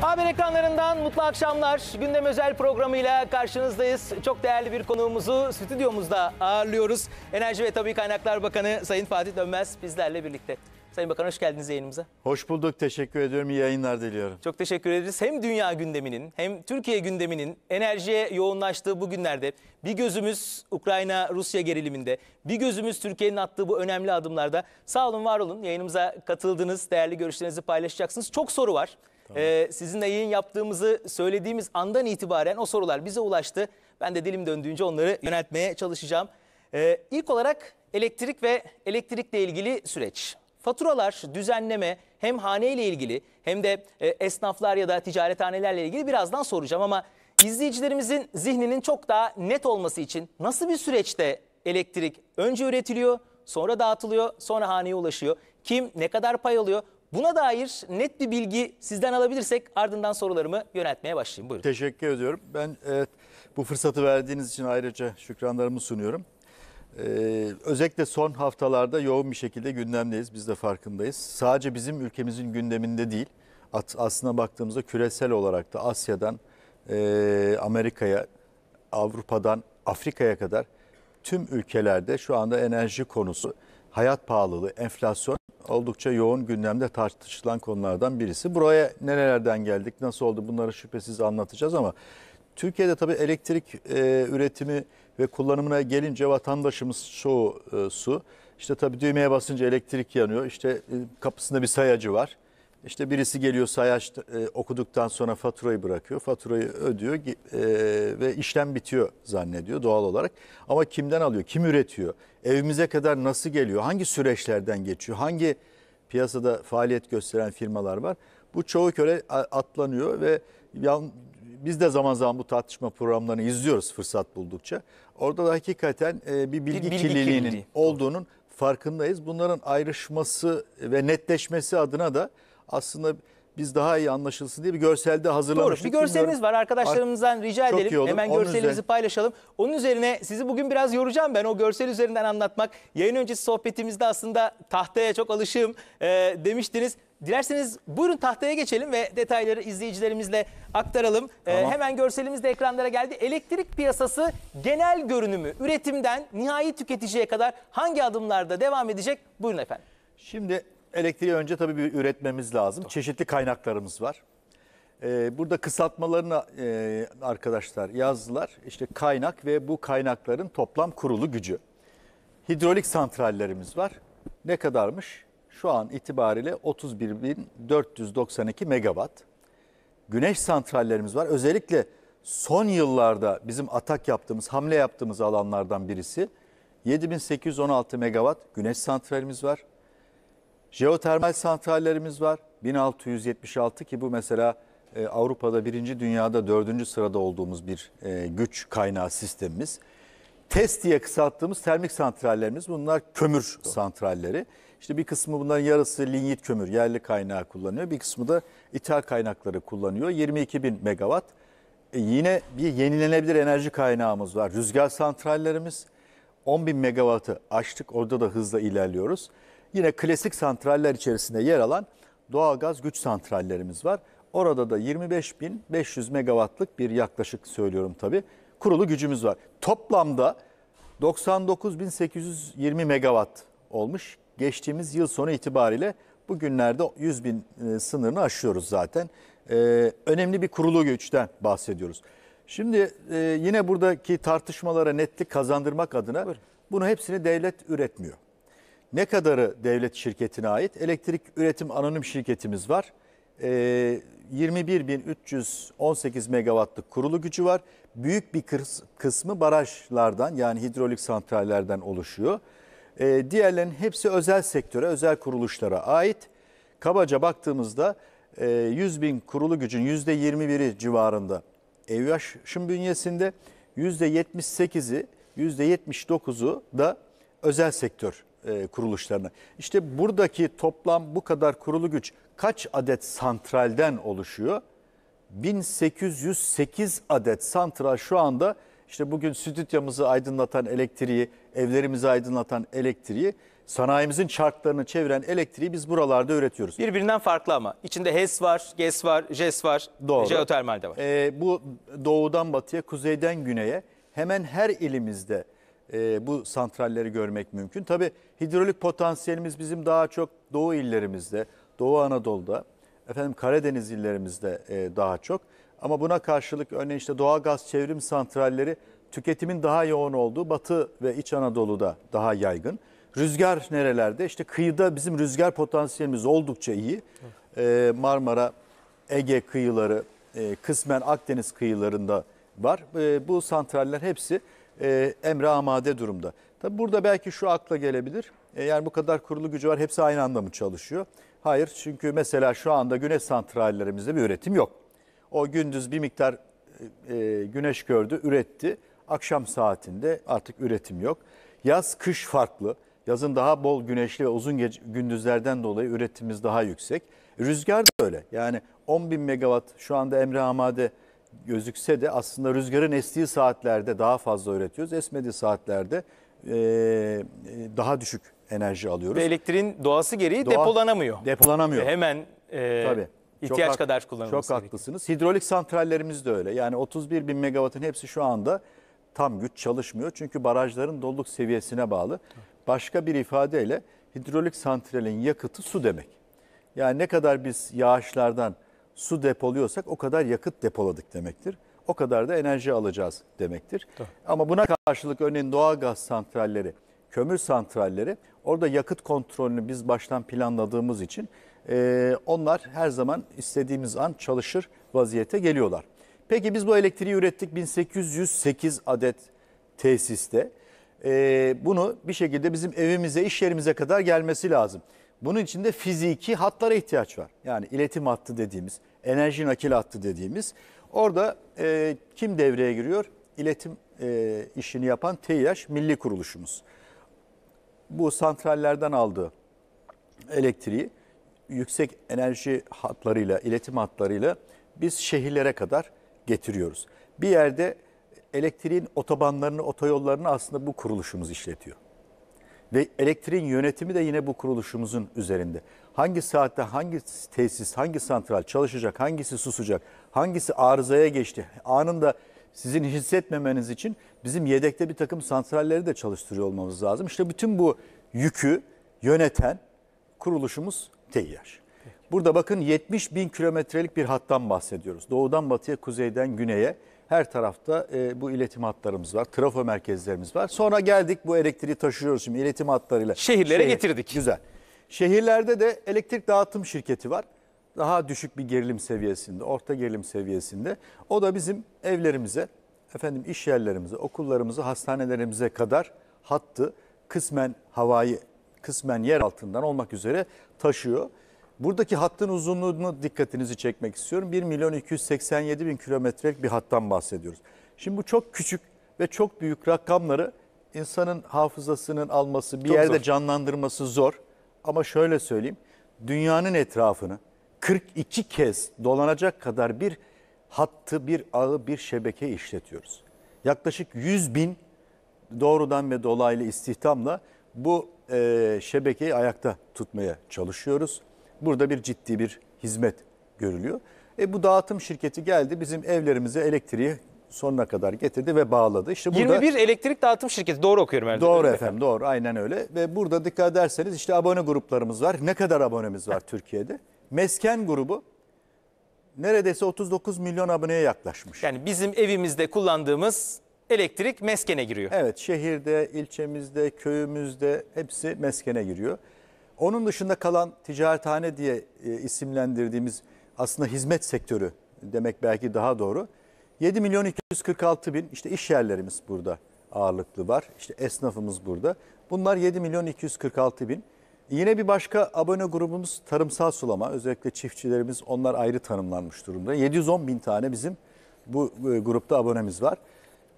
Haber ekranlarından mutlu akşamlar. Gündem özel programıyla karşınızdayız. Çok değerli bir konuğumuzu stüdyomuzda ağırlıyoruz. Enerji ve tabii Kaynaklar Bakanı Sayın Fatih Dönmez bizlerle birlikte. Sayın Bakan hoş geldiniz yayınımıza. Hoş bulduk. Teşekkür ediyorum. İyi yayınlar diliyorum. Çok teşekkür ederiz. Hem dünya gündeminin hem Türkiye gündeminin enerjiye yoğunlaştığı bu günlerde bir gözümüz Ukrayna-Rusya geriliminde, bir gözümüz Türkiye'nin attığı bu önemli adımlarda. Sağ olun, var olun. Yayınımıza katıldınız. Değerli görüşlerinizi paylaşacaksınız. Çok soru var. Tamam. Ee, sizinle yayın yaptığımızı söylediğimiz andan itibaren o sorular bize ulaştı. Ben de dilim döndüğünce onları yöneltmeye çalışacağım. Ee, ilk olarak elektrik ve elektrikle ilgili süreç. Faturalar, düzenleme hem haneyle ilgili hem de e, esnaflar ya da ticarethanelerle ilgili birazdan soracağım ama izleyicilerimizin zihninin çok daha net olması için nasıl bir süreçte elektrik önce üretiliyor, sonra dağıtılıyor, sonra haneye ulaşıyor? Kim ne kadar pay alıyor? Buna dair net bir bilgi sizden alabilirsek ardından sorularımı yöneltmeye başlayayım. Buyurun. Teşekkür ediyorum. Ben evet, bu fırsatı verdiğiniz için ayrıca şükranlarımı sunuyorum. Ee, özellikle son haftalarda yoğun bir şekilde gündemdeyiz. Biz de farkındayız. Sadece bizim ülkemizin gündeminde değil. Aslına baktığımızda küresel olarak da Asya'dan e, Amerika'ya, Avrupa'dan Afrika'ya kadar tüm ülkelerde şu anda enerji konusu, hayat pahalılığı, enflasyon oldukça yoğun gündemde tartışılan konulardan birisi. Buraya nerelerden geldik, nasıl oldu bunları şüphesiz anlatacağız ama Türkiye'de tabii elektrik e, üretimi ve kullanımına gelince vatandaşımız çoğu e, su. İşte tabii düğmeye basınca elektrik yanıyor. İşte e, kapısında bir sayacı var. İşte birisi geliyor sayaç e, okuduktan sonra faturayı bırakıyor. Faturayı ödüyor e, ve işlem bitiyor zannediyor doğal olarak. Ama kimden alıyor? Kim üretiyor? Evimize kadar nasıl geliyor? Hangi süreçlerden geçiyor? Hangi piyasada faaliyet gösteren firmalar var? Bu çoğu köle atlanıyor ve yan, biz de zaman zaman bu tartışma programlarını izliyoruz fırsat buldukça. Orada da hakikaten e, bir bilgi, bir bilgi kirliliğinin kirliliği. olduğunun farkındayız. Bunların ayrışması ve netleşmesi adına da aslında biz daha iyi anlaşılsın diye bir görselde hazırlamıştık. Doğru bir görseliniz var arkadaşlarımızdan rica Çok edelim. Hemen Onun görselimizi üzerine... paylaşalım. Onun üzerine sizi bugün biraz yoracağım ben o görsel üzerinden anlatmak. Yayın öncesi sohbetimizde aslında tahtaya çok alışığım e, demiştiniz. Dilerseniz buyurun tahtaya geçelim ve detayları izleyicilerimizle aktaralım. E, tamam. Ee, hemen görselimiz de ekranlara geldi. Elektrik piyasası genel görünümü üretimden nihai tüketiciye kadar hangi adımlarda devam edecek? Buyurun efendim. Şimdi elektriği önce tabii bir üretmemiz lazım. Doğru. Çeşitli kaynaklarımız var. Ee, burada kısaltmalarını e, arkadaşlar yazdılar. İşte kaynak ve bu kaynakların toplam kurulu gücü. Hidrolik santrallerimiz var. Ne kadarmış? Şu an itibariyle 31.492 megawatt. Güneş santrallerimiz var. Özellikle son yıllarda bizim atak yaptığımız, hamle yaptığımız alanlardan birisi. 7816 megawatt güneş santralimiz var. Jeotermal santrallerimiz var. 1676 ki bu mesela e, Avrupa'da birinci dünyada dördüncü sırada olduğumuz bir e, güç kaynağı sistemimiz. Test diye kısalttığımız termik santrallerimiz bunlar kömür Doğru. santralleri. İşte bir kısmı bunların yarısı linyit kömür yerli kaynağı kullanıyor. Bir kısmı da ithal kaynakları kullanıyor. 22 bin megawatt. E yine bir yenilenebilir enerji kaynağımız var. Rüzgar santrallerimiz 10 bin megawattı aştık. Orada da hızla ilerliyoruz. Yine klasik santraller içerisinde yer alan doğalgaz güç santrallerimiz var. Orada da 25.500 megawattlık bir yaklaşık söylüyorum tabi kurulu gücümüz var. Toplamda 99.820 megawatt olmuş. Geçtiğimiz yıl sonu itibariyle bugünlerde 100 bin e, sınırını aşıyoruz zaten. Ee, önemli bir kurulu güçten bahsediyoruz. Şimdi e, yine buradaki tartışmalara netlik kazandırmak adına bunu hepsini devlet üretmiyor. Ne kadarı devlet şirketine ait? Elektrik üretim anonim şirketimiz var. E, ee, 21.318 megawattlık kurulu gücü var. Büyük bir kısmı barajlardan yani hidrolik santrallerden oluşuyor. E, diğerlerinin hepsi özel sektöre, özel kuruluşlara ait. Kabaca baktığımızda 100 e, bin kurulu gücün %21'i civarında EÜH'ın bünyesinde, %78'i, %79'u da özel sektör e, kuruluşlarına. İşte buradaki toplam bu kadar kurulu güç kaç adet santralden oluşuyor? 1808 adet santral şu anda işte bugün stüdyomuzu aydınlatan elektriği, evlerimizi aydınlatan elektriği, sanayimizin çarklarını çeviren elektriği biz buralarda üretiyoruz. Birbirinden farklı ama. içinde HES var, GES var, JES var, Doğru. jeotermal de var. Ee, bu doğudan batıya, kuzeyden güneye hemen her ilimizde e, bu santralleri görmek mümkün. Tabii hidrolik potansiyelimiz bizim daha çok Doğu illerimizde, Doğu Anadolu'da, efendim Karadeniz illerimizde e, daha çok. Ama buna karşılık örneğin işte doğalgaz çevrim santralleri tüketimin daha yoğun olduğu Batı ve İç Anadolu'da daha yaygın. Rüzgar nerelerde? İşte kıyıda bizim rüzgar potansiyelimiz oldukça iyi. E, Marmara, Ege kıyıları, e, kısmen Akdeniz kıyılarında var. E, bu santraller hepsi e, emre amade durumda. Tabi burada belki şu akla gelebilir. E, yani bu kadar kurulu gücü var hepsi aynı anda mı çalışıyor? Hayır çünkü mesela şu anda güneş santrallerimizde bir üretim yok. O gündüz bir miktar e, e güneş gördü, üretti. Akşam saatinde artık üretim yok. Yaz, kış farklı. Yazın daha bol güneşli ve uzun gece, gündüzlerden dolayı üretimimiz daha yüksek. Rüzgar da öyle. Yani 10 bin megawatt şu anda Emre Amade gözükse de aslında rüzgarın estiği saatlerde daha fazla üretiyoruz. Esmediği saatlerde daha düşük enerji alıyoruz. Ve elektriğin doğası gereği Doğa, depolanamıyor. Depolanamıyor. E, hemen e, Tabii. ihtiyaç çok kadar kullanılması Çok haklısınız. Gerekiyor. Hidrolik santrallerimiz de öyle. Yani 31 bin megawattın hepsi şu anda tam güç çalışmıyor. Çünkü barajların doluluk seviyesine bağlı. Başka bir ifadeyle hidrolik santralin yakıtı su demek. Yani ne kadar biz yağışlardan su depoluyorsak o kadar yakıt depoladık demektir. O kadar da enerji alacağız demektir. Tabii. Ama buna karşılık örneğin doğalgaz santralleri, kömür santralleri orada yakıt kontrolünü biz baştan planladığımız için e, onlar her zaman istediğimiz an çalışır vaziyete geliyorlar. Peki biz bu elektriği ürettik 1808 adet tesiste. E, bunu bir şekilde bizim evimize, iş yerimize kadar gelmesi lazım. Bunun için de fiziki hatlara ihtiyaç var. Yani iletim hattı dediğimiz, enerji nakil hattı dediğimiz. Orada e, kim devreye giriyor? İletim e, işini yapan TİH milli kuruluşumuz. Bu santrallerden aldığı elektriği yüksek enerji hatlarıyla, iletim hatlarıyla biz şehirlere kadar getiriyoruz. Bir yerde elektriğin otobanlarını, otoyollarını aslında bu kuruluşumuz işletiyor. Ve elektriğin yönetimi de yine bu kuruluşumuzun üzerinde. Hangi saatte hangi tesis, hangi santral çalışacak, hangisi susacak, hangisi arızaya geçti. Anında sizin hissetmemeniz için bizim yedekte bir takım santralleri de çalıştırıyor olmamız lazım. İşte bütün bu yükü yöneten kuruluşumuz TİH. Burada bakın 70 bin kilometrelik bir hattan bahsediyoruz. Doğudan batıya, kuzeyden güneye her tarafta e, bu iletim hatlarımız var. Trafo merkezlerimiz var. Sonra geldik bu elektriği taşıyoruz şimdi iletim hatlarıyla. Şehirlere Şehir. getirdik. Güzel. Şehirlerde de elektrik dağıtım şirketi var. Daha düşük bir gerilim seviyesinde, orta gerilim seviyesinde. O da bizim evlerimize, efendim iş yerlerimize, okullarımıza, hastanelerimize kadar hattı kısmen havayı, kısmen yer altından olmak üzere taşıyor. Buradaki hattın uzunluğunu dikkatinizi çekmek istiyorum. 1 milyon 287 bin kilometrelik bir hattan bahsediyoruz. Şimdi bu çok küçük ve çok büyük rakamları insanın hafızasının alması, bir çok yerde zor. canlandırması zor. Ama şöyle söyleyeyim, dünyanın etrafını 42 kez dolanacak kadar bir hattı, bir ağı, bir şebeke işletiyoruz. Yaklaşık 100 bin doğrudan ve dolaylı istihdamla bu e, şebekeyi ayakta tutmaya çalışıyoruz. Burada bir ciddi bir hizmet görülüyor. E bu dağıtım şirketi geldi bizim evlerimize elektriği sonuna kadar getirdi ve bağladı. İşte burada, 21 elektrik dağıtım şirketi doğru okuyorum herhalde. Doğru efendim, efendim doğru aynen öyle. Ve burada dikkat ederseniz işte abone gruplarımız var. Ne kadar abonemiz var Türkiye'de? Mesken grubu neredeyse 39 milyon aboneye yaklaşmış. Yani bizim evimizde kullandığımız elektrik meskene giriyor. Evet şehirde, ilçemizde, köyümüzde hepsi meskene giriyor. Onun dışında kalan ticarethane diye e, isimlendirdiğimiz aslında hizmet sektörü demek belki daha doğru. 7 milyon 246 bin işte iş yerlerimiz burada ağırlıklı var. İşte esnafımız burada. Bunlar 7 milyon 246 bin. Yine bir başka abone grubumuz tarımsal sulama. Özellikle çiftçilerimiz onlar ayrı tanımlanmış durumda. 710 bin tane bizim bu e, grupta abonemiz var.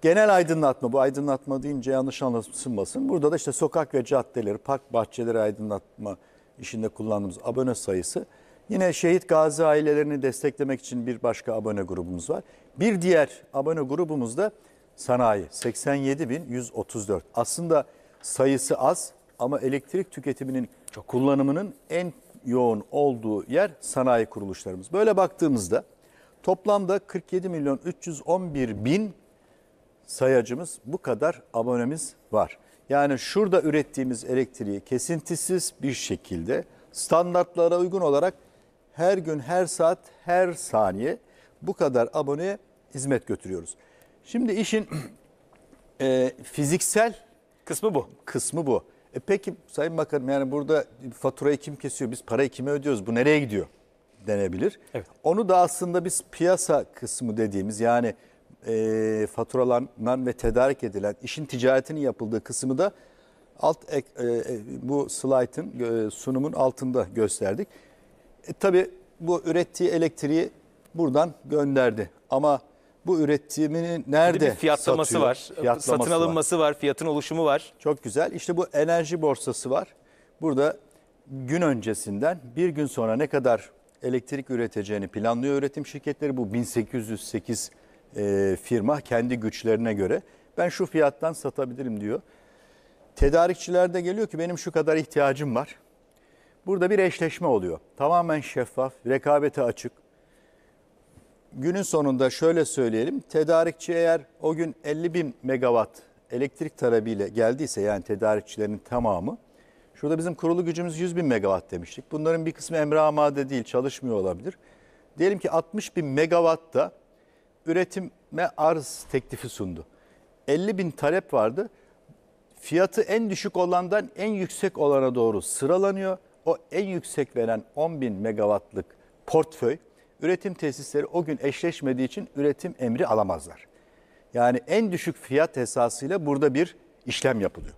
Genel aydınlatma, bu aydınlatma deyince yanlış anlaşılmasın. Burada da işte sokak ve caddeleri, park bahçeleri aydınlatma işinde kullandığımız abone sayısı. Yine şehit gazi ailelerini desteklemek için bir başka abone grubumuz var. Bir diğer abone grubumuz da sanayi 87.134. Aslında sayısı az ama elektrik tüketiminin Çok. kullanımının en yoğun olduğu yer sanayi kuruluşlarımız. Böyle baktığımızda toplamda 47 milyon 311 bin sayacımız bu kadar abonemiz var. Yani şurada ürettiğimiz elektriği kesintisiz bir şekilde standartlara uygun olarak her gün, her saat, her saniye bu kadar aboneye hizmet götürüyoruz. Şimdi işin e, fiziksel kısmı bu. Kısmı bu. E peki Sayın Bakanım yani burada faturayı kim kesiyor? Biz parayı kime ödüyoruz? Bu nereye gidiyor? Denebilir. Evet. Onu da aslında biz piyasa kısmı dediğimiz yani e, faturalanan ve tedarik edilen işin ticaretinin yapıldığı kısmı da alt ek, e, e, bu slaytın e, sunumun altında gösterdik. E, tabii bu ürettiği elektriği buradan gönderdi ama bu üretimini nerede bir fiyatlaması satıyor? var. Fiyatlaması Satın alınması var. var, fiyatın oluşumu var. Çok güzel. İşte bu enerji borsası var. Burada gün öncesinden bir gün sonra ne kadar elektrik üreteceğini planlıyor üretim şirketleri. Bu 1808 e, firma kendi güçlerine göre ben şu fiyattan satabilirim diyor. Tedarikçiler de geliyor ki benim şu kadar ihtiyacım var. Burada bir eşleşme oluyor. Tamamen şeffaf, rekabete açık. Günün sonunda şöyle söyleyelim. Tedarikçi eğer o gün 50 bin megawatt elektrik talebiyle geldiyse yani tedarikçilerin tamamı. Şurada bizim kurulu gücümüz 100 bin megawatt demiştik. Bunların bir kısmı emre amade değil çalışmıyor olabilir. Diyelim ki 60 bin megawatt da üretime arz teklifi sundu. 50 bin talep vardı. Fiyatı en düşük olandan en yüksek olana doğru sıralanıyor. O en yüksek veren 10 bin megawattlık portföy üretim tesisleri o gün eşleşmediği için üretim emri alamazlar. Yani en düşük fiyat esasıyla burada bir işlem yapılıyor.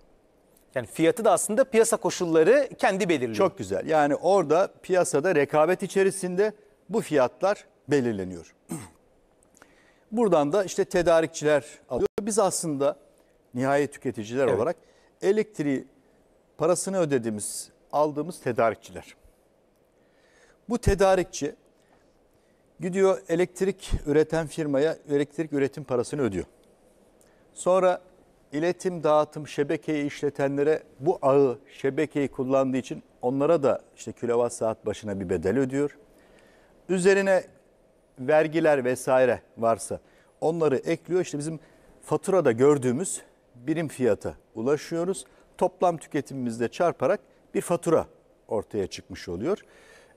Yani fiyatı da aslında piyasa koşulları kendi belirliyor. Çok güzel. Yani orada piyasada rekabet içerisinde bu fiyatlar belirleniyor. Buradan da işte tedarikçiler alıyor. Biz aslında nihayet tüketiciler evet. olarak elektriği parasını ödediğimiz, aldığımız tedarikçiler. Bu tedarikçi gidiyor elektrik üreten firmaya elektrik üretim parasını ödüyor. Sonra iletim, dağıtım, şebekeyi işletenlere bu ağı, şebekeyi kullandığı için onlara da işte kilovat saat başına bir bedel ödüyor. Üzerine vergiler vesaire varsa onları ekliyor. İşte bizim faturada gördüğümüz birim fiyata ulaşıyoruz. Toplam tüketimimizle çarparak bir fatura ortaya çıkmış oluyor.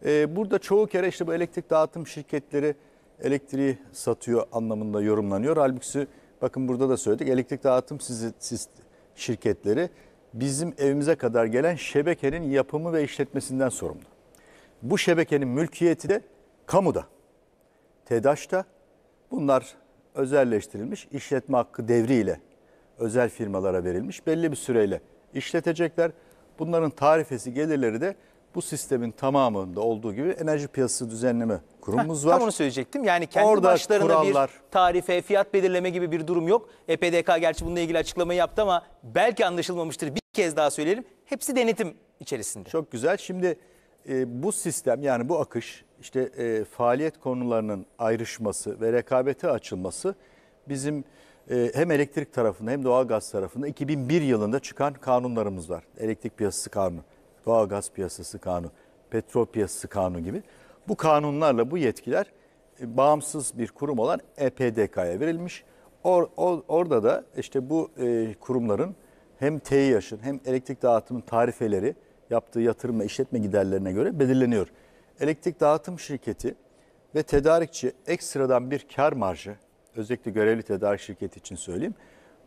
Ee, burada çoğu kere işte bu elektrik dağıtım şirketleri elektriği satıyor anlamında yorumlanıyor. Halbuki bakın burada da söyledik elektrik dağıtım sizi, siz şirketleri bizim evimize kadar gelen şebekenin yapımı ve işletmesinden sorumlu. Bu şebekenin mülkiyeti de kamuda. TEDAŞ'ta bunlar özelleştirilmiş işletme hakkı devriyle özel firmalara verilmiş belli bir süreyle işletecekler. Bunların tarifesi gelirleri de bu sistemin tamamında olduğu gibi enerji piyasası düzenleme kurumumuz var. Tam onu söyleyecektim. Yani kendi Orada başlarına kurallar, bir tarife, fiyat belirleme gibi bir durum yok. EPDK gerçi bununla ilgili açıklamayı yaptı ama belki anlaşılmamıştır. Bir kez daha söyleyelim. Hepsi denetim içerisinde. Çok güzel. Şimdi e, bu sistem yani bu akış işte e, faaliyet konularının ayrışması ve rekabete açılması bizim e, hem elektrik tarafında hem doğalgaz tarafında 2001 yılında çıkan kanunlarımız var. Elektrik piyasası kanunu, doğalgaz piyasası kanunu, petrol piyasası kanunu gibi. Bu kanunlarla bu yetkiler e, bağımsız bir kurum olan EPDK'ya verilmiş. Or, or, orada da işte bu e, kurumların hem TEİAŞ'ın hem elektrik dağıtımın tarifeleri yaptığı yatırım ve işletme giderlerine göre belirleniyor elektrik dağıtım şirketi ve tedarikçi ekstradan bir kar marjı, özellikle görevli tedarik şirketi için söyleyeyim,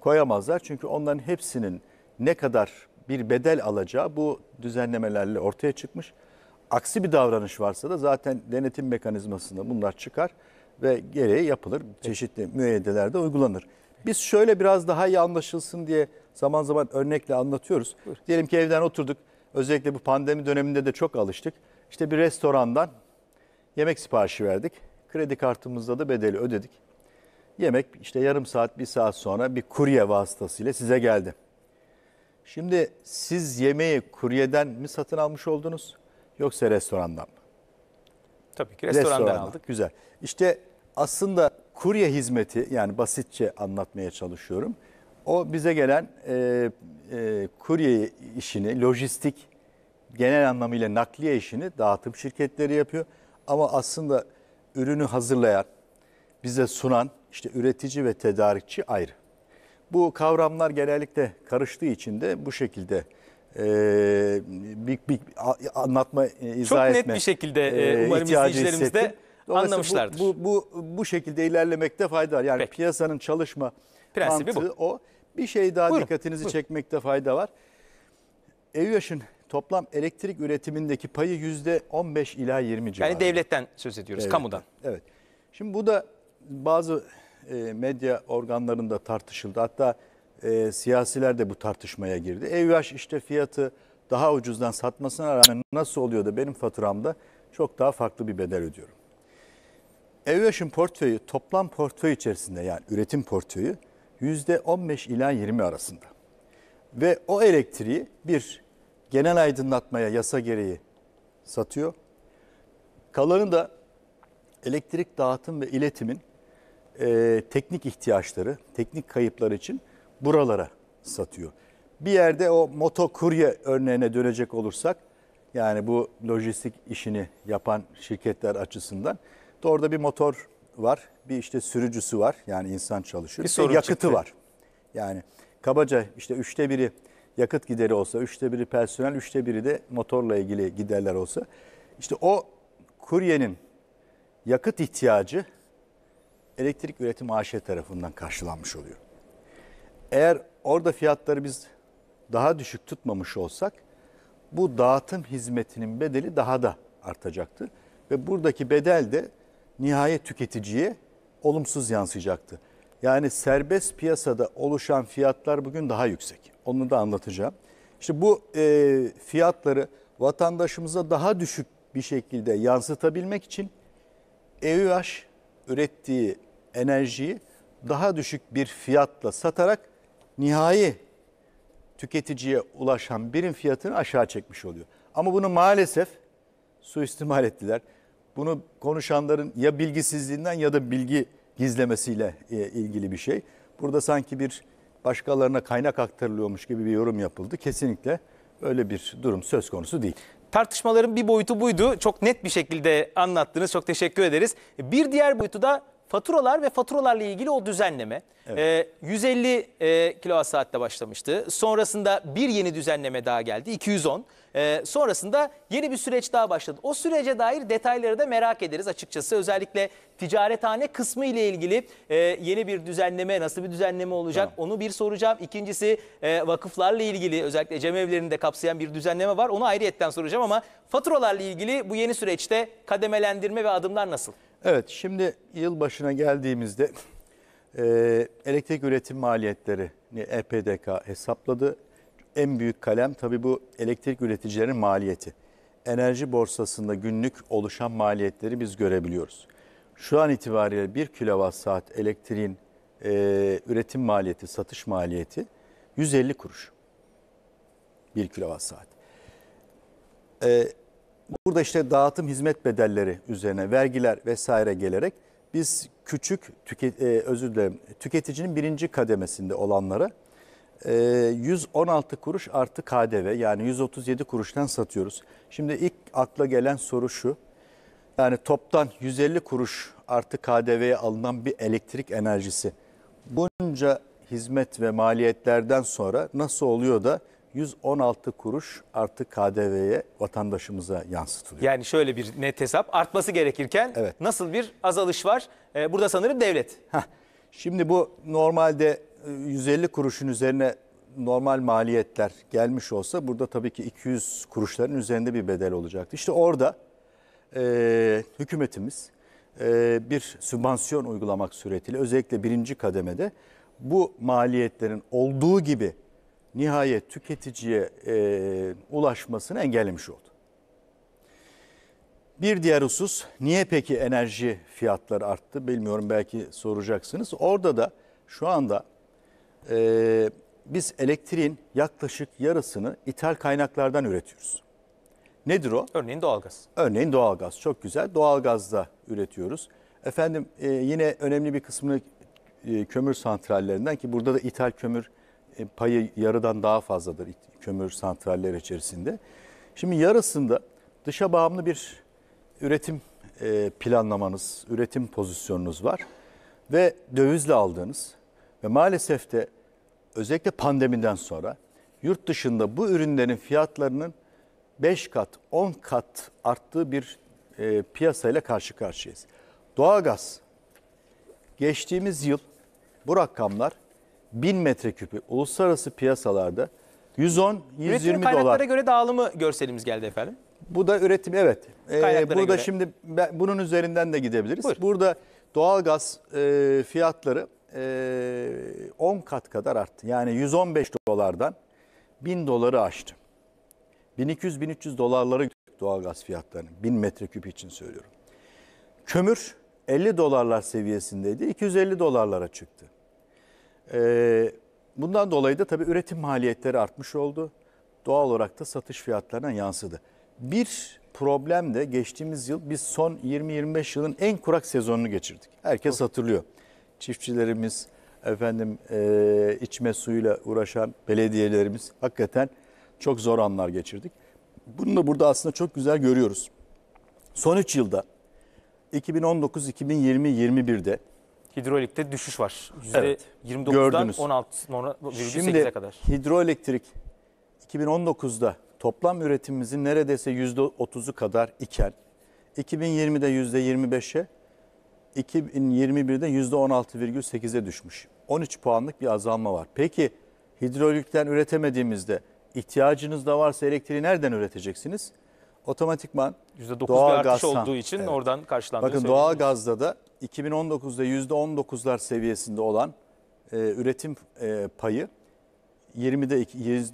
koyamazlar. Çünkü onların hepsinin ne kadar bir bedel alacağı bu düzenlemelerle ortaya çıkmış. Aksi bir davranış varsa da zaten denetim mekanizmasında bunlar çıkar ve gereği yapılır. Çeşitli müeyyidelerde uygulanır. Biz şöyle biraz daha iyi anlaşılsın diye zaman zaman örnekle anlatıyoruz. Buyur. Diyelim ki evden oturduk. Özellikle bu pandemi döneminde de çok alıştık. İşte bir restorandan yemek siparişi verdik. Kredi kartımızda da bedeli ödedik. Yemek işte yarım saat, bir saat sonra bir kurye vasıtasıyla size geldi. Şimdi siz yemeği kuryeden mi satın almış oldunuz yoksa restorandan mı? Tabii ki restorandan, restorandan. aldık. Güzel. İşte aslında kurye hizmeti yani basitçe anlatmaya çalışıyorum. O bize gelen e, e, kurye işini, lojistik genel anlamıyla nakliye işini dağıtım şirketleri yapıyor. Ama aslında ürünü hazırlayan, bize sunan işte üretici ve tedarikçi ayrı. Bu kavramlar genellikle karıştığı için de bu şekilde e, bir, bir anlatma, e, izah Çok etme Çok net bir şekilde e, e umarım izleyicilerimiz de anlamışlardır. Bu, bu, bu, bu şekilde ilerlemekte fayda var. Yani Peki. piyasanın çalışma Prensibi mantığı bu. o. Bir şey daha Buyurun. dikkatinizi Buyurun. çekmekte fayda var. EÜYAŞ'ın toplam elektrik üretimindeki payı yüzde %15 ila 20 civarında. Yani devletten söz ediyoruz, evet. kamudan. Evet. Şimdi bu da bazı e, medya organlarında tartışıldı. Hatta e, siyasiler de bu tartışmaya girdi. EYH işte fiyatı daha ucuzdan satmasına rağmen nasıl oluyor da benim faturamda çok daha farklı bir bedel ödüyorum. EYH'in portföyü toplam portföy içerisinde yani üretim portföyü %15 ila 20 arasında. Ve o elektriği bir genel aydınlatmaya yasa gereği satıyor. Kalanı da elektrik dağıtım ve iletimin e, teknik ihtiyaçları, teknik kayıplar için buralara satıyor. Bir yerde o motokurye örneğine dönecek olursak, yani bu lojistik işini yapan şirketler açısından, da orada bir motor var, bir işte sürücüsü var, yani insan çalışır, bir, bir yakıtı çıktı. var. Yani kabaca işte üçte biri yakıt gideri olsa, üçte biri personel, üçte biri de motorla ilgili giderler olsa. İşte o kuryenin yakıt ihtiyacı elektrik üretim AŞ tarafından karşılanmış oluyor. Eğer orada fiyatları biz daha düşük tutmamış olsak bu dağıtım hizmetinin bedeli daha da artacaktı. Ve buradaki bedel de nihayet tüketiciye olumsuz yansıyacaktı. Yani serbest piyasada oluşan fiyatlar bugün daha yüksek. Onu da anlatacağım. İşte bu e, fiyatları vatandaşımıza daha düşük bir şekilde yansıtabilmek için EÜH ürettiği enerjiyi daha düşük bir fiyatla satarak nihai tüketiciye ulaşan birim fiyatını aşağı çekmiş oluyor. Ama bunu maalesef suistimal ettiler. Bunu konuşanların ya bilgisizliğinden ya da bilgi gizlemesiyle e, ilgili bir şey. Burada sanki bir başkalarına kaynak aktarılıyormuş gibi bir yorum yapıldı. Kesinlikle öyle bir durum söz konusu değil. Tartışmaların bir boyutu buydu. Çok net bir şekilde anlattınız. Çok teşekkür ederiz. Bir diğer boyutu da Faturalar ve faturalarla ilgili o düzenleme evet. e, 150 e, kilowatt saatte başlamıştı. Sonrasında bir yeni düzenleme daha geldi 210. E, sonrasında yeni bir süreç daha başladı. O sürece dair detayları da merak ederiz açıkçası. Özellikle ticarethane kısmı ile ilgili e, yeni bir düzenleme nasıl bir düzenleme olacak tamam. onu bir soracağım. İkincisi e, vakıflarla ilgili özellikle cemevlerini de kapsayan bir düzenleme var. Onu ayrıyetten soracağım ama faturalarla ilgili bu yeni süreçte kademelendirme ve adımlar nasıl? Evet, şimdi yıl başına geldiğimizde e, elektrik üretim maliyetlerini EPDK hesapladı. En büyük kalem tabii bu elektrik üreticilerin maliyeti. Enerji borsasında günlük oluşan maliyetleri biz görebiliyoruz. Şu an itibariyle 1 kilowatt saat elektriğin e, üretim maliyeti, satış maliyeti 150 kuruş. 1 kilowatt saat. E, Burada işte dağıtım hizmet bedelleri üzerine vergiler vesaire gelerek biz küçük tüket, e, özür dilerim tüketicinin birinci kademesinde olanlara e, 116 kuruş artı KDV yani 137 kuruştan satıyoruz. Şimdi ilk akla gelen soru şu. Yani toptan 150 kuruş artı KDV'ye alınan bir elektrik enerjisi. Bunca hizmet ve maliyetlerden sonra nasıl oluyor da 116 kuruş artı KDV'ye vatandaşımıza yansıtılıyor. Yani şöyle bir net hesap artması gerekirken evet. nasıl bir azalış var? Ee, burada sanırım devlet. Heh. Şimdi bu normalde 150 e, kuruşun üzerine normal maliyetler gelmiş olsa burada tabii ki 200 kuruşların üzerinde bir bedel olacaktı. İşte orada e, hükümetimiz e, bir sübvansiyon uygulamak suretiyle özellikle birinci kademede bu maliyetlerin olduğu gibi nihayet tüketiciye e, ulaşmasını engellemiş oldu. Bir diğer husus niye peki enerji fiyatları arttı bilmiyorum belki soracaksınız. Orada da şu anda e, biz elektriğin yaklaşık yarısını ithal kaynaklardan üretiyoruz. Nedir o? Örneğin doğalgaz. Örneğin doğalgaz çok güzel doğalgazda üretiyoruz. Efendim e, yine önemli bir kısmını e, kömür santrallerinden ki burada da ithal kömür e, payı yarıdan daha fazladır kömür santraller içerisinde. Şimdi yarısında dışa bağımlı bir üretim e, planlamanız, üretim pozisyonunuz var ve dövizle aldığınız ve maalesef de özellikle pandemiden sonra yurt dışında bu ürünlerin fiyatlarının 5 kat, 10 kat arttığı bir e, piyasayla karşı karşıyayız. Doğalgaz geçtiğimiz yıl bu rakamlar 1000 metreküpü uluslararası piyasalarda 110-120 dolar. kaynaklara göre dağılımı görselimiz geldi efendim. Bu da üretim evet. Ee, Kaynaklara burada göre. şimdi ben- bunun üzerinden de gidebiliriz. Buyur. Burada doğalgaz e, fiyatları e, 10 kat kadar arttı. Yani 115 dolardan 1000 doları aştı. 1200-1300 dolarlara yükseldi doğalgaz fiyatlarını 1000 metreküp için söylüyorum. Kömür 50 dolarlar seviyesindeydi. 250 dolarlara çıktı. E, bundan dolayı da tabii üretim maliyetleri artmış oldu. Doğal olarak da satış fiyatlarına yansıdı. Bir problem de geçtiğimiz yıl biz son 20-25 yılın en kurak sezonunu geçirdik. Herkes hatırlıyor. Çiftçilerimiz, efendim e, içme suyuyla uğraşan belediyelerimiz hakikaten çok zor anlar geçirdik. Bunu da burada aslında çok güzel görüyoruz. Son 3 yılda 2019, 2020, 2021'de Hidroelektrikte düşüş var. Evet, %29'dan gördünüz. 16,8'e kadar. hidroelektrik 2019'da toplam üretimimizin neredeyse %30'u kadar iken 2020'de %25'e 2021'de %16,8'e düşmüş. 13 puanlık bir azalma var. Peki hidrolikten üretemediğimizde ihtiyacınız da varsa elektriği nereden üreteceksiniz? otomatikman %9 doğal gaz olduğu için evet. oradan karşılandı Bakın doğal gazda da 2019'da %19'lar seviyesinde olan e, üretim e, payı 20'de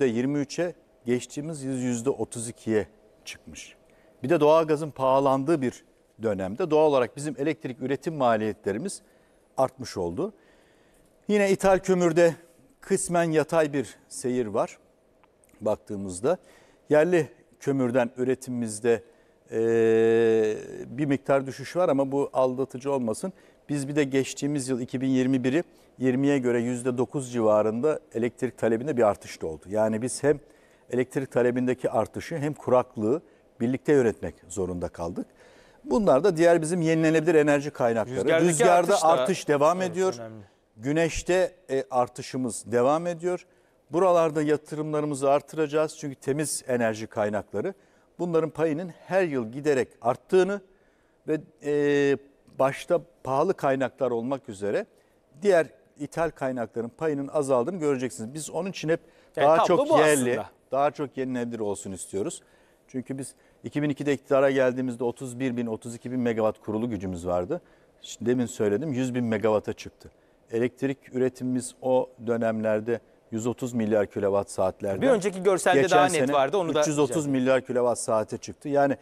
%23'e geçtiğimiz yüz %32'ye çıkmış. Bir de doğal gazın pahalandığı bir dönemde doğal olarak bizim elektrik üretim maliyetlerimiz artmış oldu. Yine ithal kömürde kısmen yatay bir seyir var baktığımızda. Yerli kömürden üretimimizde e, bir miktar düşüş var ama bu aldatıcı olmasın. Biz bir de geçtiğimiz yıl 2021'i 20'ye göre %9 civarında elektrik talebinde bir artış da oldu. Yani biz hem elektrik talebindeki artışı hem kuraklığı birlikte yönetmek zorunda kaldık. Bunlar da diğer bizim yenilenebilir enerji kaynakları. Rüzgardaki Rüzgarda artış, artış devam ediyor. Önemli. Güneşte e, artışımız devam ediyor. Buralarda yatırımlarımızı artıracağız çünkü temiz enerji kaynakları. Bunların payının her yıl giderek arttığını ve e, başta pahalı kaynaklar olmak üzere diğer ithal kaynakların payının azaldığını göreceksiniz. Biz onun için hep yani daha çok yerli, aslında. daha çok yenilenebilir olsun istiyoruz. Çünkü biz 2002'de iktidara geldiğimizde 31 bin, 32 bin megawatt kurulu gücümüz vardı. Şimdi demin söyledim 100 bin megawata çıktı. Elektrik üretimimiz o dönemlerde 130 milyar kilowatt saatlerden. Bir önceki görselde Geçen daha net vardı onu 330 da 330 milyar kilowatt saate çıktı. Yani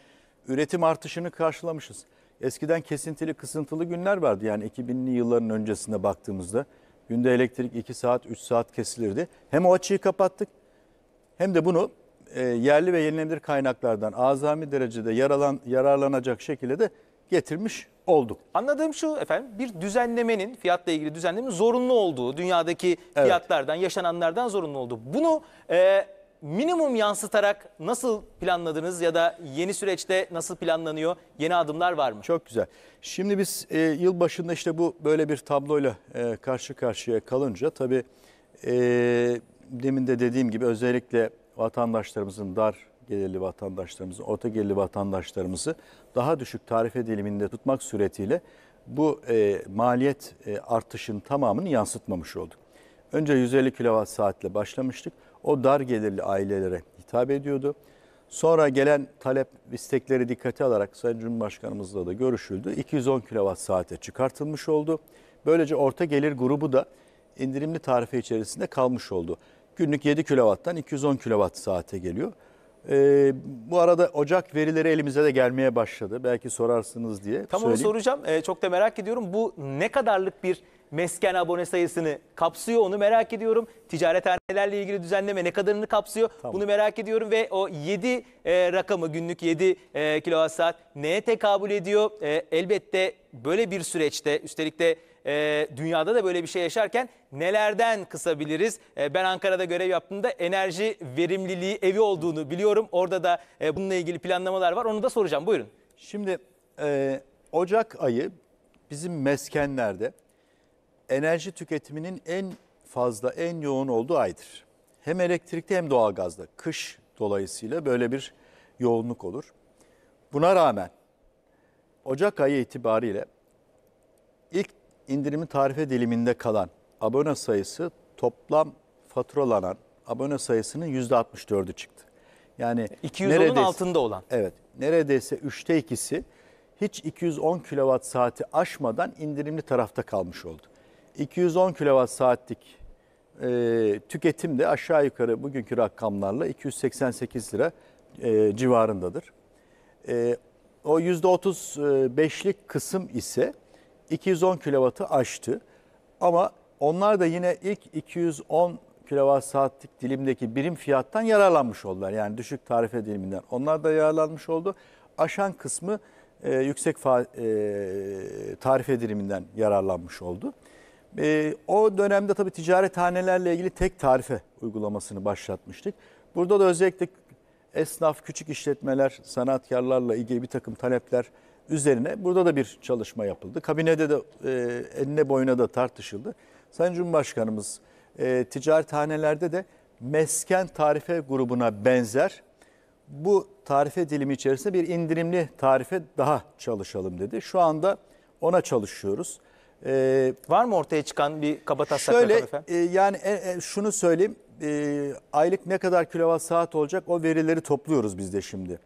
üretim artışını karşılamışız. Eskiden kesintili kısıntılı günler vardı. Yani 2000'li yılların öncesinde baktığımızda günde elektrik 2 saat 3 saat kesilirdi. Hem o açıyı kapattık hem de bunu e, yerli ve yenilenebilir kaynaklardan azami derecede yaralan, yararlanacak şekilde de getirmiş olduk. Anladığım şu efendim bir düzenlemenin fiyatla ilgili düzenlemenin zorunlu olduğu dünyadaki Evet. fiyatlardan yaşananlardan zorunlu olduğu. Bunu e, minimum yansıtarak nasıl planladınız ya da yeni süreçte nasıl planlanıyor yeni adımlar var mı? Çok güzel. Şimdi biz e, yıl başında işte bu böyle bir tabloyla e, karşı karşıya kalınca tabii e, demin de dediğim gibi özellikle vatandaşlarımızın dar gelirli vatandaşlarımızı, orta gelirli vatandaşlarımızı daha düşük tarife diliminde tutmak suretiyle bu e, maliyet e, artışın tamamını yansıtmamış olduk. Önce 150 kilowatt saatle başlamıştık. O dar gelirli ailelere hitap ediyordu. Sonra gelen talep istekleri dikkate alarak Sayın Cumhurbaşkanımızla da görüşüldü. 210 kilowatt saate çıkartılmış oldu. Böylece orta gelir grubu da indirimli tarife içerisinde kalmış oldu. Günlük 7 kilovattan 210 kilovat saate geliyor. Ee, bu arada Ocak verileri elimize de gelmeye başladı. Belki sorarsınız diye. Tamam onu soracağım. Ee, çok da merak ediyorum. Bu ne kadarlık bir mesken abone sayısını kapsıyor onu merak ediyorum. Ticarethanelerle ilgili düzenleme ne kadarını kapsıyor tamam. bunu merak ediyorum. Ve o 7 e, rakamı günlük 7 e, kilowatt saat neye tekabül ediyor? E, elbette böyle bir süreçte üstelik de e, dünyada da böyle bir şey yaşarken nelerden kısabiliriz? E, ben Ankara'da görev yaptığımda enerji verimliliği evi olduğunu biliyorum. Orada da e, bununla ilgili planlamalar var. Onu da soracağım. Buyurun. Şimdi e, Ocak ayı bizim meskenlerde enerji tüketiminin en fazla, en yoğun olduğu aydır. Hem elektrikte hem doğalgazda. Kış dolayısıyla böyle bir yoğunluk olur. Buna rağmen Ocak ayı itibariyle indirimi tarife diliminde kalan abone sayısı toplam faturalanan abone sayısının %64'ü çıktı. Yani 210'un altında olan. Evet. Neredeyse üçte ikisi hiç 210 kilowatt saati aşmadan indirimli tarafta kalmış oldu. 210 kilowatt saatlik e, tüketim de aşağı yukarı bugünkü rakamlarla 288 lira e, civarındadır. E, o %35'lik kısım ise 210 kW'ı aştı. Ama onlar da yine ilk 210 kilowatt saatlik dilimdeki birim fiyattan yararlanmış oldular. Yani düşük tarife diliminden. Onlar da yararlanmış oldu. Aşan kısmı e, yüksek fa, e, tarife diliminden yararlanmış oldu. E, o dönemde tabii ticarethanelerle ilgili tek tarife uygulamasını başlatmıştık. Burada da özellikle esnaf, küçük işletmeler, sanatkarlarla ilgili bir takım talepler üzerine burada da bir çalışma yapıldı. Kabinede de e, eline boyuna da tartışıldı. Sayın Cumhurbaşkanımız e, hanelerde de mesken tarife grubuna benzer bu tarife dilimi içerisinde bir indirimli tarife daha çalışalım dedi. Şu anda ona çalışıyoruz. Ee, Var mı ortaya çıkan bir kabataslak şöyle, E, yani e, e, şunu söyleyeyim. E, aylık ne kadar kilowatt saat olacak o verileri topluyoruz biz de şimdi.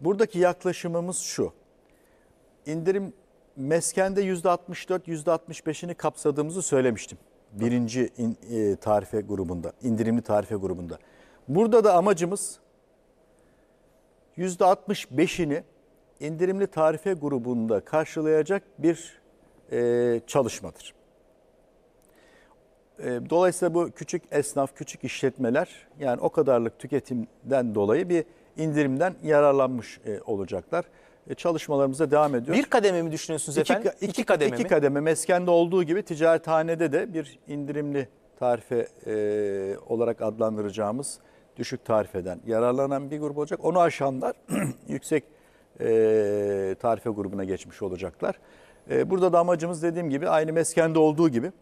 Buradaki yaklaşımımız şu indirim meskende %64, %65'ini kapsadığımızı söylemiştim. Birinci in, e, tarife grubunda, indirimli tarife grubunda. Burada da amacımız %65'ini indirimli tarife grubunda karşılayacak bir e, çalışmadır. E, dolayısıyla bu küçük esnaf, küçük işletmeler yani o kadarlık tüketimden dolayı bir indirimden yararlanmış e, olacaklar. E, çalışmalarımıza devam ediyoruz. Bir kademe mi düşünüyorsunuz efendim? İki, iki kademe iki mi? kademe meskende olduğu gibi ticarethanede de bir indirimli tarife e, olarak adlandıracağımız düşük tarifeden yararlanan bir grup olacak. Onu aşanlar yüksek e, tarife grubuna geçmiş olacaklar. E, burada da amacımız dediğim gibi aynı meskende olduğu gibi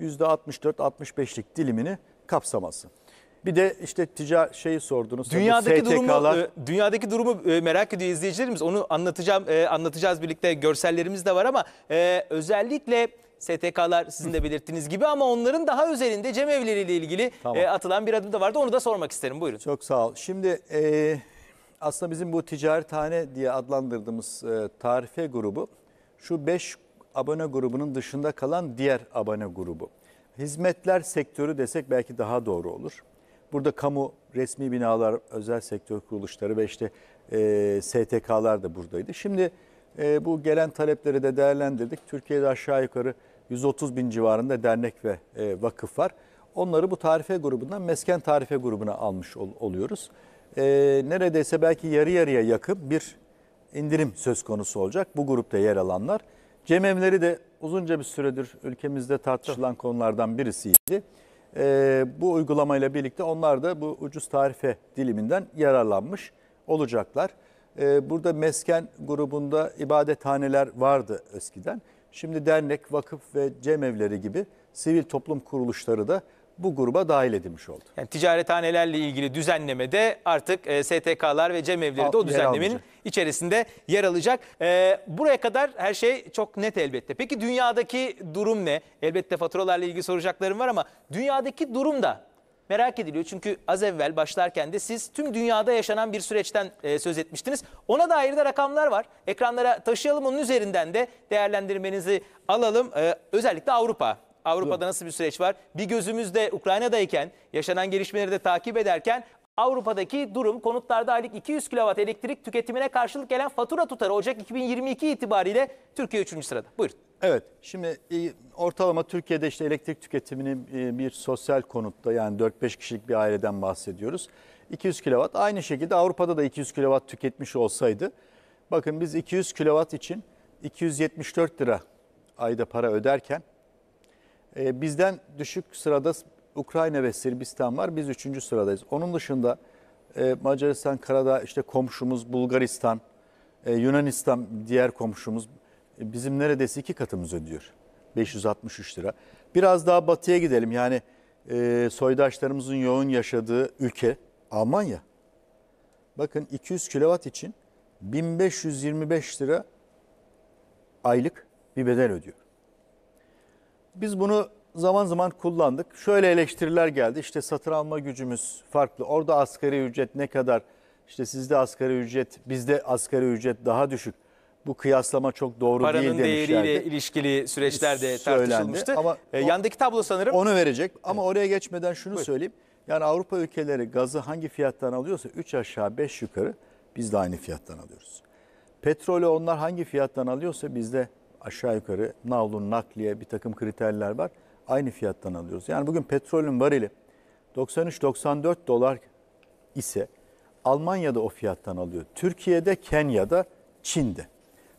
%64-65'lik dilimini kapsaması. Bir de işte tica şeyi sordunuz. Dünyadaki durumu e, dünyadaki durumu e, merak ediyor izleyicilerimiz. Onu anlatacağım e, anlatacağız birlikte görsellerimiz de var ama özellikle STK'lar sizin de belirttiğiniz gibi ama onların daha özelinde Cem Evleri ilgili tamam. atılan bir adım da vardı. Onu da sormak isterim. Buyurun. Çok sağ ol. Şimdi e, aslında bizim bu ticarethane diye adlandırdığımız e, tarife grubu şu 5 abone grubunun dışında kalan diğer abone grubu. Hizmetler sektörü desek belki daha doğru olur. Burada kamu resmi binalar, özel sektör kuruluşları ve işte e, STK'lar da buradaydı. Şimdi e, bu gelen talepleri de değerlendirdik. Türkiye'de aşağı yukarı 130 bin civarında dernek ve e, vakıf var. Onları bu tarife grubundan mesken tarife grubuna almış ol, oluyoruz. E, neredeyse belki yarı yarıya yakın bir indirim söz konusu olacak bu grupta yer alanlar. Cemevleri de uzunca bir süredir ülkemizde tartışılan konulardan birisiydi e, bu uygulamayla birlikte onlar da bu ucuz tarife diliminden yararlanmış olacaklar. E, burada mesken grubunda ibadethaneler vardı eskiden. Şimdi dernek, vakıf ve cemevleri gibi sivil toplum kuruluşları da bu gruba dahil edilmiş oldu. Yani ticarethanelerle ilgili düzenleme de artık e, STK'lar ve cemevleri de o düzenlemenin alacak. içerisinde yer alacak. E, buraya kadar her şey çok net elbette. Peki dünyadaki durum ne? Elbette faturalarla ilgili soracaklarım var ama dünyadaki durum da merak ediliyor. Çünkü az evvel başlarken de siz tüm dünyada yaşanan bir süreçten e, söz etmiştiniz. Ona dair de rakamlar var. Ekranlara taşıyalım onun üzerinden de değerlendirmenizi alalım. E, özellikle Avrupa Avrupa'da nasıl bir süreç var? Bir gözümüzde Ukrayna'dayken, yaşanan gelişmeleri de takip ederken Avrupa'daki durum konutlarda aylık 200 kW elektrik tüketimine karşılık gelen fatura tutarı Ocak 2022 itibariyle Türkiye 3. sırada. Buyurun. Evet şimdi e, ortalama Türkiye'de işte elektrik tüketimini e, bir sosyal konutta yani 4-5 kişilik bir aileden bahsediyoruz. 200 kW aynı şekilde Avrupa'da da 200 kW tüketmiş olsaydı bakın biz 200 kW için 274 lira ayda para öderken e, bizden düşük sırada Ukrayna ve Sırbistan var. Biz üçüncü sıradayız. Onun dışında e, Macaristan, Karadağ, işte komşumuz Bulgaristan, e, Yunanistan diğer komşumuz e, bizim neredeyse iki katımız ödüyor. 563 lira. Biraz daha batıya gidelim. Yani e, soydaşlarımızın yoğun yaşadığı ülke Almanya. Bakın 200 kilowatt için 1525 lira aylık bir bedel ödüyor. Biz bunu zaman zaman kullandık. Şöyle eleştiriler geldi. İşte satın alma gücümüz farklı. Orada asgari ücret ne kadar? İşte sizde asgari ücret, bizde asgari ücret daha düşük. Bu kıyaslama çok doğru Paranın değil demişlerdi. Paranın değeriyle ilişkili süreçler de tartışılmıştı. Ama e, yandaki tablo sanırım. Onu verecek ama evet. oraya geçmeden şunu Buyur. söyleyeyim. Yani Avrupa ülkeleri gazı hangi fiyattan alıyorsa 3 aşağı 5 yukarı biz de aynı fiyattan alıyoruz. Petrolü onlar hangi fiyattan alıyorsa biz de aşağı yukarı navlun, nakliye bir takım kriterler var. Aynı fiyattan alıyoruz. Yani bugün petrolün varili 93-94 dolar ise Almanya'da o fiyattan alıyor. Türkiye'de, Kenya'da, Çin'de.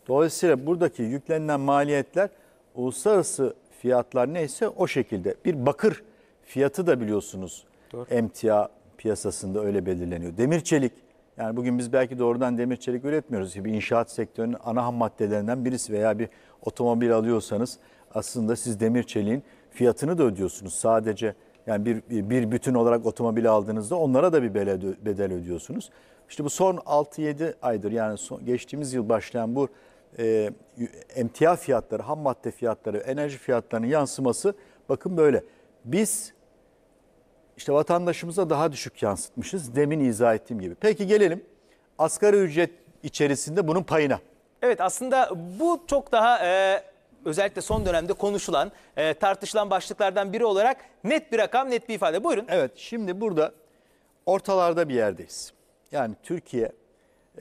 Dolayısıyla buradaki yüklenilen maliyetler uluslararası fiyatlar neyse o şekilde. Bir bakır fiyatı da biliyorsunuz Doğru. emtia piyasasında öyle belirleniyor. Demir çelik yani bugün biz belki doğrudan demir çelik üretmiyoruz gibi inşaat sektörünün ana ham maddelerinden birisi veya bir otomobil alıyorsanız aslında siz demir çeliğin fiyatını da ödüyorsunuz. Sadece yani bir, bir bütün olarak otomobili aldığınızda onlara da bir bedel ödüyorsunuz. İşte bu son 6-7 aydır yani son, geçtiğimiz yıl başlayan bu e, emtia fiyatları, ham madde fiyatları, enerji fiyatlarının yansıması bakın böyle. Biz işte vatandaşımıza daha düşük yansıtmışız demin izah ettiğim gibi. Peki gelelim asgari ücret içerisinde bunun payına. Evet aslında bu çok daha e, özellikle son dönemde konuşulan, e, tartışılan başlıklardan biri olarak net bir rakam, net bir ifade. Buyurun. Evet şimdi burada ortalarda bir yerdeyiz. Yani Türkiye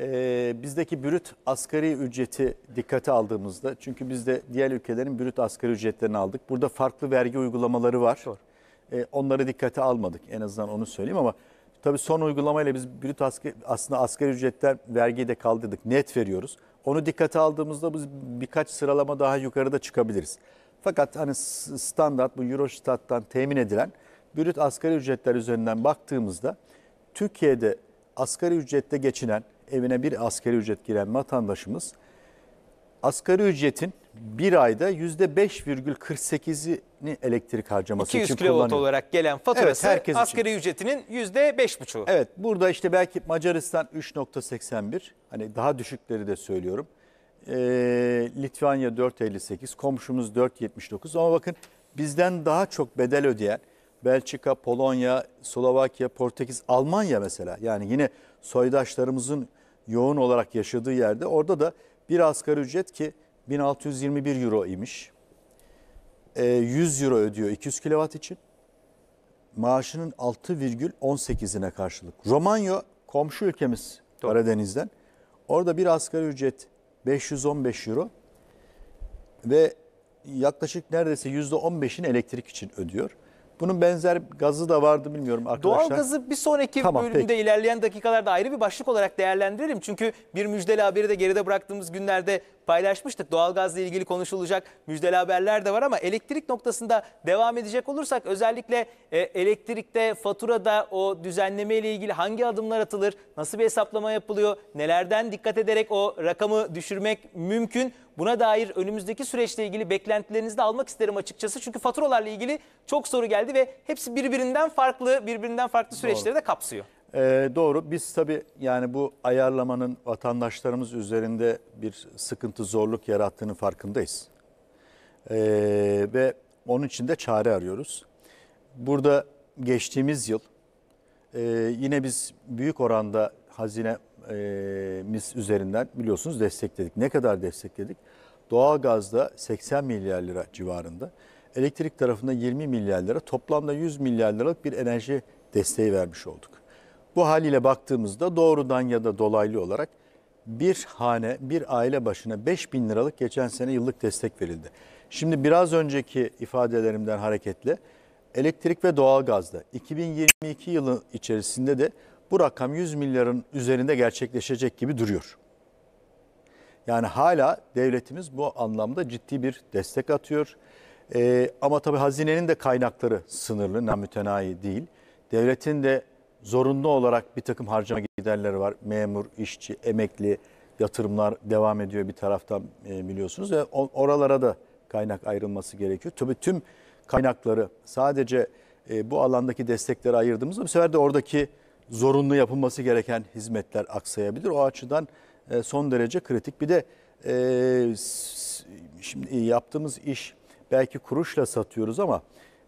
e, bizdeki brüt asgari ücreti dikkate aldığımızda çünkü biz de diğer ülkelerin brüt asgari ücretlerini aldık. Burada farklı vergi uygulamaları var. Doğru e, onları dikkate almadık. En azından onu söyleyeyim ama tabii son uygulamayla biz brüt asgari, aslında asgari ücretler vergiyi de kaldırdık. Net veriyoruz. Onu dikkate aldığımızda biz birkaç sıralama daha yukarıda çıkabiliriz. Fakat hani standart bu Eurostat'tan temin edilen brüt asgari ücretler üzerinden baktığımızda Türkiye'de asgari ücrette geçinen evine bir asgari ücret giren vatandaşımız asgari ücretin bir ayda %5,48'ini elektrik harcaması için kullanıyor. 200 kilowatt olarak gelen faturası evet, herkes asgari için. ücretinin %5,5'u. Evet burada işte belki Macaristan 3,81 hani daha düşükleri de söylüyorum. Ee, Litvanya 4,58 komşumuz 4,79 ama bakın bizden daha çok bedel ödeyen Belçika, Polonya, Slovakya, Portekiz, Almanya mesela yani yine soydaşlarımızın yoğun olarak yaşadığı yerde orada da bir asgari ücret ki 1621 euro imiş. 100 ee, euro ödüyor 200 kilowatt için. Maaşının 6,18'ine karşılık. Romanya komşu ülkemiz Doğru. Karadeniz'den. Orada bir asgari ücret 515 euro ve yaklaşık neredeyse %15'ini elektrik için ödüyor. Bunun benzer gazı da vardı bilmiyorum arkadaşlar. Doğal gazı bir sonraki tamam, bölümde peki. ilerleyen dakikalarda ayrı bir başlık olarak değerlendirelim. Çünkü bir müjdeli haberi de geride bıraktığımız günlerde paylaşmıştık. Doğalgazla ilgili konuşulacak müjdeli haberler de var ama elektrik noktasında devam edecek olursak özellikle e, elektrikte, faturada o düzenleme ile ilgili hangi adımlar atılır, nasıl bir hesaplama yapılıyor, nelerden dikkat ederek o rakamı düşürmek mümkün? Buna dair önümüzdeki süreçle ilgili beklentilerinizi de almak isterim açıkçası. Çünkü faturalarla ilgili çok soru geldi ve hepsi birbirinden farklı, birbirinden farklı süreçleri Doğru. de kapsıyor. Ee, doğru. Biz tabii yani bu ayarlamanın vatandaşlarımız üzerinde bir sıkıntı, zorluk yarattığını farkındayız. Ee, ve onun için de çare arıyoruz. Burada geçtiğimiz yıl e, yine biz büyük oranda hazinemiz e, üzerinden biliyorsunuz destekledik. Ne kadar destekledik? Doğalgazda 80 milyar lira civarında, elektrik tarafında 20 milyar lira, toplamda 100 milyar liralık bir enerji desteği vermiş olduk. Bu haliyle baktığımızda doğrudan ya da dolaylı olarak bir hane, bir aile başına 5 bin liralık geçen sene yıllık destek verildi. Şimdi biraz önceki ifadelerimden hareketle elektrik ve doğalgazda 2022 yılı içerisinde de bu rakam 100 milyarın üzerinde gerçekleşecek gibi duruyor. Yani hala devletimiz bu anlamda ciddi bir destek atıyor. Ee, ama tabii hazinenin de kaynakları sınırlı, namütenayi değil. Devletin de zorunlu olarak bir takım harcama giderleri var. Memur, işçi, emekli yatırımlar devam ediyor bir taraftan e, biliyorsunuz. Ve oralara da kaynak ayrılması gerekiyor. Tabii tüm kaynakları sadece e, bu alandaki desteklere ayırdığımızda bu sefer de oradaki zorunlu yapılması gereken hizmetler aksayabilir. O açıdan e, son derece kritik. Bir de şimdi yaptığımız iş belki kuruşla satıyoruz ama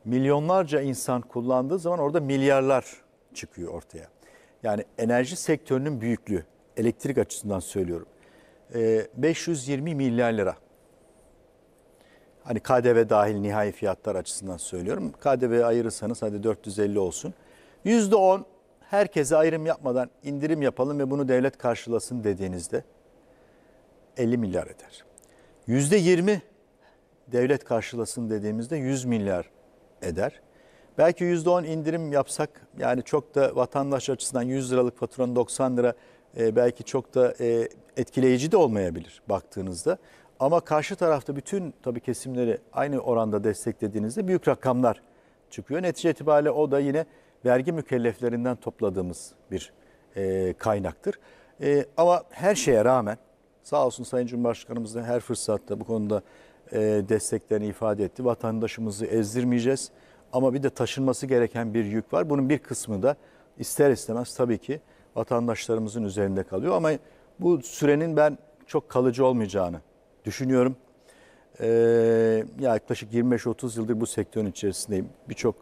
milyonlarca insan kullandığı zaman orada milyarlar çıkıyor ortaya. Yani enerji sektörünün büyüklüğü, elektrik açısından söylüyorum. 520 ee, milyar lira. Hani KDV dahil nihai fiyatlar açısından söylüyorum. KDV ayırırsanız hadi 450 olsun. %10 herkese ayrım yapmadan indirim yapalım ve bunu devlet karşılasın dediğinizde 50 milyar eder. %20 devlet karşılasın dediğimizde 100 milyar eder. Belki %10 indirim yapsak yani çok da vatandaş açısından 100 liralık faturanın 90 lira e, belki çok da e, etkileyici de olmayabilir baktığınızda. Ama karşı tarafta bütün tabii kesimleri aynı oranda desteklediğinizde büyük rakamlar çıkıyor. Netice itibariyle o da yine vergi mükelleflerinden topladığımız bir e, kaynaktır. E, ama her şeye rağmen sağ olsun Sayın Cumhurbaşkanımız da her fırsatta bu konuda e, desteklerini ifade etti. Vatandaşımızı ezdirmeyeceğiz. Ama bir de taşınması gereken bir yük var. Bunun bir kısmı da ister istemez tabii ki vatandaşlarımızın üzerinde kalıyor. Ama bu sürenin ben çok kalıcı olmayacağını düşünüyorum. Ee, yaklaşık 25-30 yıldır bu sektörün içerisindeyim. Birçok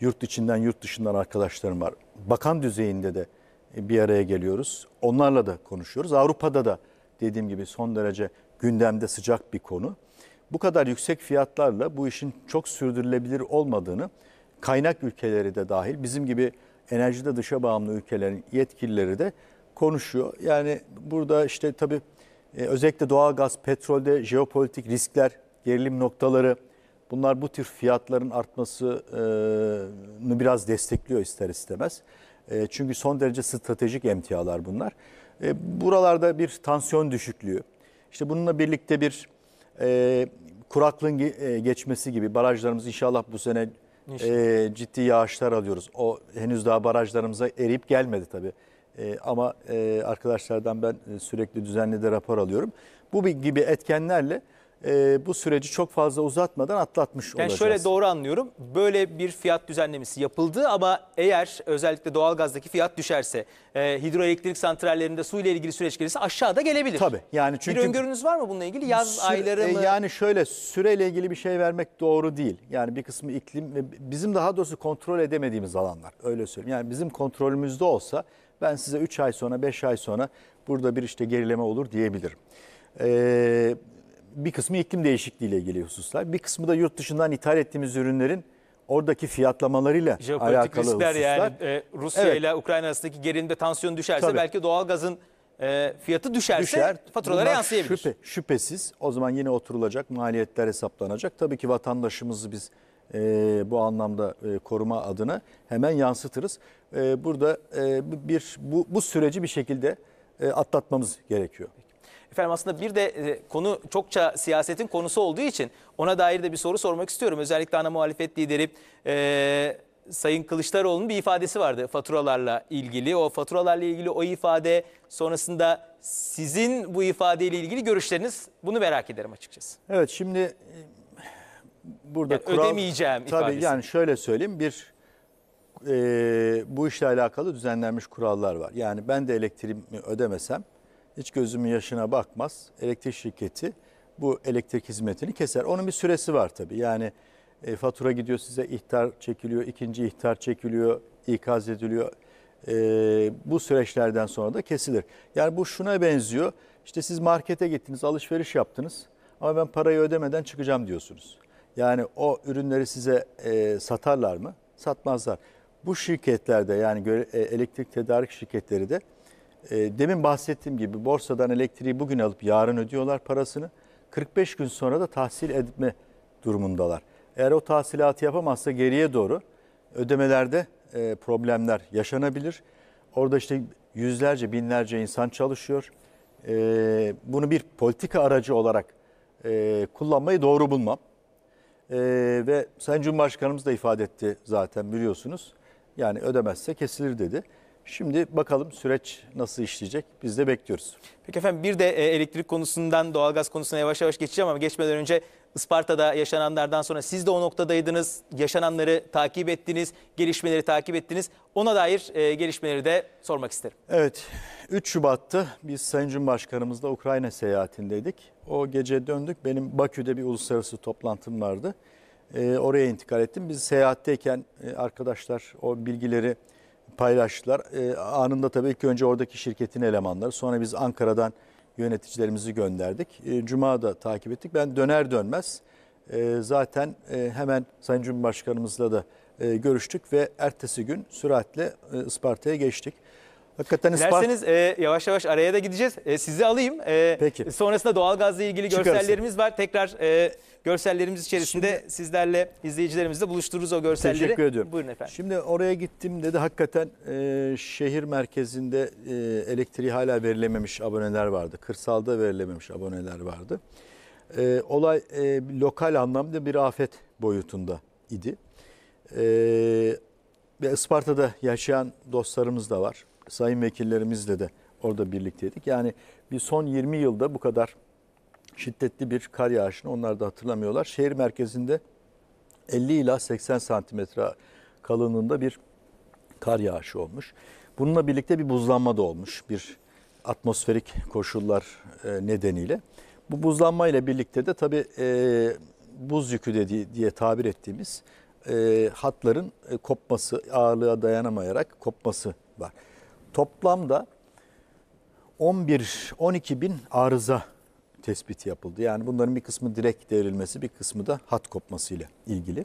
yurt içinden yurt dışından arkadaşlarım var. Bakan düzeyinde de bir araya geliyoruz. Onlarla da konuşuyoruz. Avrupa'da da dediğim gibi son derece gündemde sıcak bir konu bu kadar yüksek fiyatlarla bu işin çok sürdürülebilir olmadığını kaynak ülkeleri de dahil bizim gibi enerjide dışa bağımlı ülkelerin yetkilileri de konuşuyor. Yani burada işte tabii e, özellikle doğalgaz, petrolde jeopolitik riskler, gerilim noktaları bunlar bu tür fiyatların artmasını e, biraz destekliyor ister istemez. E, çünkü son derece stratejik emtialar bunlar. Buralarda bir tansiyon düşüklüğü. İşte bununla birlikte bir ee, e, kuraklığın geçmesi gibi barajlarımız inşallah bu sene e, ciddi yağışlar alıyoruz. O henüz daha barajlarımıza eriyip gelmedi tabii. E, ama e, arkadaşlardan ben e, sürekli düzenli de rapor alıyorum. Bu gibi etkenlerle e, bu süreci çok fazla uzatmadan atlatmış yani olacağız. Şöyle doğru anlıyorum. Böyle bir fiyat düzenlemesi yapıldı ama eğer özellikle doğalgazdaki fiyat düşerse, e, hidroelektrik santrallerinde su ile ilgili süreç gelirse aşağıda gelebilir. Tabii. Yani çünkü bir öngörünüz var mı bununla ilgili? Yaz süre, ayları e, mı? E, yani şöyle süreyle ilgili bir şey vermek doğru değil. Yani bir kısmı iklim ve bizim daha doğrusu kontrol edemediğimiz alanlar. Öyle söyleyeyim. Yani bizim kontrolümüzde olsa ben size 3 ay sonra 5 ay sonra burada bir işte gerileme olur diyebilirim. Eee bir kısmı iklim değişikliği ile ilgili hususlar. Bir kısmı da yurt dışından ithal ettiğimiz ürünlerin oradaki fiyatlamalarıyla alakalı riskler hususlar. yani e, Rusya evet. ile Ukrayna arasındaki gerilimde tansiyon düşerse Tabii. belki doğalgazın e, fiyatı düşerse Düşer. faturalara Bunlar yansıyabilir. Şüphe, şüphesiz o zaman yine oturulacak maliyetler hesaplanacak. Tabii ki vatandaşımızı biz e, bu anlamda e, koruma adına hemen yansıtırız. E, burada e, bir bu, bu süreci bir şekilde e, atlatmamız gerekiyor. Efendim aslında bir de e, konu çokça siyasetin konusu olduğu için ona dair de bir soru sormak istiyorum. Özellikle ana muhalefet lideri e, Sayın Kılıçdaroğlu'nun bir ifadesi vardı faturalarla ilgili. O faturalarla ilgili o ifade sonrasında sizin bu ifadeyle ilgili görüşleriniz bunu merak ederim açıkçası. Evet şimdi e, burada yani kural, ödemeyeceğim tabii ifadesi. yani şöyle söyleyeyim bir e, bu işle alakalı düzenlenmiş kurallar var. Yani ben de elektriğimi ödemesem hiç gözümün yaşına bakmaz. Elektrik şirketi bu elektrik hizmetini keser. Onun bir süresi var tabii. Yani e, fatura gidiyor size ihtar çekiliyor, ikinci ihtar çekiliyor, ikaz ediliyor. E, bu süreçlerden sonra da kesilir. Yani bu şuna benziyor. İşte siz markete gittiniz, alışveriş yaptınız ama ben parayı ödemeden çıkacağım diyorsunuz. Yani o ürünleri size e, satarlar mı? Satmazlar. Bu şirketlerde yani e, elektrik tedarik şirketleri de e, demin bahsettiğim gibi borsadan elektriği bugün alıp yarın ödüyorlar parasını. 45 gün sonra da tahsil etme durumundalar. Eğer o tahsilatı yapamazsa geriye doğru ödemelerde e, problemler yaşanabilir. Orada işte yüzlerce binlerce insan çalışıyor. E, bunu bir politika aracı olarak e, kullanmayı doğru bulmam. E, ve Sayın Cumhurbaşkanımız da ifade etti zaten biliyorsunuz. Yani ödemezse kesilir dedi. Şimdi bakalım süreç nasıl işleyecek biz de bekliyoruz. Peki efendim bir de e, elektrik konusundan doğalgaz konusuna yavaş yavaş geçeceğim ama geçmeden önce Isparta'da yaşananlardan sonra siz de o noktadaydınız. Yaşananları takip ettiniz, gelişmeleri takip ettiniz. Ona dair e, gelişmeleri de sormak isterim. Evet, 3 Şubat'ta biz Sayın Cumhurbaşkanımızla Ukrayna seyahatindeydik. O gece döndük, benim Bakü'de bir uluslararası toplantım vardı. E, oraya intikal ettim. Biz seyahatteyken arkadaşlar o bilgileri paylaştılar. E, anında tabii ki önce oradaki şirketin elemanları sonra biz Ankara'dan yöneticilerimizi gönderdik. E, Cuma da takip ettik. Ben döner dönmez e, zaten e, hemen Sayın Cumhurbaşkanımızla da e, görüştük ve ertesi gün süratle e, Isparta'ya geçtik. Hakikaten ispat. Dilerseniz e, yavaş yavaş araya da gideceğiz. E, sizi alayım. E, Peki. Sonrasında doğalgazla ilgili Çıkarsın. görsellerimiz var. Tekrar e, görsellerimiz içerisinde Şimdi, sizlerle izleyicilerimizle buluştururuz o görselleri. Teşekkür ediyorum. Buyurun efendim. Şimdi oraya gittim dedi. hakikaten e, şehir merkezinde e, elektriği hala verilememiş aboneler vardı. Kırsalda verilememiş aboneler vardı. E, olay e, lokal anlamda bir afet boyutunda idi. E, ve Isparta'da yaşayan dostlarımız da var sayın vekillerimizle de orada birlikteydik. Yani bir son 20 yılda bu kadar şiddetli bir kar yağışını onlar da hatırlamıyorlar. Şehir merkezinde 50 ila 80 santimetre kalınlığında bir kar yağışı olmuş. Bununla birlikte bir buzlanma da olmuş bir atmosferik koşullar e, nedeniyle. Bu buzlanma ile birlikte de tabii e, buz yükü dediği, diye tabir ettiğimiz e, hatların kopması, ağırlığa dayanamayarak kopması var toplamda 11 12 bin arıza tespiti yapıldı. Yani bunların bir kısmı direkt devrilmesi, bir kısmı da hat kopması ile ilgili.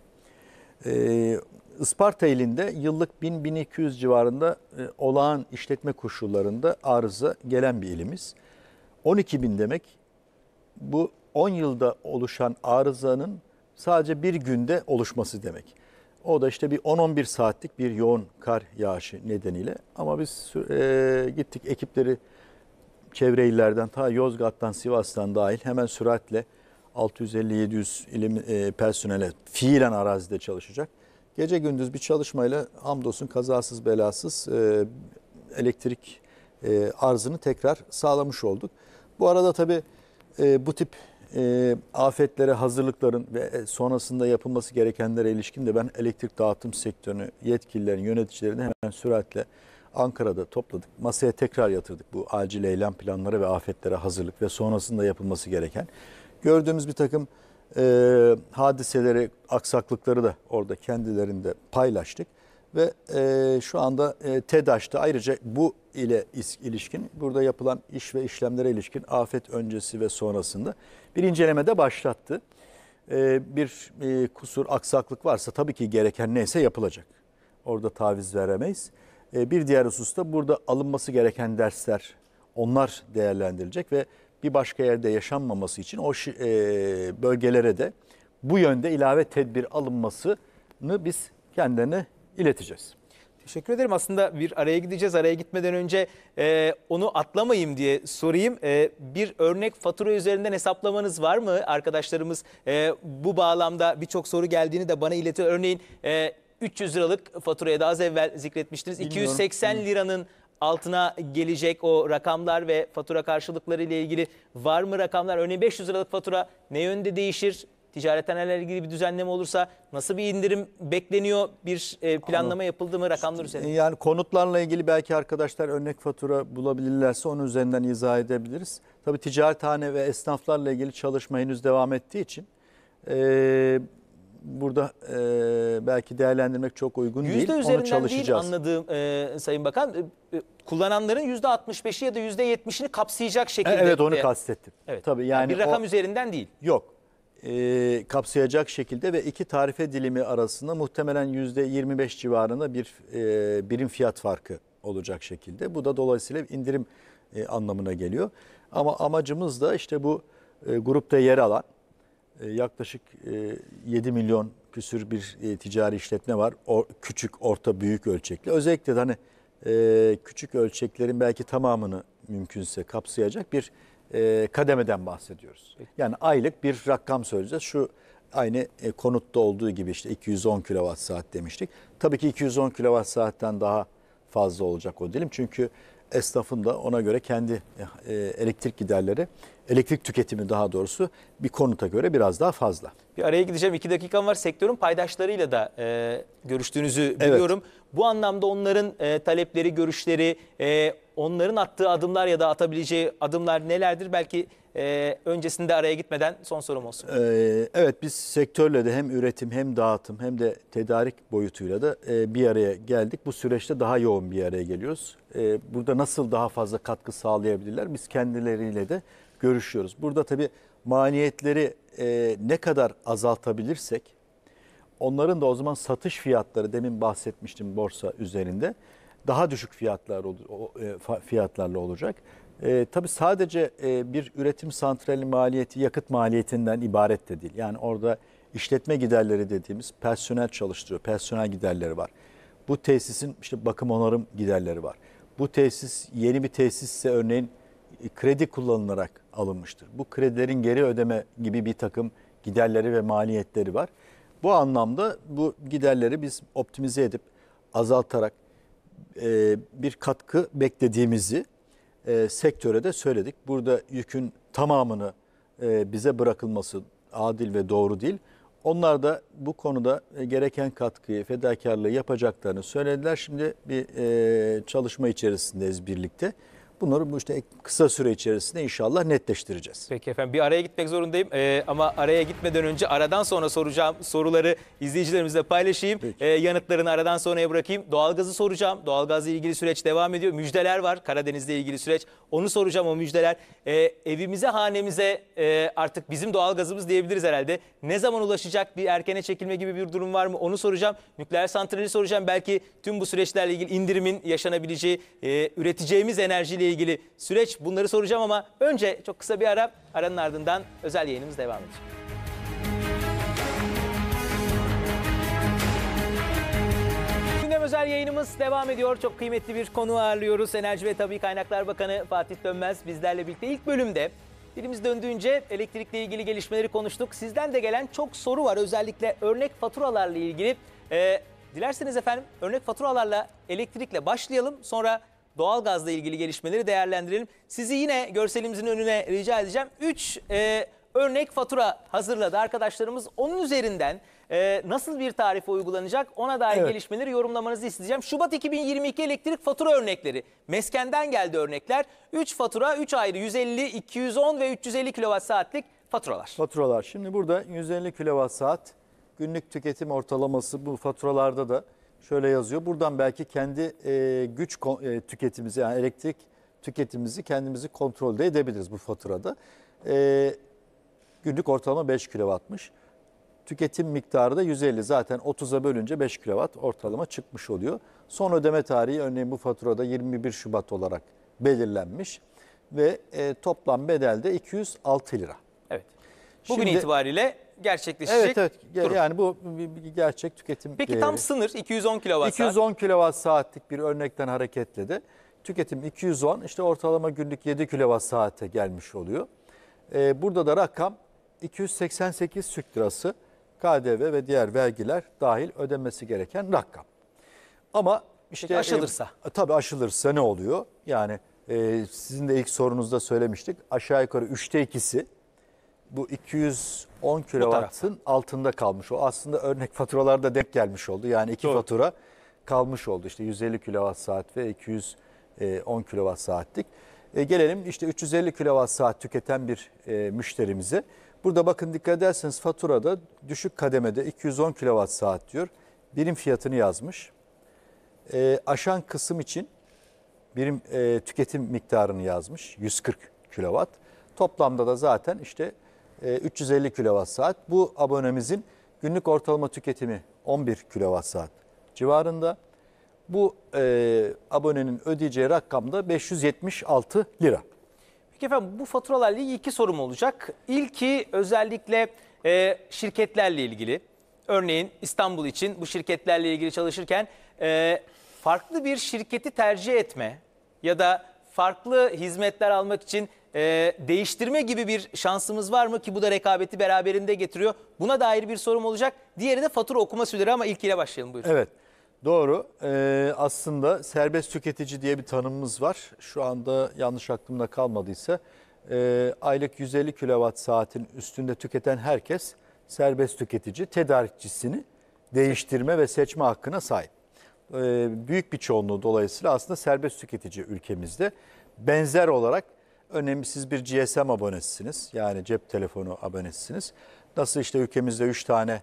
Ee, Isparta ilinde yıllık 1000-1200 civarında e, olağan işletme koşullarında arıza gelen bir ilimiz. 12 bin demek bu 10 yılda oluşan arızanın sadece bir günde oluşması demek. O da işte bir 10-11 saatlik bir yoğun kar yağışı nedeniyle. Ama biz e, gittik ekipleri çevre illerden ta Yozgat'tan Sivas'tan dahil hemen süratle 650-700 ilim e, personele fiilen arazide çalışacak. Gece gündüz bir çalışmayla hamdolsun kazasız belasız e, elektrik e, arzını tekrar sağlamış olduk. Bu arada tabii e, bu tip e, afetlere hazırlıkların ve e, sonrasında yapılması gerekenlere ilişkin de ben elektrik dağıtım sektörünü yetkililerin, yöneticilerini hemen süratle Ankara'da topladık. Masaya tekrar yatırdık bu acil eylem planları ve afetlere hazırlık ve sonrasında yapılması gereken. Gördüğümüz bir takım e, hadiseleri, aksaklıkları da orada kendilerinde paylaştık. Ve e, şu anda e, TEDAŞ'ta ayrıca bu ile ilişkin burada yapılan iş ve işlemlere ilişkin afet öncesi ve sonrasında bir inceleme de başlattı. Ee, bir e, kusur, aksaklık varsa tabii ki gereken neyse yapılacak. Orada taviz veremeyiz. Ee, bir diğer hususta burada alınması gereken dersler onlar değerlendirilecek ve bir başka yerde yaşanmaması için o e, bölgelere de bu yönde ilave tedbir alınmasını biz kendilerine ileteceğiz. Teşekkür ederim. Aslında bir araya gideceğiz. Araya gitmeden önce e, onu atlamayayım diye sorayım. E, bir örnek fatura üzerinden hesaplamanız var mı? Arkadaşlarımız e, bu bağlamda birçok soru geldiğini de bana iletiyor. Örneğin e, 300 liralık faturaya daha az evvel zikretmiştiniz. Bilmiyorum. 280 liranın altına gelecek o rakamlar ve fatura karşılıkları ile ilgili var mı rakamlar? Örneğin 500 liralık fatura ne yönde değişir? Ticarethanelerle ilgili bir düzenleme olursa nasıl bir indirim bekleniyor? Bir e, planlama yapıldı mı rakamlar üzerinde? Yani konutlarla ilgili belki arkadaşlar örnek fatura bulabilirlerse onun üzerinden izah edebiliriz. Tabii ticarethane ve esnaflarla ilgili çalışma henüz devam ettiği için e, burada e, belki değerlendirmek çok uygun %100 değil. Onu üzerinden değil çalışacağız. anladığım e, Sayın Bakan. E, e, kullananların yüzde %65'i ya da yüzde %70'ini kapsayacak şekilde. evet onu e, kastettim. Evet. Tabii yani, yani bir rakam o, üzerinden değil. yok e, kapsayacak şekilde ve iki tarife dilimi arasında muhtemelen yüzde %25 civarında bir e, birim fiyat farkı olacak şekilde. Bu da dolayısıyla indirim e, anlamına geliyor. Ama amacımız da işte bu e, grupta yer alan e, yaklaşık e, 7 milyon küsür bir e, ticari işletme var. O, küçük, orta, büyük ölçekli. Özellikle de hani e, küçük ölçeklerin belki tamamını mümkünse kapsayacak bir e, kademeden bahsediyoruz. Yani aylık bir rakam söyleyeceğiz. Şu aynı e, konutta olduğu gibi işte 210 kilowatt saat demiştik. Tabii ki 210 kilowatt saatten daha fazla olacak o dilim. Çünkü esnafın da ona göre kendi e, elektrik giderleri, elektrik tüketimi daha doğrusu bir konuta göre biraz daha fazla. Bir araya gideceğim. iki dakikam var. Sektörün paydaşlarıyla da e, görüştüğünüzü biliyorum. Evet. Bu anlamda onların e, talepleri, görüşleri, e, onların attığı adımlar ya da atabileceği adımlar nelerdir? Belki e, öncesinde araya gitmeden son sorum olsun. Ee, evet biz sektörle de hem üretim hem dağıtım hem de tedarik boyutuyla da e, bir araya geldik. Bu süreçte daha yoğun bir araya geliyoruz. E, burada nasıl daha fazla katkı sağlayabilirler? Biz kendileriyle de görüşüyoruz. Burada tabii maniyetleri e, ne kadar azaltabilirsek onların da o zaman satış fiyatları demin bahsetmiştim borsa üzerinde daha düşük fiyatlar e, fiyatlarla olacak. E, tabii sadece e, bir üretim santrali maliyeti yakıt maliyetinden ibaret de değil. Yani orada işletme giderleri dediğimiz personel çalıştırıyor, personel giderleri var. Bu tesisin işte bakım onarım giderleri var. Bu tesis yeni bir tesisse örneğin e, kredi kullanılarak alınmıştır. Bu kredilerin geri ödeme gibi bir takım giderleri ve maliyetleri var. Bu anlamda bu giderleri biz optimize edip azaltarak e, bir katkı beklediğimizi e, sektöre de söyledik. Burada yükün tamamını e, bize bırakılması adil ve doğru değil. Onlar da bu konuda gereken katkıyı, fedakarlığı yapacaklarını söylediler. Şimdi bir çalışma içerisindeyiz birlikte. Bunları bu işte kısa süre içerisinde inşallah netleştireceğiz. Peki efendim bir araya gitmek zorundayım ee, ama araya gitmeden önce aradan sonra soracağım soruları izleyicilerimizle paylaşayım. Peki. Ee, yanıtlarını aradan sonraya bırakayım. Doğalgazı soracağım. Doğalgazla ilgili süreç devam ediyor. Müjdeler var Karadeniz'le ilgili süreç. Onu soracağım o müjdeler. Ee, evimize hanemize e, artık bizim doğalgazımız diyebiliriz herhalde. Ne zaman ulaşacak bir erkene çekilme gibi bir durum var mı onu soracağım. Nükleer santrali soracağım. Belki tüm bu süreçlerle ilgili indirimin yaşanabileceği e, üreteceğimiz enerjiyle ilgili süreç bunları soracağım ama önce çok kısa bir ara. Aranın ardından özel yayınımız devam edecek. Gündem özel yayınımız devam ediyor. Çok kıymetli bir konu ağırlıyoruz. Enerji ve tabii Kaynaklar Bakanı Fatih Dönmez bizlerle birlikte ilk bölümde Dilimiz döndüğünce elektrikle ilgili gelişmeleri konuştuk. Sizden de gelen çok soru var. Özellikle örnek faturalarla ilgili. Ee, dilerseniz efendim örnek faturalarla elektrikle başlayalım. Sonra doğalgazla ilgili gelişmeleri değerlendirelim. Sizi yine görselimizin önüne rica edeceğim. 3 e, örnek fatura hazırladı arkadaşlarımız. Onun üzerinden e, nasıl bir tarife uygulanacak ona dair evet. gelişmeleri yorumlamanızı isteyeceğim. Şubat 2022 elektrik fatura örnekleri. Meskenden geldi örnekler. 3 fatura 3 ayrı 150, 210 ve 350 kWh saatlik faturalar. Faturalar. Şimdi burada 150 kWh saat günlük tüketim ortalaması bu faturalarda da şöyle yazıyor. Buradan belki kendi e, güç e, tüketimizi yani elektrik tüketimizi kendimizi kontrolde edebiliriz bu faturada. E, günlük ortalama 5 kilovatmış. Tüketim miktarı da 150 zaten 30'a bölünce 5 kilovat ortalama çıkmış oluyor. Son ödeme tarihi örneğin bu faturada 21 Şubat olarak belirlenmiş ve e, toplam bedel de 206 lira. Evet. Bugün Şimdi, itibariyle gerçekleşecek. Evet evet durum. yani bu bir gerçek tüketim. Peki tam e, sınır 210 kWh. 210 kWh saatlik bir örnekten hareketle de tüketim 210 işte ortalama günlük 7 kWh saate gelmiş oluyor. Ee, burada da rakam 288 Türk lirası KDV ve diğer vergiler dahil ödenmesi gereken rakam. Ama işte Peki aşılırsa. E, tabii aşılırsa ne oluyor? Yani e, sizin de ilk sorunuzda söylemiştik aşağı yukarı 3'te 2'si bu 200 10 kilovatın altında kalmış. O aslında örnek faturalarda denk gelmiş oldu. Yani iki Doğru. fatura kalmış oldu. İşte 150 kilovat saat ve 210 e, kilovat saatlik. E, gelelim işte 350 kilovat saat tüketen bir e, müşterimize. Burada bakın dikkat ederseniz faturada düşük kademede 210 kilovat saat diyor. Birim fiyatını yazmış. E, aşan kısım için birim e, tüketim miktarını yazmış 140 kilovat. Toplamda da zaten işte 350 ee, kWh saat. Bu abonemizin günlük ortalama tüketimi 11 kWh saat civarında. Bu e, abonenin ödeyeceği rakam da 576 lira. Peki efendim bu faturalarla ilgili iki sorum olacak. İlki özellikle e, şirketlerle ilgili. Örneğin İstanbul için bu şirketlerle ilgili çalışırken e, farklı bir şirketi tercih etme ya da farklı hizmetler almak için e, değiştirme gibi bir şansımız var mı ki bu da rekabeti beraberinde getiriyor. Buna dair bir sorum olacak. Diğeri de fatura okuma süreleri ama ilk ile başlayalım buyurun. Evet doğru ee, aslında serbest tüketici diye bir tanımımız var. Şu anda yanlış aklımda kalmadıysa e, aylık 150 kilowatt saatin üstünde tüketen herkes serbest tüketici tedarikçisini değiştirme ve seçme hakkına sahip. Ee, büyük bir çoğunluğu dolayısıyla aslında serbest tüketici ülkemizde benzer olarak Örneğin bir GSM abonesisiniz. Yani cep telefonu abonesisiniz. Nasıl işte ülkemizde 3 tane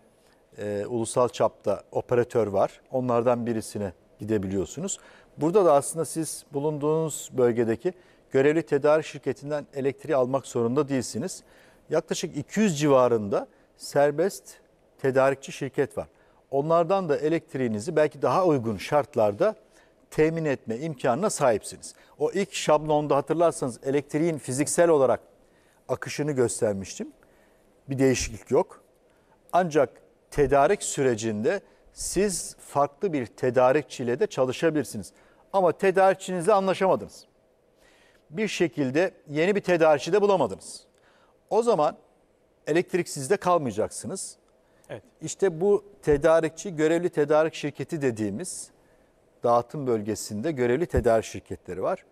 e, ulusal çapta operatör var. Onlardan birisine gidebiliyorsunuz. Burada da aslında siz bulunduğunuz bölgedeki görevli tedarik şirketinden elektriği almak zorunda değilsiniz. Yaklaşık 200 civarında serbest tedarikçi şirket var. Onlardan da elektriğinizi belki daha uygun şartlarda temin etme imkanına sahipsiniz. O ilk şablonda hatırlarsanız elektriğin fiziksel olarak akışını göstermiştim. Bir değişiklik yok. Ancak tedarik sürecinde siz farklı bir tedarikçiyle de çalışabilirsiniz. Ama tedarikçinizle anlaşamadınız. Bir şekilde yeni bir tedarikçi de bulamadınız. O zaman elektrik sizde kalmayacaksınız. Evet. İşte bu tedarikçi, görevli tedarik şirketi dediğimiz dağıtım bölgesinde görevli tedarik şirketleri var.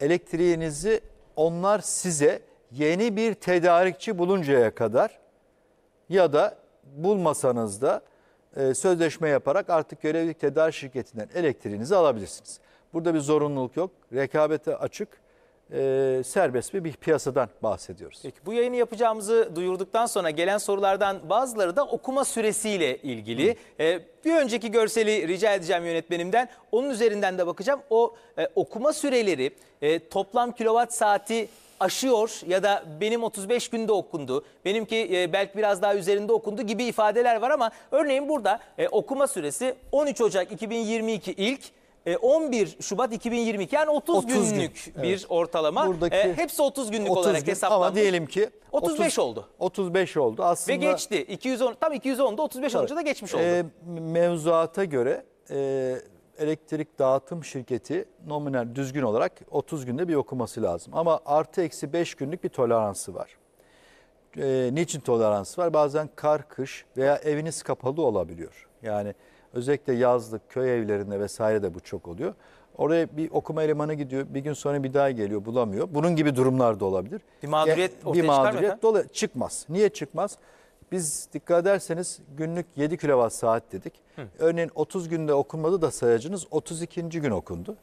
Elektriğinizi onlar size yeni bir tedarikçi buluncaya kadar ya da bulmasanız da e, sözleşme yaparak artık görevli tedarik şirketinden elektriğinizi alabilirsiniz. Burada bir zorunluluk yok. Rekabete açık e, serbest bir, bir piyasadan bahsediyoruz. Peki bu yayını yapacağımızı duyurduktan sonra gelen sorulardan bazıları da okuma süresiyle ilgili. E, bir önceki görseli rica edeceğim yönetmenimden. Onun üzerinden de bakacağım. O e, okuma süreleri e, toplam kilowatt saati aşıyor ya da benim 35 günde okundu, benimki e, belki biraz daha üzerinde okundu gibi ifadeler var ama örneğin burada e, okuma süresi 13 Ocak 2022 ilk, 11 e, Şubat 2022 yani 30, 30 günlük gün. bir evet. ortalama. Buradaki e, hepsi 30 günlük 30 olarak gün, hesaplanmış. Ama diyelim ki 35 30, oldu. 35 oldu aslında. Ve geçti. 210 tam 210'da 35 olunca da geçmiş e, oldu. E, mevzuata göre e, elektrik dağıtım şirketi nominal düzgün olarak 30 günde bir okuması lazım. Ama artı eksi 5 günlük bir toleransı var. E, niçin toleransı var? Bazen kar, kış veya eviniz kapalı olabiliyor. Yani Özellikle yazlık, köy evlerinde vesaire de bu çok oluyor. Oraya bir okuma elemanı gidiyor. Bir gün sonra bir daha geliyor bulamıyor. Bunun gibi durumlar da olabilir. Bir mağduriyet yani, ortaya bir mağduriyet dola çıkmaz. Niye çıkmaz? Biz dikkat ederseniz günlük 7 kilovat saat dedik. Hı. Örneğin 30 günde okunmadı da sayacınız 32. gün okundu.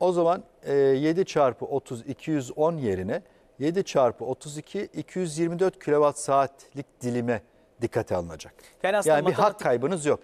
O zaman 7 e, çarpı 30 210 yerine 7 çarpı 32 224 kilovat saatlik dilime dikkate alınacak. Yani, aslında yani bir hak kaybınız yok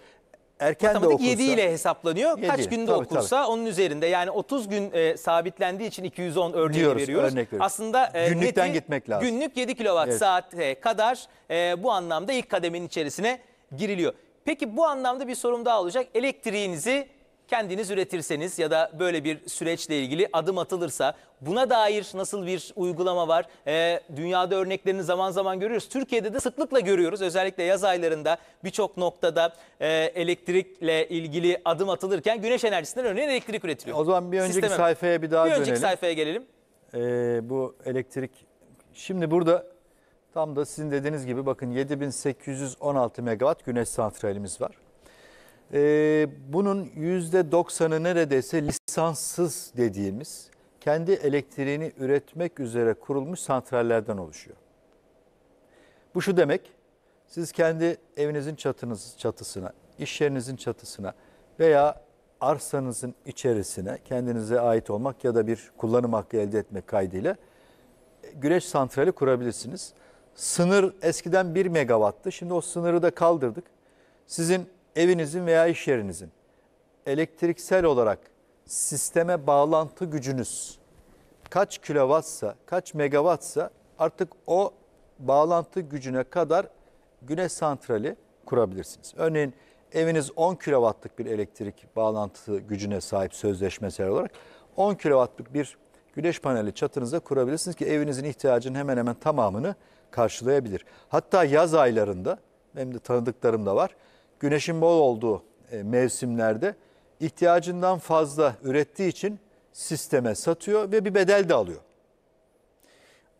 erken Matematik de okursa. 7 ile hesaplanıyor. Yedi, Kaç günde tabii, okursa tabii. onun üzerinde. Yani 30 gün e, sabitlendiği için 210 örneği Diyoruz, veriyoruz. Örnek veriyoruz. Aslında e, günlükten neti, gitmek lazım. Günlük 7 kilowatt evet. saate kadar e, bu anlamda ilk kademenin içerisine giriliyor. Peki bu anlamda bir sorum daha olacak. Elektriğinizi kendiniz üretirseniz ya da böyle bir süreçle ilgili adım atılırsa buna dair nasıl bir uygulama var? E, dünyada örneklerini zaman zaman görüyoruz. Türkiye'de de sıklıkla görüyoruz. Özellikle yaz aylarında birçok noktada e, elektrikle ilgili adım atılırken güneş enerjisinden örneğin elektrik üretiliyor. O zaman bir önceki Sisteme. sayfaya bir daha bir dönelim. Bir önceki sayfaya gelelim. Ee, bu elektrik şimdi burada tam da sizin dediğiniz gibi bakın 7816 megawatt güneş santralimiz var. Ee, bunun %90'ı neredeyse lisanssız dediğimiz kendi elektriğini üretmek üzere kurulmuş santrallerden oluşuyor. Bu şu demek, siz kendi evinizin çatınız, çatısına, iş yerinizin çatısına veya arsanızın içerisine kendinize ait olmak ya da bir kullanım hakkı elde etmek kaydıyla e, güneş santrali kurabilirsiniz. Sınır eskiden 1 megawatttı, Şimdi o sınırı da kaldırdık. Sizin evinizin veya iş yerinizin elektriksel olarak sisteme bağlantı gücünüz kaç kilovatsa, kaç megavatsa artık o bağlantı gücüne kadar güneş santrali kurabilirsiniz. Örneğin eviniz 10 kilovatlık bir elektrik bağlantısı gücüne sahip sözleşmesel olarak 10 kilovatlık bir güneş paneli çatınıza kurabilirsiniz ki evinizin ihtiyacının hemen hemen tamamını karşılayabilir. Hatta yaz aylarında benim de tanıdıklarım da var güneşin bol olduğu e, mevsimlerde ihtiyacından fazla ürettiği için sisteme satıyor ve bir bedel de alıyor.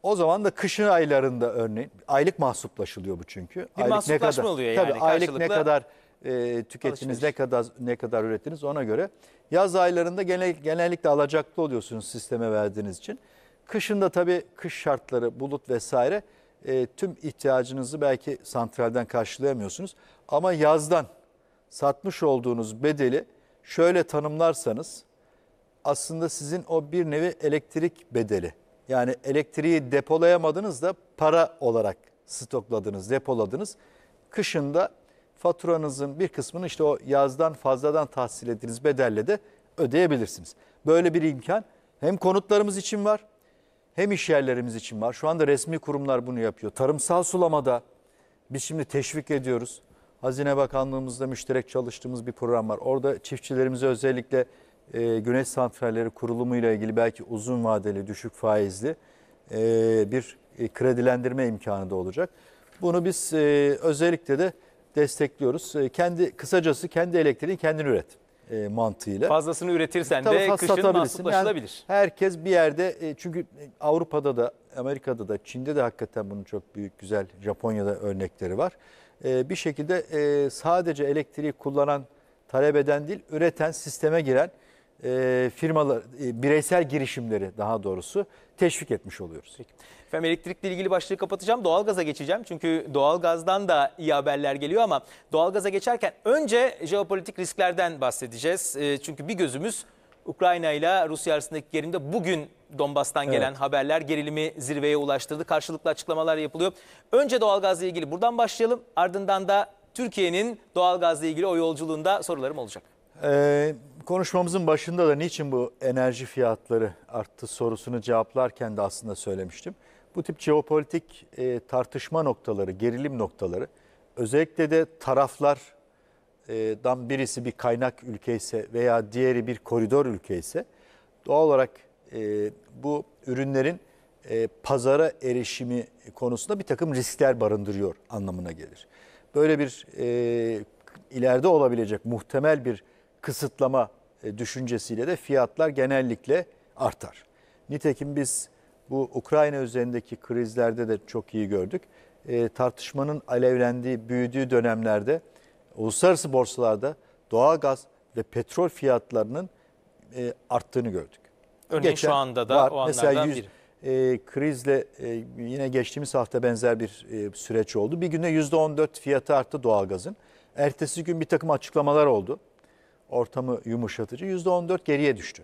O zaman da kışın aylarında örneğin aylık mahsuplaşılıyor bu çünkü. Bir aylık ne kadar, oluyor yani. Tabii aylık ne kadar e, tüketiniz, alışveriş. ne kadar ne kadar ürettiniz ona göre. Yaz aylarında genel, genellikle alacaklı oluyorsunuz sisteme verdiğiniz için. Kışın da tabii kış şartları, bulut vesaire e, tüm ihtiyacınızı belki santralden karşılayamıyorsunuz. Ama yazdan satmış olduğunuz bedeli şöyle tanımlarsanız aslında sizin o bir nevi elektrik bedeli. Yani elektriği depolayamadınız da para olarak stokladınız, depoladınız. Kışında faturanızın bir kısmını işte o yazdan fazladan tahsil ettiğiniz bedelle de ödeyebilirsiniz. Böyle bir imkan hem konutlarımız için var hem iş yerlerimiz için var. Şu anda resmi kurumlar bunu yapıyor. Tarımsal sulamada biz şimdi teşvik ediyoruz. Hazine Bakanlığımızda müşterek çalıştığımız bir program var. Orada çiftçilerimize özellikle e, güneş santralleri kurulumuyla ilgili belki uzun vadeli, düşük faizli e, bir e, kredilendirme imkanı da olacak. Bunu biz e, özellikle de destekliyoruz. E, kendi kısacası kendi elektriğini kendin üret e, mantığıyla. Fazlasını üretirsen Tabii de kışın mahsuplaşılabilir. Yani herkes bir yerde e, çünkü e, Avrupa'da da Amerika'da da Çin'de de hakikaten bunun çok büyük güzel Japonya'da örnekleri var. E, bir şekilde e, sadece elektriği kullanan, talep eden değil, üreten, sisteme giren e, firmalar, bireysel girişimleri daha doğrusu teşvik etmiş oluyoruz. Peki. Efendim elektrikle ilgili başlığı kapatacağım. Doğalgaza geçeceğim. Çünkü doğalgazdan da iyi haberler geliyor ama doğalgaza geçerken önce jeopolitik risklerden bahsedeceğiz. çünkü bir gözümüz Ukrayna ile Rusya arasındaki gerilimde bugün Donbas'tan evet. gelen haberler gerilimi zirveye ulaştırdı. Karşılıklı açıklamalar yapılıyor. Önce doğalgazla ilgili buradan başlayalım. Ardından da Türkiye'nin doğalgazla ilgili o yolculuğunda sorularım olacak. Ee, konuşmamızın başında da niçin bu enerji fiyatları arttı sorusunu cevaplarken de aslında söylemiştim. Bu tip jeopolitik e, tartışma noktaları, gerilim noktaları özellikle de taraflar e, dan birisi bir kaynak ülke ise veya diğeri bir koridor ülke ise doğal olarak e, bu ürünlerin e, pazara erişimi konusunda bir takım riskler barındırıyor anlamına gelir. Böyle bir e, ileride olabilecek muhtemel bir kısıtlama e, düşüncesiyle de fiyatlar genellikle artar. Nitekim biz bu Ukrayna üzerindeki krizlerde de çok iyi gördük. E, tartışmanın alevlendiği, büyüdüğü dönemlerde uluslararası borsalarda doğalgaz ve petrol fiyatlarının e, arttığını gördük. Örneğin Geçen şu anda da var. o Mesela 100, biri. E, krizle e, yine geçtiğimiz hafta benzer bir e, süreç oldu. Bir günde %14 fiyatı arttı doğalgazın. Ertesi gün bir takım açıklamalar oldu. Ortamı yumuşatıcı. %14 geriye düştü.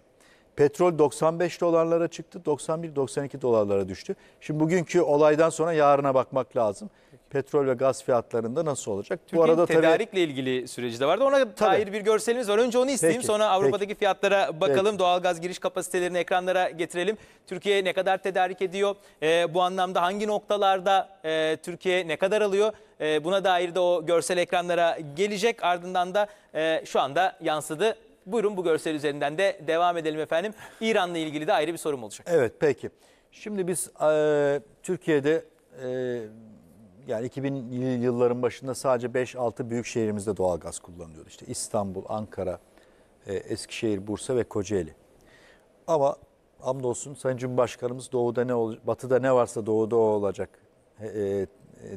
Petrol 95 dolarlara çıktı. 91-92 dolarlara düştü. Şimdi bugünkü olaydan sonra yarına bakmak lazım petrol ve gaz fiyatlarında nasıl olacak? Türkiye'nin Bu arada tedarikle tabii, ilgili süreci de vardı. Ona tabii. dair bir görselimiz var. Önce onu isteyeyim peki, sonra Avrupa'daki peki, fiyatlara bakalım. Peki. Doğalgaz giriş kapasitelerini ekranlara getirelim. Türkiye ne kadar tedarik ediyor? E, bu anlamda hangi noktalarda e, Türkiye ne kadar alıyor? E, buna dair de o görsel ekranlara gelecek. Ardından da e, şu anda yansıdı. Buyurun bu görsel üzerinden de devam edelim efendim. İran'la ilgili de ayrı bir sorum olacak. Evet peki. Şimdi biz e, Türkiye'de... E, yani 2000 yılların başında sadece 5-6 büyük şehrimizde doğal gaz kullanılıyordu. İşte İstanbul, Ankara, e, Eskişehir, Bursa ve Kocaeli. Ama hamdolsun Sayın Cumhurbaşkanımız doğuda ne batıda ne varsa doğuda o olacak e, e,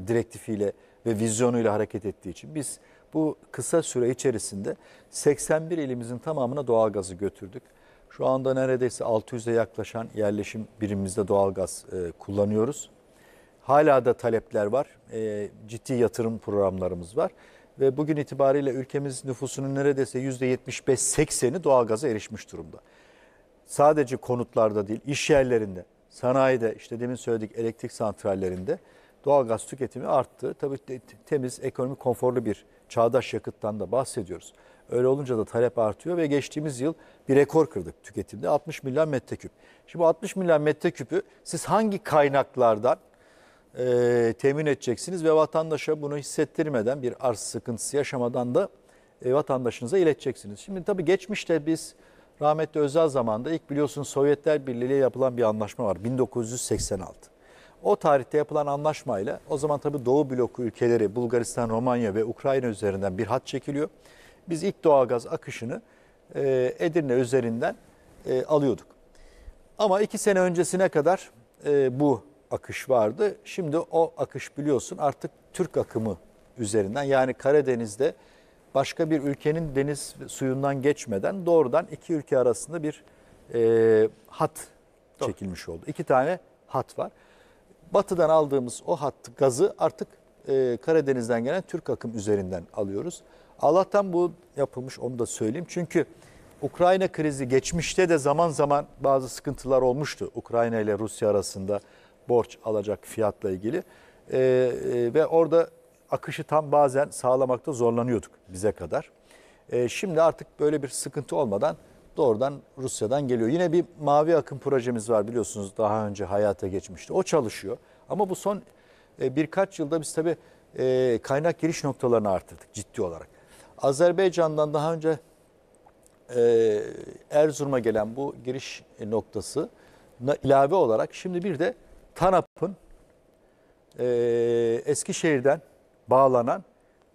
direktifiyle ve vizyonuyla hareket ettiği için biz bu kısa süre içerisinde 81 ilimizin tamamına doğal gazı götürdük. Şu anda neredeyse 600'e yaklaşan yerleşim birimimizde doğal gaz e, kullanıyoruz. Hala da talepler var. E, ciddi yatırım programlarımız var. Ve bugün itibariyle ülkemiz nüfusunun neredeyse %75-80'i doğalgaza erişmiş durumda. Sadece konutlarda değil, iş yerlerinde, sanayide, işte demin söyledik elektrik santrallerinde doğalgaz tüketimi arttı. Tabii temiz, ekonomik, konforlu bir çağdaş yakıttan da bahsediyoruz. Öyle olunca da talep artıyor ve geçtiğimiz yıl bir rekor kırdık tüketimde 60 milyon metreküp. Şimdi bu 60 milyon metreküpü siz hangi kaynaklardan e, temin edeceksiniz ve vatandaşa bunu hissettirmeden bir arz sıkıntısı yaşamadan da e, vatandaşınıza ileteceksiniz. Şimdi tabii geçmişte biz rahmetli Özel zamanında ilk biliyorsunuz Sovyetler Birliği ile yapılan bir anlaşma var 1986. O tarihte yapılan anlaşmayla o zaman tabii Doğu bloku ülkeleri Bulgaristan, Romanya ve Ukrayna üzerinden bir hat çekiliyor. Biz ilk doğalgaz akışını e, Edirne üzerinden e, alıyorduk. Ama iki sene öncesine kadar e, bu akış vardı. Şimdi o akış biliyorsun artık Türk akımı üzerinden yani Karadeniz'de başka bir ülkenin deniz suyundan geçmeden doğrudan iki ülke arasında bir e, hat Doğru. çekilmiş oldu. İki tane hat var. Batı'dan aldığımız o hat gazı artık e, Karadeniz'den gelen Türk akım üzerinden alıyoruz. Allah'tan bu yapılmış onu da söyleyeyim. Çünkü Ukrayna krizi geçmişte de zaman zaman bazı sıkıntılar olmuştu Ukrayna ile Rusya arasında borç alacak fiyatla ilgili. E, e, ve orada akışı tam bazen sağlamakta zorlanıyorduk bize kadar. E, şimdi artık böyle bir sıkıntı olmadan doğrudan Rusya'dan geliyor. Yine bir mavi akım projemiz var biliyorsunuz daha önce hayata geçmişti. O çalışıyor ama bu son e, birkaç yılda biz tabii e, kaynak giriş noktalarını arttırdık ciddi olarak. Azerbaycan'dan daha önce e, Erzurum'a gelen bu giriş noktası ilave olarak şimdi bir de TANAP'ın e, Eskişehir'den bağlanan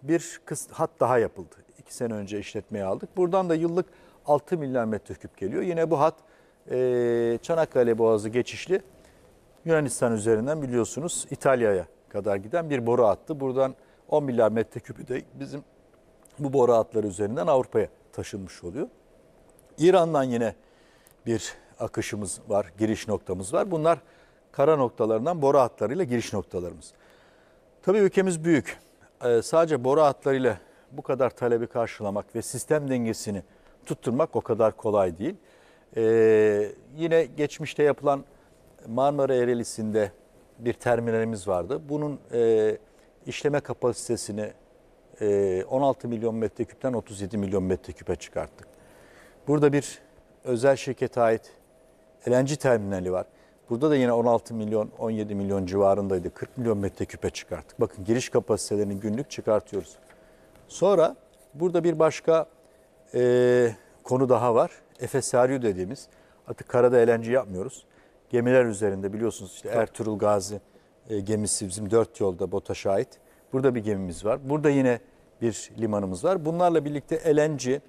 bir kıs, hat daha yapıldı. İki sene önce işletmeye aldık. Buradan da yıllık 6 milyon metreküp geliyor. Yine bu hat e, Çanakkale Boğazı geçişli Yunanistan üzerinden biliyorsunuz İtalya'ya kadar giden bir boru hattı. Buradan 10 milyar metreküpü de bizim bu boru hatları üzerinden Avrupa'ya taşınmış oluyor. İran'dan yine bir akışımız var, giriş noktamız var. Bunlar kara noktalarından boru hatlarıyla giriş noktalarımız. Tabii ülkemiz büyük. Ee, sadece boru hatlarıyla bu kadar talebi karşılamak ve sistem dengesini tutturmak o kadar kolay değil. Ee, yine geçmişte yapılan Marmara Ereğlisi'nde bir terminalimiz vardı. Bunun e, işleme kapasitesini e, 16 milyon metreküpten 37 milyon metreküpe çıkarttık. Burada bir özel şirkete ait LNG terminali var. Burada da yine 16 milyon, 17 milyon civarındaydı. 40 milyon metreküpe çıkarttık. Bakın giriş kapasitelerini günlük çıkartıyoruz. Sonra burada bir başka e, konu daha var. Efes dediğimiz. Artık karada elenci yapmıyoruz. Gemiler üzerinde biliyorsunuz işte Ertuğrul Gazi e, gemisi bizim dört yolda BOTA şahit. Burada bir gemimiz var. Burada yine bir limanımız var. Bunlarla birlikte elenci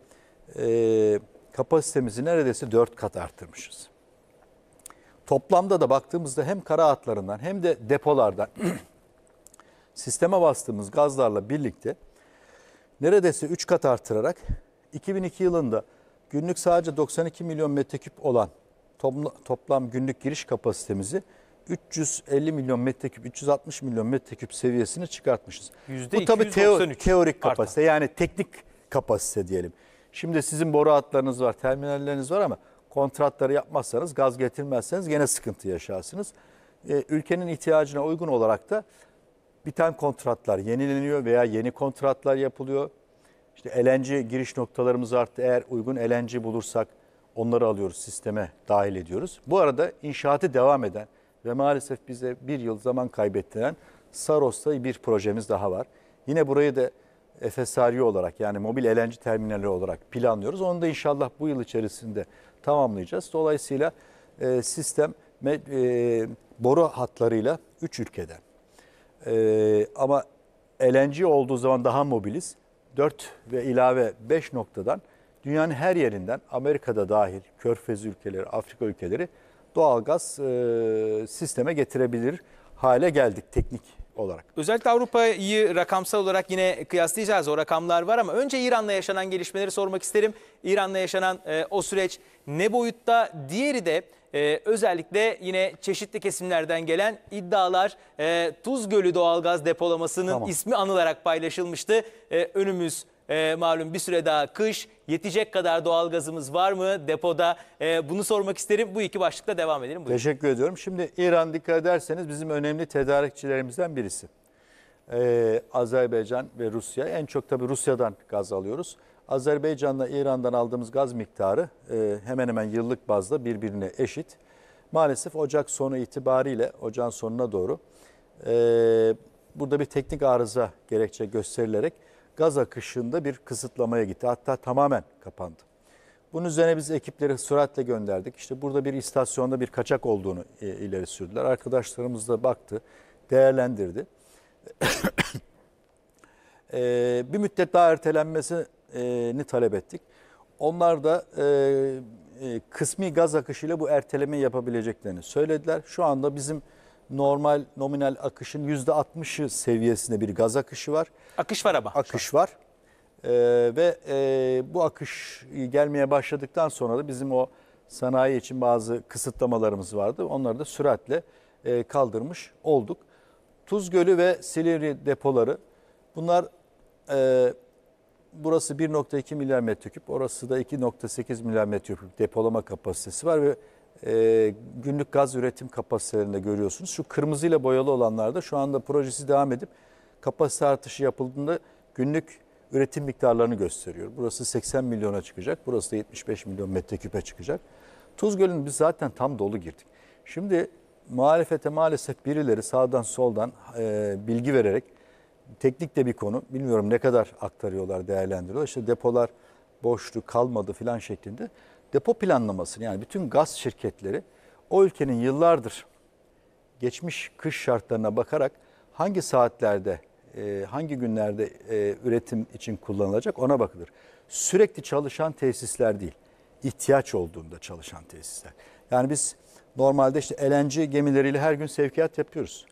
e, kapasitemizi neredeyse dört kat arttırmışız. Toplamda da baktığımızda hem kara hatlarından hem de depolardan sisteme bastığımız gazlarla birlikte neredeyse 3 kat artırarak 2002 yılında günlük sadece 92 milyon metreküp olan toplam günlük giriş kapasitemizi 350 milyon metreküp, 360 milyon metreküp seviyesine çıkartmışız. %293 Bu tabii teo teorik kapasite artan. yani teknik kapasite diyelim. Şimdi sizin boru hatlarınız var, terminalleriniz var ama kontratları yapmazsanız, gaz getirmezseniz gene sıkıntı yaşarsınız. E, ülkenin ihtiyacına uygun olarak da biten kontratlar yenileniyor veya yeni kontratlar yapılıyor. İşte elenci giriş noktalarımız arttı. Eğer uygun elenci bulursak onları alıyoruz, sisteme dahil ediyoruz. Bu arada inşaatı devam eden ve maalesef bize bir yıl zaman kaybettiren Saros'ta bir projemiz daha var. Yine burayı da FSRU olarak yani mobil elenci terminali olarak planlıyoruz. Onu da inşallah bu yıl içerisinde tamamlayacağız. Dolayısıyla e, sistem e, boru hatlarıyla 3 ülkeden e, ama LNG olduğu zaman daha mobiliz. 4 ve ilave 5 noktadan dünyanın her yerinden Amerika'da dahil Körfez ülkeleri, Afrika ülkeleri doğalgaz e, sisteme getirebilir hale geldik teknik olarak. Özellikle Avrupa'yı rakamsal olarak yine kıyaslayacağız. O rakamlar var ama önce İran'la yaşanan gelişmeleri sormak isterim. İran'la yaşanan e, o süreç ne boyutta diğeri de e, özellikle yine çeşitli kesimlerden gelen iddialar e, Tuz Gölü doğalgaz depolamasının Tamam. ismi anılarak paylaşılmıştı. E, önümüz e, malum bir süre daha kış yetecek kadar doğalgazımız var mı depoda E, bunu sormak isterim. Bu iki başlıkla devam edelim. Buyurun. Teşekkür ediyorum. Şimdi İran dikkat ederseniz bizim önemli tedarikçilerimizden birisi. Ee, Azerbaycan ve Rusya en çok tabi Rusya'dan gaz alıyoruz. Azerbaycan'la İran'dan aldığımız gaz miktarı e, hemen hemen yıllık bazda birbirine eşit. Maalesef Ocak sonu itibariyle, Ocağın sonuna doğru e, burada bir teknik arıza gerekçe gösterilerek gaz akışında bir kısıtlamaya gitti. Hatta tamamen kapandı. Bunun üzerine biz ekipleri süratle gönderdik. İşte burada bir istasyonda bir kaçak olduğunu e, ileri sürdüler. Arkadaşlarımız da baktı, değerlendirdi. bir müddet daha ertelenmesi ni talep ettik. Onlar da e, kısmi gaz akışıyla bu erteleme yapabileceklerini söylediler. Şu anda bizim normal nominal akışın yüzde %60'ı seviyesinde bir gaz akışı var. Akış var ama. Akış var. E, ve e, bu akış gelmeye başladıktan sonra da bizim o sanayi için bazı kısıtlamalarımız vardı. Onları da süratle e, kaldırmış olduk. Tuz Gölü ve Silivri depoları bunlar... E, burası 1.2 milyar metreküp, orası da 2.8 milyar metreküp depolama kapasitesi var ve e, günlük gaz üretim kapasitelerinde görüyorsunuz. Şu kırmızıyla boyalı olanlarda şu anda projesi devam edip kapasite artışı yapıldığında günlük üretim miktarlarını gösteriyor. Burası 80 milyona çıkacak, burası da 75 milyon metreküpe çıkacak. Tuz Gölü'nün biz zaten tam dolu girdik. Şimdi muhalefete maalesef birileri sağdan soldan e, bilgi vererek teknik de bir konu. Bilmiyorum ne kadar aktarıyorlar, değerlendiriyorlar. İşte depolar boştu, kalmadı filan şeklinde. Depo planlamasını yani bütün gaz şirketleri o ülkenin yıllardır geçmiş kış şartlarına bakarak hangi saatlerde, e, hangi günlerde e, üretim için kullanılacak ona bakılır. Sürekli çalışan tesisler değil, ihtiyaç olduğunda çalışan tesisler. Yani biz normalde işte LNG gemileriyle her gün sevkiyat yapıyoruz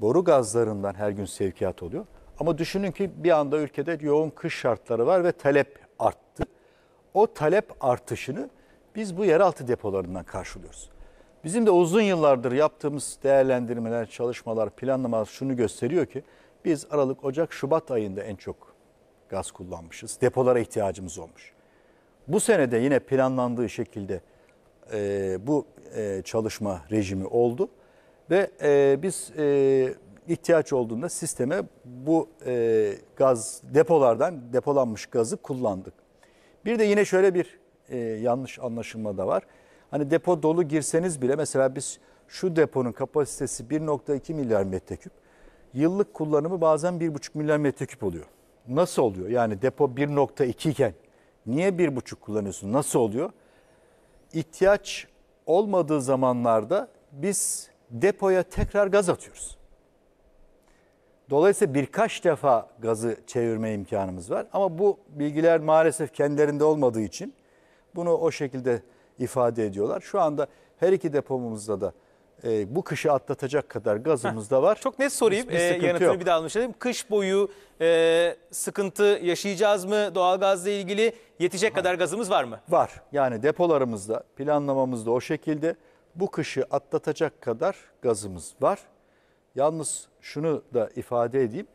boru gazlarından her gün sevkiyat oluyor. Ama düşünün ki bir anda ülkede yoğun kış şartları var ve talep arttı. O talep artışını biz bu yeraltı depolarından karşılıyoruz. Bizim de uzun yıllardır yaptığımız değerlendirmeler, çalışmalar, planlamalar şunu gösteriyor ki biz Aralık, Ocak, Şubat ayında en çok gaz kullanmışız. Depolara ihtiyacımız olmuş. Bu senede yine planlandığı şekilde e, bu e, çalışma rejimi oldu. Ve e, biz e, ihtiyaç olduğunda sisteme bu e, gaz depolardan depolanmış gazı kullandık. Bir de yine şöyle bir e, yanlış anlaşılma da var. Hani depo dolu girseniz bile mesela biz şu deponun kapasitesi 1.2 milyar metreküp. Yıllık kullanımı bazen 1.5 milyar metreküp oluyor. Nasıl oluyor? Yani depo 1.2 iken niye 1.5 kullanıyorsun? Nasıl oluyor? İhtiyaç olmadığı zamanlarda biz depoya tekrar gaz atıyoruz. Dolayısıyla birkaç defa gazı çevirme imkanımız var. Ama bu bilgiler maalesef kendilerinde olmadığı için bunu o şekilde ifade ediyorlar. Şu anda her iki depomuzda da e, bu kışı atlatacak kadar gazımız da var. Çok net sorayım e, yanıtını yok. bir daha almış olayım. Kış boyu e, sıkıntı yaşayacağız mı doğalgazla ilgili yetecek ha. kadar gazımız var mı? Var yani depolarımızda planlamamızda o şekilde bu kışı atlatacak kadar gazımız var. Yalnız şunu da ifade edeyim.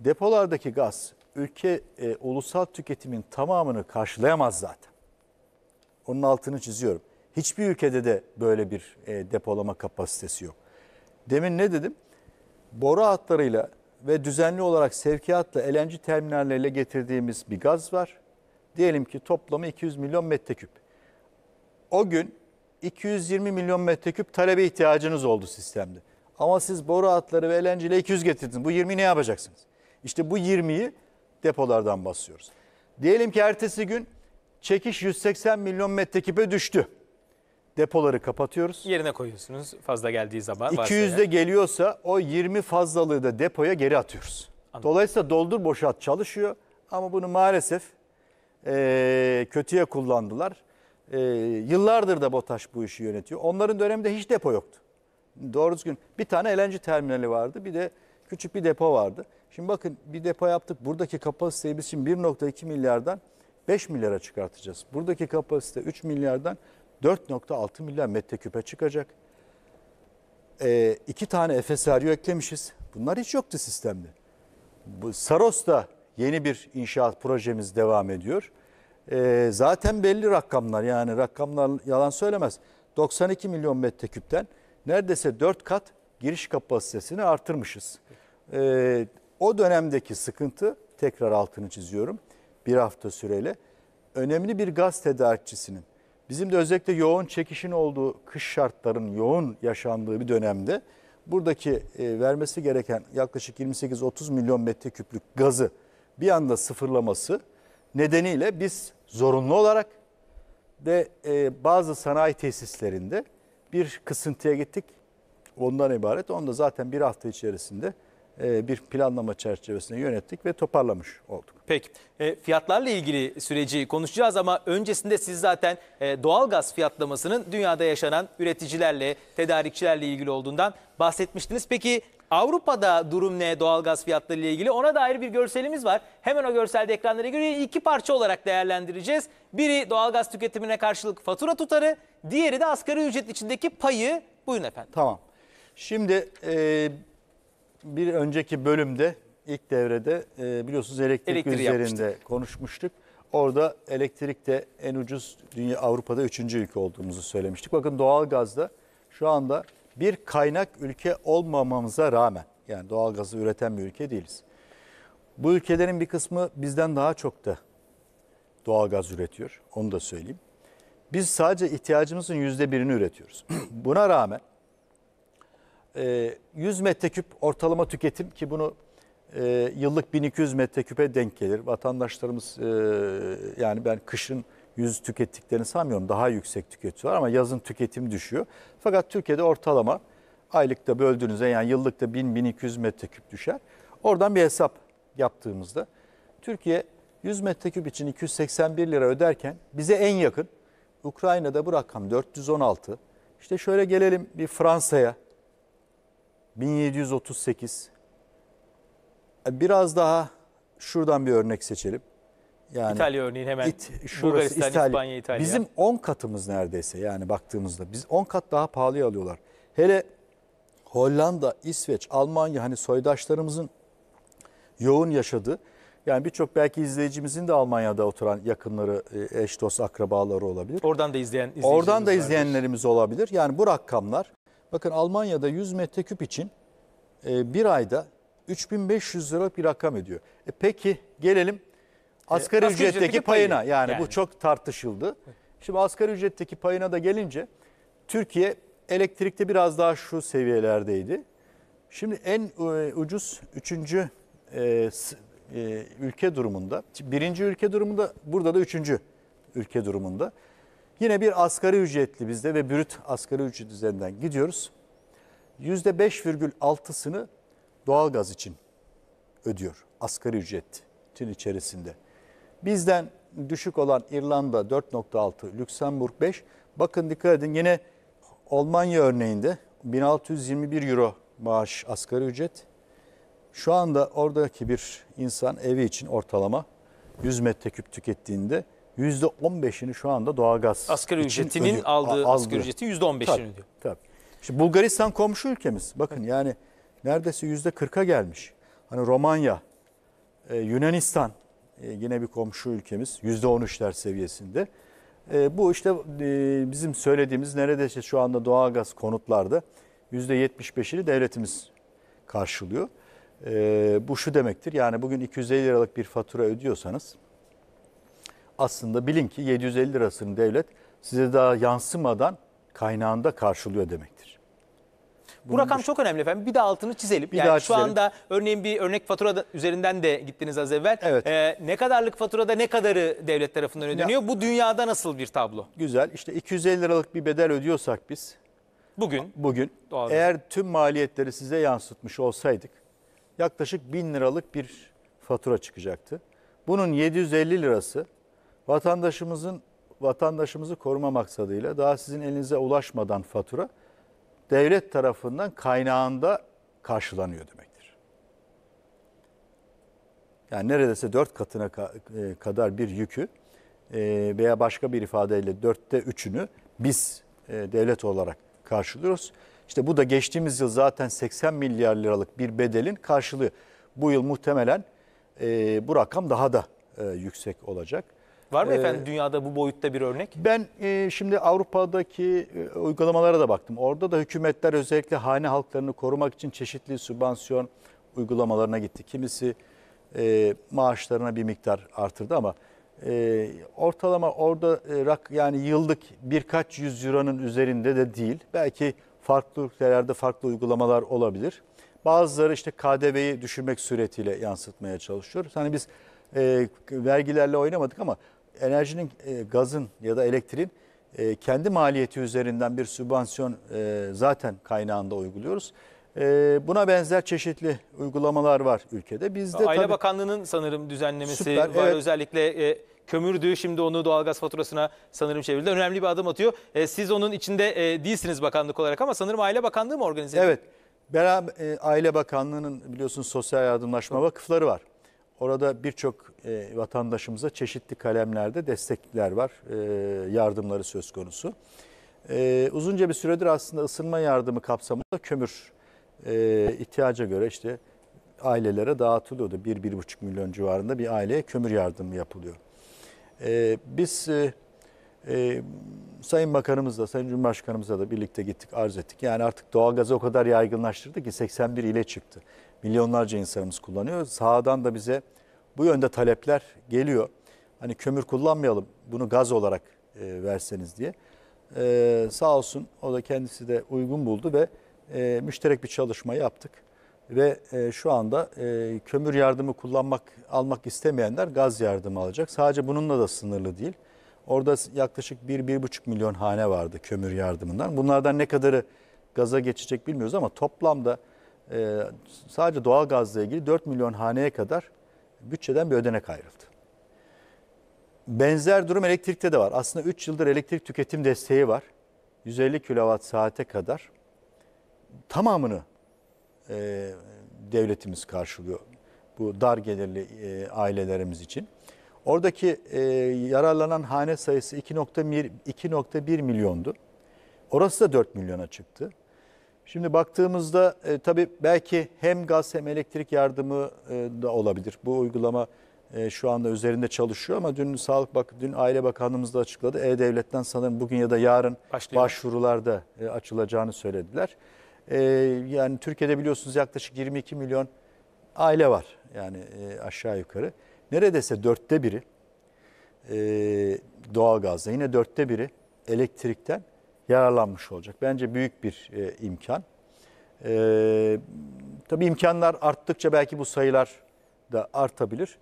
Depolardaki gaz ülke e, ulusal tüketimin tamamını karşılayamaz zaten. Onun altını çiziyorum. Hiçbir ülkede de böyle bir e, depolama kapasitesi yok. Demin ne dedim? Boru hatlarıyla ve düzenli olarak sevkiyatla LNG terminalleriyle getirdiğimiz bir gaz var. Diyelim ki toplamı 200 milyon metreküp. O gün 220 milyon metreküp talebe ihtiyacınız oldu sistemde. Ama siz boru hatları ve elenciyle 200 getirdiniz. Bu 20'yi ne yapacaksınız? İşte bu 20'yi depolardan basıyoruz. Diyelim ki ertesi gün çekiş 180 milyon metreküpe düştü. Depoları kapatıyoruz. Yerine koyuyorsunuz fazla geldiği zaman. 200'de geliyorsa o 20 fazlalığı da depoya geri atıyoruz. Anladım. Dolayısıyla doldur boşalt çalışıyor ama bunu maalesef e, kötüye kullandılar e, yıllardır da BOTAŞ bu işi yönetiyor. Onların döneminde hiç depo yoktu. Doğru düzgün bir tane elenci terminali vardı bir de küçük bir depo vardı. Şimdi bakın bir depo yaptık buradaki kapasiteyi biz şimdi 1.2 milyardan 5 milyara çıkartacağız. Buradaki kapasite 3 milyardan 4.6 milyar metreküpe çıkacak. E, iki tane FSRU Eryo eklemişiz. Bunlar hiç yoktu sistemde. Bu, Saros'ta yeni bir inşaat projemiz devam ediyor e, zaten belli rakamlar yani rakamlar yalan söylemez. 92 milyon metreküpten neredeyse 4 kat giriş kapasitesini artırmışız. E, o dönemdeki sıkıntı tekrar altını çiziyorum bir hafta süreyle önemli bir gaz tedarikçisinin bizim de özellikle yoğun çekişin olduğu kış şartların yoğun yaşandığı bir dönemde buradaki e, vermesi gereken yaklaşık 28-30 milyon metreküplük gazı bir anda sıfırlaması nedeniyle biz zorunlu olarak de e, bazı sanayi tesislerinde bir kısıntıya gittik. Ondan ibaret. Onu da zaten bir hafta içerisinde e, bir planlama çerçevesinde yönettik ve toparlamış olduk. Peki e, fiyatlarla ilgili süreci konuşacağız ama öncesinde siz zaten e, doğalgaz fiyatlamasının dünyada yaşanan üreticilerle, tedarikçilerle ilgili olduğundan bahsetmiştiniz. Peki Avrupa'da durum ne doğalgaz fiyatları ile ilgili ona dair bir görselimiz var. Hemen o görselde ekranlara göre iki parça olarak değerlendireceğiz. Biri doğalgaz tüketimine karşılık fatura tutarı, diğeri de asgari ücret içindeki payı. Buyurun efendim. Tamam. Şimdi e, bir önceki bölümde ilk devrede e, biliyorsunuz elektrik Elektriği üzerinde yapmıştık. konuşmuştuk. Orada elektrikte en ucuz dünya Avrupa'da üçüncü ülke olduğumuzu söylemiştik. Bakın doğalgazda şu anda bir kaynak ülke olmamamıza rağmen yani doğalgazı üreten bir ülke değiliz. Bu ülkelerin bir kısmı bizden daha çok da doğalgaz üretiyor. Onu da söyleyeyim. Biz sadece ihtiyacımızın yüzde birini üretiyoruz. Buna rağmen 100 e, metreküp ortalama tüketim ki bunu e, yıllık 1200 metreküpe denk gelir. Vatandaşlarımız e, yani ben kışın 100 tükettiklerini sanmıyorum. Daha yüksek tüketiyorlar ama yazın tüketim düşüyor. Fakat Türkiye'de ortalama aylıkta böldüğünüzde yani yıllıkta 1000-1200 metreküp düşer. Oradan bir hesap yaptığımızda Türkiye 100 metreküp için 281 lira öderken bize en yakın Ukrayna'da bu rakam 416. İşte şöyle gelelim bir Fransa'ya 1738. E, biraz daha şuradan bir örnek seçelim. Yani İtalya örneğin hemen. It, şurası İtalya. İspanya, İtalya. Bizim 10 katımız neredeyse yani baktığımızda. Biz 10 kat daha pahalı alıyorlar. Hele Hollanda, İsveç, Almanya hani soydaşlarımızın yoğun yaşadığı. Yani birçok belki izleyicimizin de Almanya'da oturan yakınları, e, eş dost, akrabaları olabilir. Oradan da izleyen izleyicilerimiz Oradan da izleyenlerimiz vardır. olabilir. Yani bu rakamlar Bakın Almanya'da 100 metreküp için e, bir ayda 3500 lira bir rakam ediyor. E peki gelelim asgari, e, ücretteki, payına. Yani, yani bu çok tartışıldı. Şimdi asgari ücretteki payına da gelince Türkiye elektrikte biraz daha şu seviyelerdeydi. Şimdi en e, ucuz üçüncü e, e, ülke durumunda, birinci ülke durumunda, burada da üçüncü ülke durumunda. Yine bir asgari ücretli bizde ve brüt asgari ücret üzerinden gidiyoruz. %5,6'sını doğalgaz için ödüyor asgari ücretin içerisinde. Bizden düşük olan İrlanda 4.6, Lüksemburg 5. Bakın dikkat edin yine Almanya örneğinde 1621 euro maaş asgari ücret. Şu anda oradaki bir insan evi için ortalama 100 metreküp tükettiğinde %15'ini şu anda doğalgaz Asgari ücretinin ödüyor. aldığı Aldı. asgari ücretin %15'ini Tabii, ödüyor. Tabii. Şimdi Bulgaristan komşu ülkemiz. Bakın yani neredeyse %40'a gelmiş. Hani Romanya, e, Yunanistan e, yine bir komşu ülkemiz %13'ler seviyesinde. E, bu işte e, bizim söylediğimiz neredeyse şu anda doğalgaz konutlarda %75'ini devletimiz karşılıyor. E, bu şu demektir yani bugün 250 liralık bir fatura ödüyorsanız aslında bilin ki 750 lirasını devlet size daha yansımadan kaynağında karşılıyor demektir. Bunun Bu rakam çok önemli efendim. Bir de altını çizelim. Bir yani daha şu çizelim. anda örneğin bir örnek fatura da, üzerinden de gittiniz az evvel. Evet. Ee, ne kadarlık faturada ne kadarı devlet tarafından ödeniyor? Ya. Bu dünyada nasıl bir tablo? Güzel. İşte 250 liralık bir bedel ödüyorsak biz bugün bugün doğru. eğer tüm maliyetleri size yansıtmış olsaydık yaklaşık 1000 liralık bir fatura çıkacaktı. Bunun 750 lirası vatandaşımızın vatandaşımızı koruma maksadıyla daha sizin elinize ulaşmadan fatura devlet tarafından kaynağında karşılanıyor demektir. Yani neredeyse dört katına e, kadar bir yükü e, veya başka bir ifadeyle dörtte üçünü biz e, devlet olarak karşılıyoruz. İşte bu da geçtiğimiz yıl zaten 80 milyar liralık bir bedelin karşılığı. Bu yıl muhtemelen bu rakam daha da yüksek olacak. Var mı ee, efendim dünyada bu boyutta bir örnek? Ben e, şimdi Avrupa'daki e, uygulamalara da baktım. Orada da hükümetler özellikle hane halklarını korumak için çeşitli sübvansiyon uygulamalarına gitti. Kimisi e, maaşlarına bir miktar artırdı ama e, ortalama orada e, rak yani yıllık birkaç yüz euronun üzerinde de değil. Belki farklı ülkelerde farklı uygulamalar olabilir. Bazıları işte KDV'yi düşürmek suretiyle yansıtmaya çalışıyor. Hani biz e, vergilerle oynamadık ama enerjinin, e, gazın ya da elektriğin e, kendi maliyeti üzerinden bir sübvansiyon e, zaten kaynağında uyguluyoruz. E, buna benzer çeşitli uygulamalar var ülkede. Bizde Aile tabii, Bakanlığı'nın sanırım düzenlemesi Süper, var. evet. Özellikle e, kömürdü şimdi onu doğalgaz faturasına sanırım çevirdi. Önemli bir adım atıyor. E, siz onun içinde e, değilsiniz bakanlık olarak ama sanırım Aile Bakanlığı mı organize ediyor? Evet. Beraber, e, Aile Bakanlığı'nın biliyorsunuz sosyal yardımlaşma vakıfları var. Orada birçok e, vatandaşımıza çeşitli kalemlerde destekler var, e, yardımları söz konusu. E, uzunca bir süredir aslında ısınma yardımı kapsamında kömür e, ihtiyaca göre işte ailelere dağıtılıyordu. 1-1,5 milyon civarında bir aileye kömür yardımı yapılıyor. E, biz e, e, Sayın Bakanımızla, Sayın Cumhurbaşkanımızla da birlikte gittik, arz ettik. Yani artık doğalgazı o kadar yaygınlaştırdı ki 81 ile çıktı. Milyonlarca insanımız kullanıyor. Sahadan da bize bu yönde talepler geliyor. Hani kömür kullanmayalım bunu gaz olarak e, verseniz diye. E, sağ olsun o da kendisi de uygun buldu ve e, müşterek bir çalışma yaptık. Ve e, şu anda e, kömür yardımı kullanmak almak istemeyenler gaz yardımı alacak. Sadece bununla da sınırlı değil. Orada yaklaşık 1-1,5 milyon hane vardı kömür yardımından. Bunlardan ne kadarı gaza geçecek bilmiyoruz ama toplamda e, sadece doğal gazla ilgili 4 milyon haneye kadar bütçeden bir ödenek ayrıldı. Benzer durum elektrikte de var. Aslında 3 yıldır elektrik tüketim desteği var. 150 kilowatt saate kadar tamamını e, devletimiz karşılıyor. Bu dar gelirli e, ailelerimiz için. Oradaki e, yararlanan hane sayısı 2.1 milyondu. Orası da 4 milyona çıktı. Şimdi baktığımızda e, tabii belki hem gaz hem elektrik yardımı e, da olabilir. Bu uygulama e, şu anda üzerinde çalışıyor ama dün Sağlık Bak dün Aile Bakanlığımız da açıkladı. E-Devlet'ten sanırım bugün ya da yarın Başlıyor. başvurularda e, açılacağını söylediler. E, yani Türkiye'de biliyorsunuz yaklaşık 22 milyon aile var yani e, aşağı yukarı. Neredeyse dörtte biri e, doğalgazda yine dörtte biri elektrikten yararlanmış olacak. Bence büyük bir e, imkan. E, tabii imkanlar arttıkça belki bu sayılar da artabilir.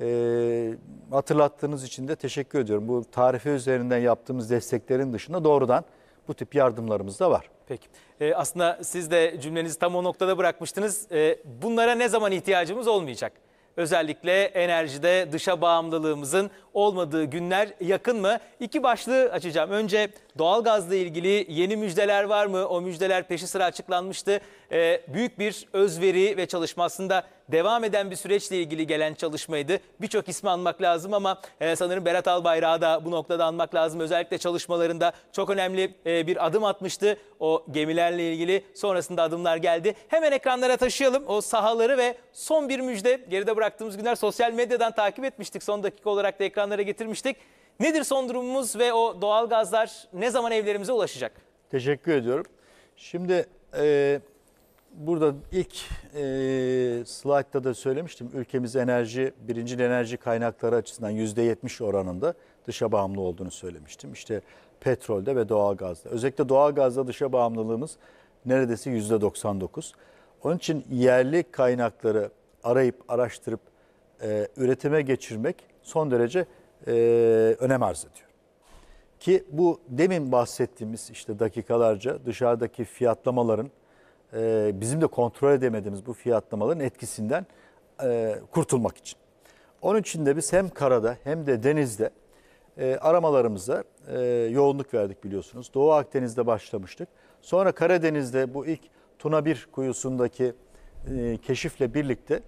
E, hatırlattığınız için de teşekkür ediyorum. Bu tarife üzerinden yaptığımız desteklerin dışında doğrudan bu tip yardımlarımız da var. Peki. E, aslında siz de cümlenizi tam o noktada bırakmıştınız. E, bunlara ne zaman ihtiyacımız olmayacak? Özellikle enerjide dışa bağımlılığımızın olmadığı günler yakın mı? İki başlığı açacağım. Önce doğalgazla ilgili yeni müjdeler var mı? O müjdeler peşi sıra açıklanmıştı. Ee, büyük bir özveri ve çalışma aslında devam eden bir süreçle ilgili gelen çalışmaydı. Birçok ismi anmak lazım ama e, sanırım Berat Albayrak'ı da bu noktada anmak lazım. Özellikle çalışmalarında çok önemli e, bir adım atmıştı o gemilerle ilgili. Sonrasında adımlar geldi. Hemen ekranlara taşıyalım o sahaları ve son bir müjde. Geride bıraktığımız günler sosyal medyadan takip etmiştik. Son dakika olarak da ekranlara getirmiştik. Nedir son durumumuz ve o doğal gazlar ne zaman evlerimize ulaşacak? Teşekkür ediyorum. Şimdi e, burada ilk e, slaytta da söylemiştim. Ülkemiz enerji, birinci enerji kaynakları açısından %70 oranında dışa bağımlı olduğunu söylemiştim. İşte petrolde ve doğalgazda. Özellikle doğalgazda dışa bağımlılığımız neredeyse %99. Onun için yerli kaynakları arayıp araştırıp e, üretime geçirmek son derece e, önem arz ediyor. Ki bu demin bahsettiğimiz işte dakikalarca dışarıdaki fiyatlamaların e, bizim de kontrol edemediğimiz bu fiyatlamaların etkisinden e, kurtulmak için. Onun için de biz hem karada hem de denizde e, aramalarımıza e, yoğunluk verdik biliyorsunuz. Doğu Akdeniz'de başlamıştık. Sonra Karadeniz'de bu ilk Tuna 1 kuyusundaki e, keşifle birlikte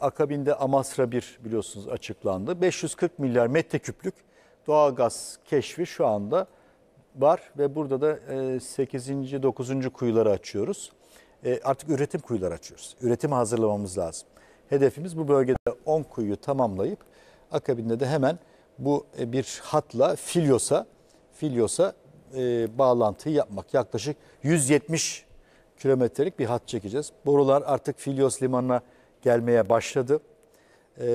akabinde Amasra 1 biliyorsunuz açıklandı. 540 milyar metreküplük doğalgaz keşfi şu anda var ve burada da 8. E, 9. kuyuları açıyoruz. E, artık üretim kuyuları açıyoruz. Üretimi hazırlamamız lazım. Hedefimiz bu bölgede 10 kuyuyu tamamlayıp akabinde de hemen bu e, bir hatla Filyos'a Filyos'a e, bağlantıyı yapmak. Yaklaşık 170 kilometrelik bir hat çekeceğiz. Borular artık Filyos limanına gelmeye başladı. E,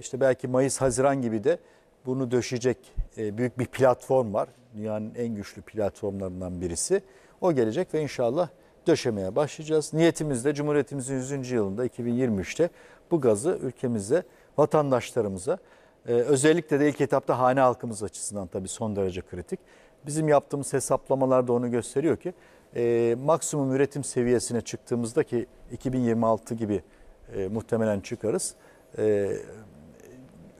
işte belki Mayıs-Haziran gibi de bunu döşecek e, büyük bir platform var. Dünyanın en güçlü platformlarından birisi. O gelecek ve inşallah döşemeye başlayacağız. Niyetimiz de Cumhuriyetimizin 100. yılında 2023'te bu gazı ülkemize, vatandaşlarımıza, e, özellikle de ilk etapta hane halkımız açısından tabii son derece kritik. Bizim yaptığımız hesaplamalar da onu gösteriyor ki e, maksimum üretim seviyesine çıktığımızda ki 2026 gibi e, muhtemelen çıkarız.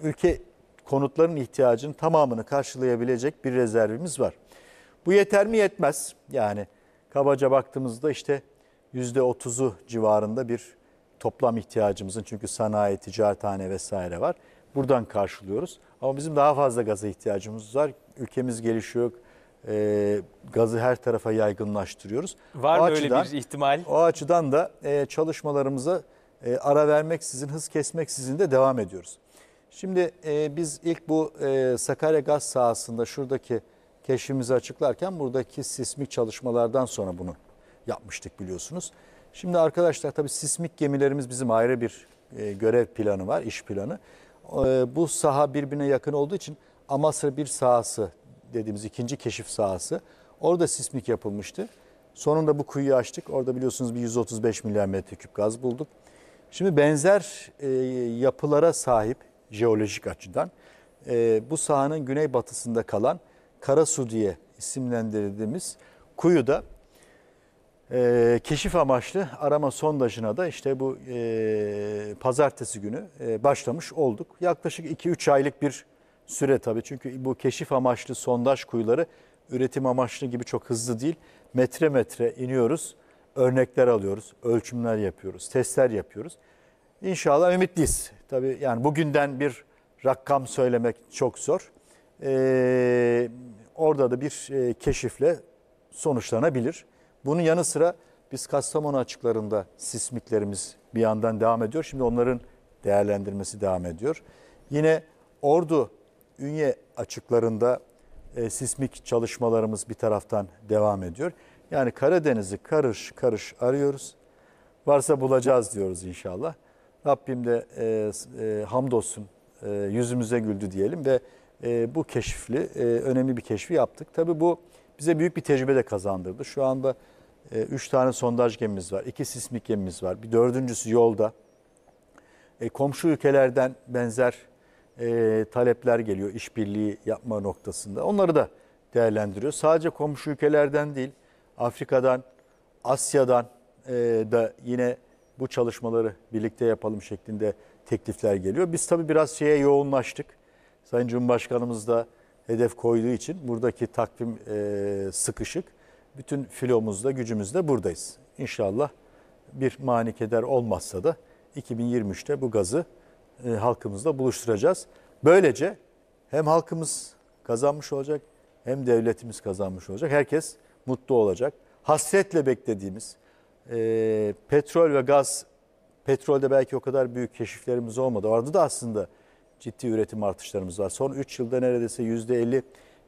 ülke konutların ihtiyacının tamamını karşılayabilecek bir rezervimiz var. Bu yeter mi yetmez yani. Kabaca baktığımızda işte %30'u civarında bir toplam ihtiyacımızın çünkü sanayi, ticarethane vesaire var. Buradan karşılıyoruz. Ama bizim daha fazla gaza ihtiyacımız var. Ülkemiz gelişiyor. E, gazı her tarafa yaygınlaştırıyoruz. Var o mı açıdan, öyle bir ihtimal? O açıdan da e, çalışmalarımıza e, ara vermeksizin, hız sizin de devam ediyoruz. Şimdi e, biz ilk bu e, Sakarya gaz sahasında şuradaki keşfimizi açıklarken buradaki sismik çalışmalardan sonra bunu yapmıştık biliyorsunuz. Şimdi arkadaşlar tabii sismik gemilerimiz bizim ayrı bir e, görev planı var, iş planı. E, bu saha birbirine yakın olduğu için Amasra bir sahası dediğimiz ikinci keşif sahası. Orada sismik yapılmıştı. Sonunda bu kuyuyu açtık. Orada biliyorsunuz bir 135 milyar metreküp gaz bulduk. Şimdi benzer e, yapılara sahip jeolojik açıdan e, bu sahanın güneybatısında kalan Karasu diye isimlendirdiğimiz kuyuda e, keşif amaçlı arama sondajına da işte bu e, pazartesi günü e, başlamış olduk. Yaklaşık 2-3 aylık bir süre tabii. Çünkü bu keşif amaçlı sondaj kuyuları üretim amaçlı gibi çok hızlı değil. Metre metre iniyoruz, örnekler alıyoruz, ölçümler yapıyoruz, testler yapıyoruz. İnşallah ümitliyiz. Tabii yani bugünden bir rakam söylemek çok zor e, orada da bir e, keşifle sonuçlanabilir. Bunun yanı sıra biz Kastamonu açıklarında sismiklerimiz bir yandan devam ediyor. Şimdi onların değerlendirmesi devam ediyor. Yine Ordu, Ünye açıklarında e, sismik çalışmalarımız bir taraftan devam ediyor. Yani Karadeniz'i karış karış arıyoruz. Varsa bulacağız diyoruz inşallah. Rabbim de e, e, hamdolsun e, yüzümüze güldü diyelim ve e, bu keşifli, e, önemli bir keşfi yaptık. Tabii bu bize büyük bir tecrübe de kazandırdı. Şu anda 3 e, tane sondaj gemimiz var, 2 sismik gemimiz var, bir dördüncüsü yolda. E, komşu ülkelerden benzer e, talepler geliyor işbirliği yapma noktasında. Onları da değerlendiriyor. Sadece komşu ülkelerden değil, Afrika'dan, Asya'dan e, da yine bu çalışmaları birlikte yapalım şeklinde teklifler geliyor. Biz tabii biraz şeye yoğunlaştık. Sayın Cumhurbaşkanımız da hedef koyduğu için buradaki takvim e, sıkışık. Bütün filomuzda, gücümüzde buradayız. İnşallah bir mani keder olmazsa da 2023'te bu gazı e, halkımızla buluşturacağız. Böylece hem halkımız kazanmış olacak hem devletimiz kazanmış olacak. Herkes mutlu olacak. Hasretle beklediğimiz e, petrol ve gaz, petrolde belki o kadar büyük keşiflerimiz olmadı. Orada da aslında ciddi üretim artışlarımız var. Son 3 yılda neredeyse %50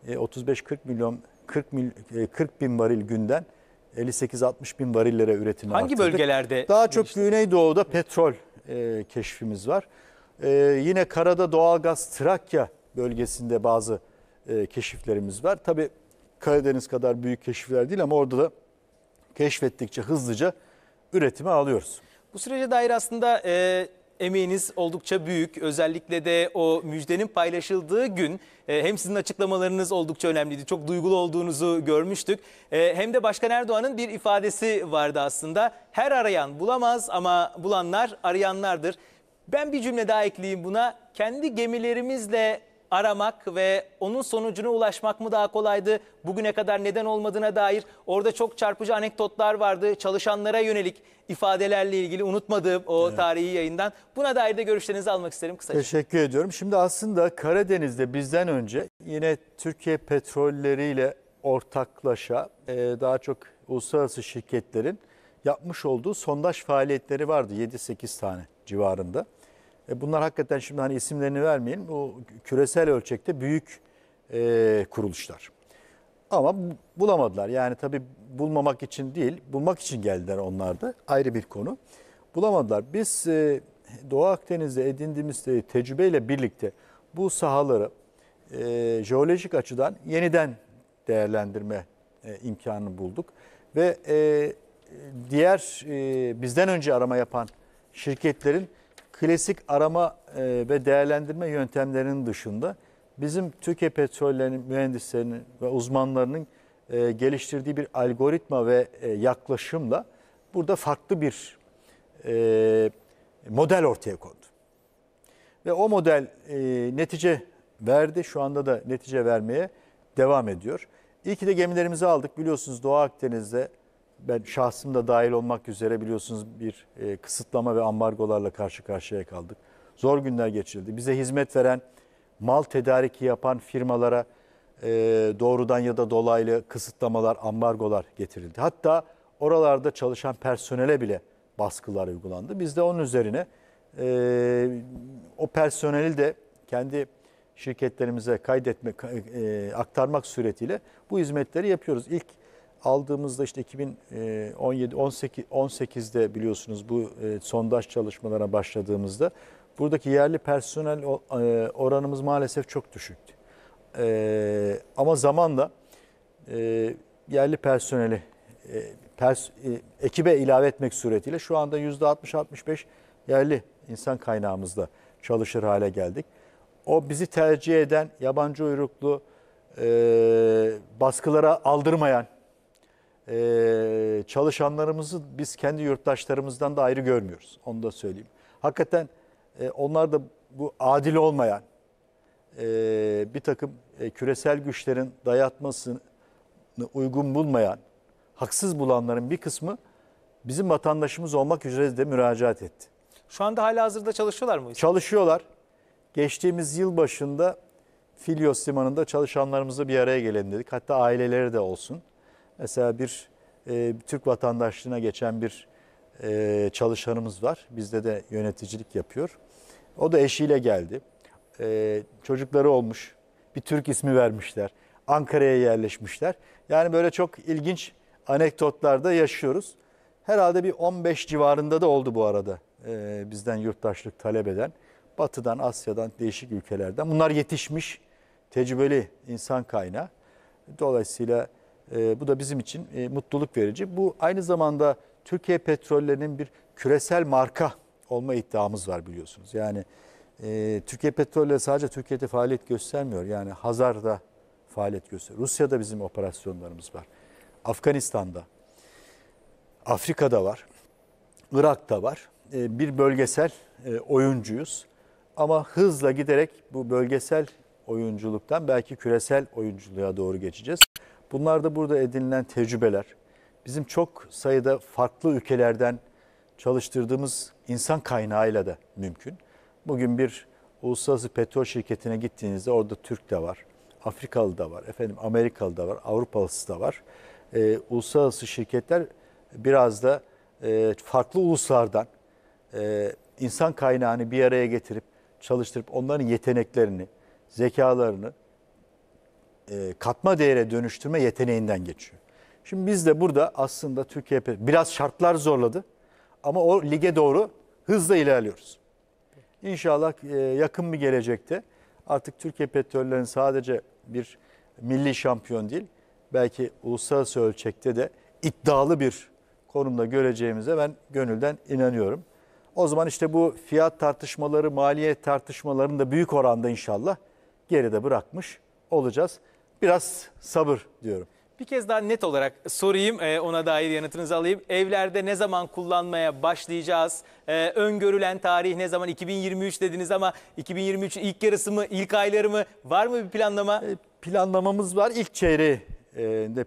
35-40 e, milyon 40, mil, 40 e, bin varil günden 58-60 bin varillere üretimi Hangi arttırdık. bölgelerde? Daha çok işte? Güneydoğu'da petrol e, keşfimiz var. E, yine karada doğalgaz Trakya bölgesinde bazı e, keşiflerimiz var. Tabii Karadeniz kadar büyük keşifler değil ama orada da keşfettikçe hızlıca üretimi alıyoruz. Bu sürece dair aslında e, emeğiniz oldukça büyük. Özellikle de o müjdenin paylaşıldığı gün e, hem sizin açıklamalarınız oldukça önemliydi. Çok duygulu olduğunuzu görmüştük. E, hem de Başkan Erdoğan'ın bir ifadesi vardı aslında. Her arayan bulamaz ama bulanlar arayanlardır. Ben bir cümle daha ekleyeyim buna. Kendi gemilerimizle aramak ve onun sonucuna ulaşmak mı daha kolaydı? Bugüne kadar neden olmadığına dair orada çok çarpıcı anekdotlar vardı. Çalışanlara yönelik ifadelerle ilgili unutmadığım o evet. tarihi yayından. Buna dair de görüşlerinizi almak isterim kısaca. Teşekkür ediyorum. Şimdi aslında Karadeniz'de bizden önce yine Türkiye Petrolleri ile ortaklaşa e, daha çok uluslararası şirketlerin yapmış olduğu sondaj faaliyetleri vardı 7-8 tane civarında. E, bunlar hakikaten şimdi hani isimlerini vermeyin. Bu küresel ölçekte büyük e, kuruluşlar. Ama bulamadılar. Yani tabii bulmamak için değil, bulmak için geldiler onlar da. Ayrı bir konu. Bulamadılar. Biz e, Doğu Akdeniz'de edindiğimiz e, tecrübeyle birlikte bu sahaları e, jeolojik açıdan yeniden değerlendirme e, imkanını bulduk. Ve e, diğer e, bizden önce arama yapan şirketlerin klasik arama e, ve değerlendirme yöntemlerinin dışında bizim Türkiye Petrollerinin mühendislerinin ve uzmanlarının e, geliştirdiği bir algoritma ve e, yaklaşımla burada farklı bir model ortaya kondu. Ve o model netice verdi. Şu anda da netice vermeye devam ediyor. İyi ki de gemilerimizi aldık. Biliyorsunuz Doğu Akdeniz'de ben şahsım da dahil olmak üzere biliyorsunuz bir e, kısıtlama ve ambargolarla karşı karşıya kaldık. Zor günler geçirildi. Bize hizmet veren, mal tedariki yapan firmalara e, doğrudan ya da dolaylı kısıtlamalar, ambargolar getirildi. Hatta oralarda çalışan personele bile baskılar uygulandı. Biz de onun üzerine e, o personeli de kendi şirketlerimize kaydetmek, e, aktarmak suretiyle bu hizmetleri yapıyoruz. İlk aldığımızda işte 2017 18'de e, biliyorsunuz bu e, sondaj çalışmalarına başladığımızda buradaki yerli personel e, oranımız maalesef çok düşüktü. ama zamanla yerli personeli pers, ekibe ilave etmek suretiyle şu anda %60-65 yerli insan kaynağımızda çalışır hale geldik. O bizi tercih eden yabancı uyruklu e, baskılara aldırmayan e, çalışanlarımızı biz kendi yurttaşlarımızdan da ayrı görmüyoruz. Onu da söyleyeyim. Hakikaten e, onlar da bu adil olmayan e, bir takım e, küresel güçlerin dayatmasını uygun bulmayan, haksız bulanların bir kısmı bizim vatandaşımız olmak üzere de müracaat etti. Şu anda hala hazırda çalışıyorlar mı? Çalışıyorlar. Geçtiğimiz yıl başında Filyos Limanı'nda çalışanlarımızı bir araya gelelim dedik. Hatta aileleri de olsun. Mesela bir e, Türk vatandaşlığına geçen bir e, çalışanımız var. Bizde de yöneticilik yapıyor. O da eşiyle geldi. E, çocukları olmuş. Bir Türk ismi vermişler. Ankara'ya yerleşmişler. Yani böyle çok ilginç anekdotlarda yaşıyoruz. Herhalde bir 15 civarında da oldu bu arada e, bizden yurttaşlık talep eden. Batı'dan, Asya'dan, değişik ülkelerden. Bunlar yetişmiş, tecrübeli insan kaynağı. Dolayısıyla ee, bu da bizim için e, mutluluk verici. Bu aynı zamanda Türkiye Petrollerinin bir küresel marka olma iddiamız var biliyorsunuz. Yani e, Türkiye Petrolleri sadece Türkiye'de faaliyet göstermiyor. Yani Hazar'da faaliyet gösteriyor. Rusya'da bizim operasyonlarımız var. Afganistan'da, Afrika'da var, Irak'ta var. E, bir bölgesel e, oyuncuyuz. Ama hızla giderek bu bölgesel oyunculuktan belki küresel oyunculuğa doğru geçeceğiz. Bunlar da burada edinilen tecrübeler. Bizim çok sayıda farklı ülkelerden çalıştırdığımız insan kaynağıyla da mümkün. Bugün bir uluslararası petrol şirketine gittiğinizde orada Türk de var, Afrikalı da var, efendim Amerikalı da var, Avrupalısı da var. Ee, uluslararası şirketler biraz da e, farklı uluslardan e, insan kaynağını bir araya getirip çalıştırıp onların yeteneklerini, zekalarını e, katma değere dönüştürme yeteneğinden geçiyor. Şimdi biz de burada aslında Türkiye biraz şartlar zorladı ama o lige doğru hızla ilerliyoruz. İnşallah e, yakın bir gelecekte artık Türkiye Petroller'in sadece bir milli şampiyon değil, belki uluslararası ölçekte de iddialı bir konumda göreceğimize ben gönülden inanıyorum. O zaman işte bu fiyat tartışmaları, maliyet tartışmalarını da büyük oranda inşallah geride bırakmış olacağız. Biraz sabır diyorum. Bir kez daha net olarak sorayım e, ona dair yanıtınızı alayım. Evlerde ne zaman kullanmaya başlayacağız? E, öngörülen tarih ne zaman? 2023 dediniz ama 2023 ilk yarısı mı, ilk ayları mı? Var mı bir planlama? E, planlamamız var. İlk çeyreği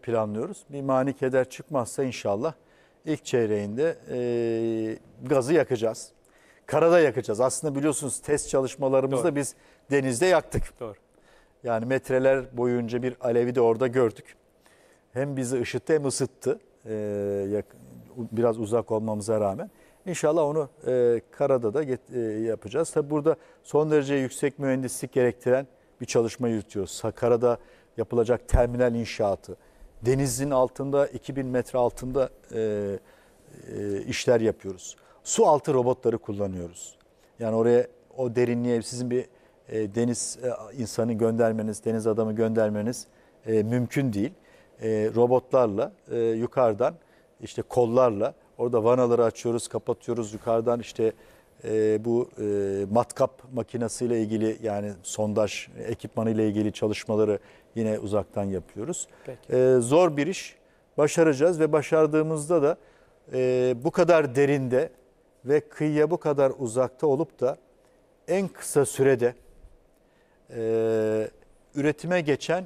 planlıyoruz. Bir mani keder çıkmazsa inşallah ilk çeyreğinde gazı yakacağız. Karada yakacağız. Aslında biliyorsunuz test çalışmalarımızda Doğru. biz denizde yaktık. Doğru. Yani metreler boyunca bir alevi de orada gördük. Hem bizi ışıttı hem ısıttı. E, biraz uzak olmamıza rağmen. İnşallah onu e, karada da e, yapacağız. Tabi burada son derece yüksek mühendislik gerektiren bir çalışma yürütüyoruz. Karada yapılacak terminal inşaatı, denizin altında 2000 metre altında işler yapıyoruz. Su altı robotları kullanıyoruz. Yani oraya o derinliğe sizin bir e, deniz e, insanı göndermeniz, deniz adamı göndermeniz e, mümkün değil. E, robotlarla e, yukarıdan işte kollarla orada vanaları açıyoruz, kapatıyoruz yukarıdan işte e, bu e, matkap makinesiyle ilgili yani sondaj ekipmanı ile ilgili çalışmaları yine uzaktan yapıyoruz. Peki. E, zor bir iş. Başaracağız ve başardığımızda da e, bu kadar derinde ve kıyıya bu kadar uzakta olup da en kısa sürede e, üretime geçen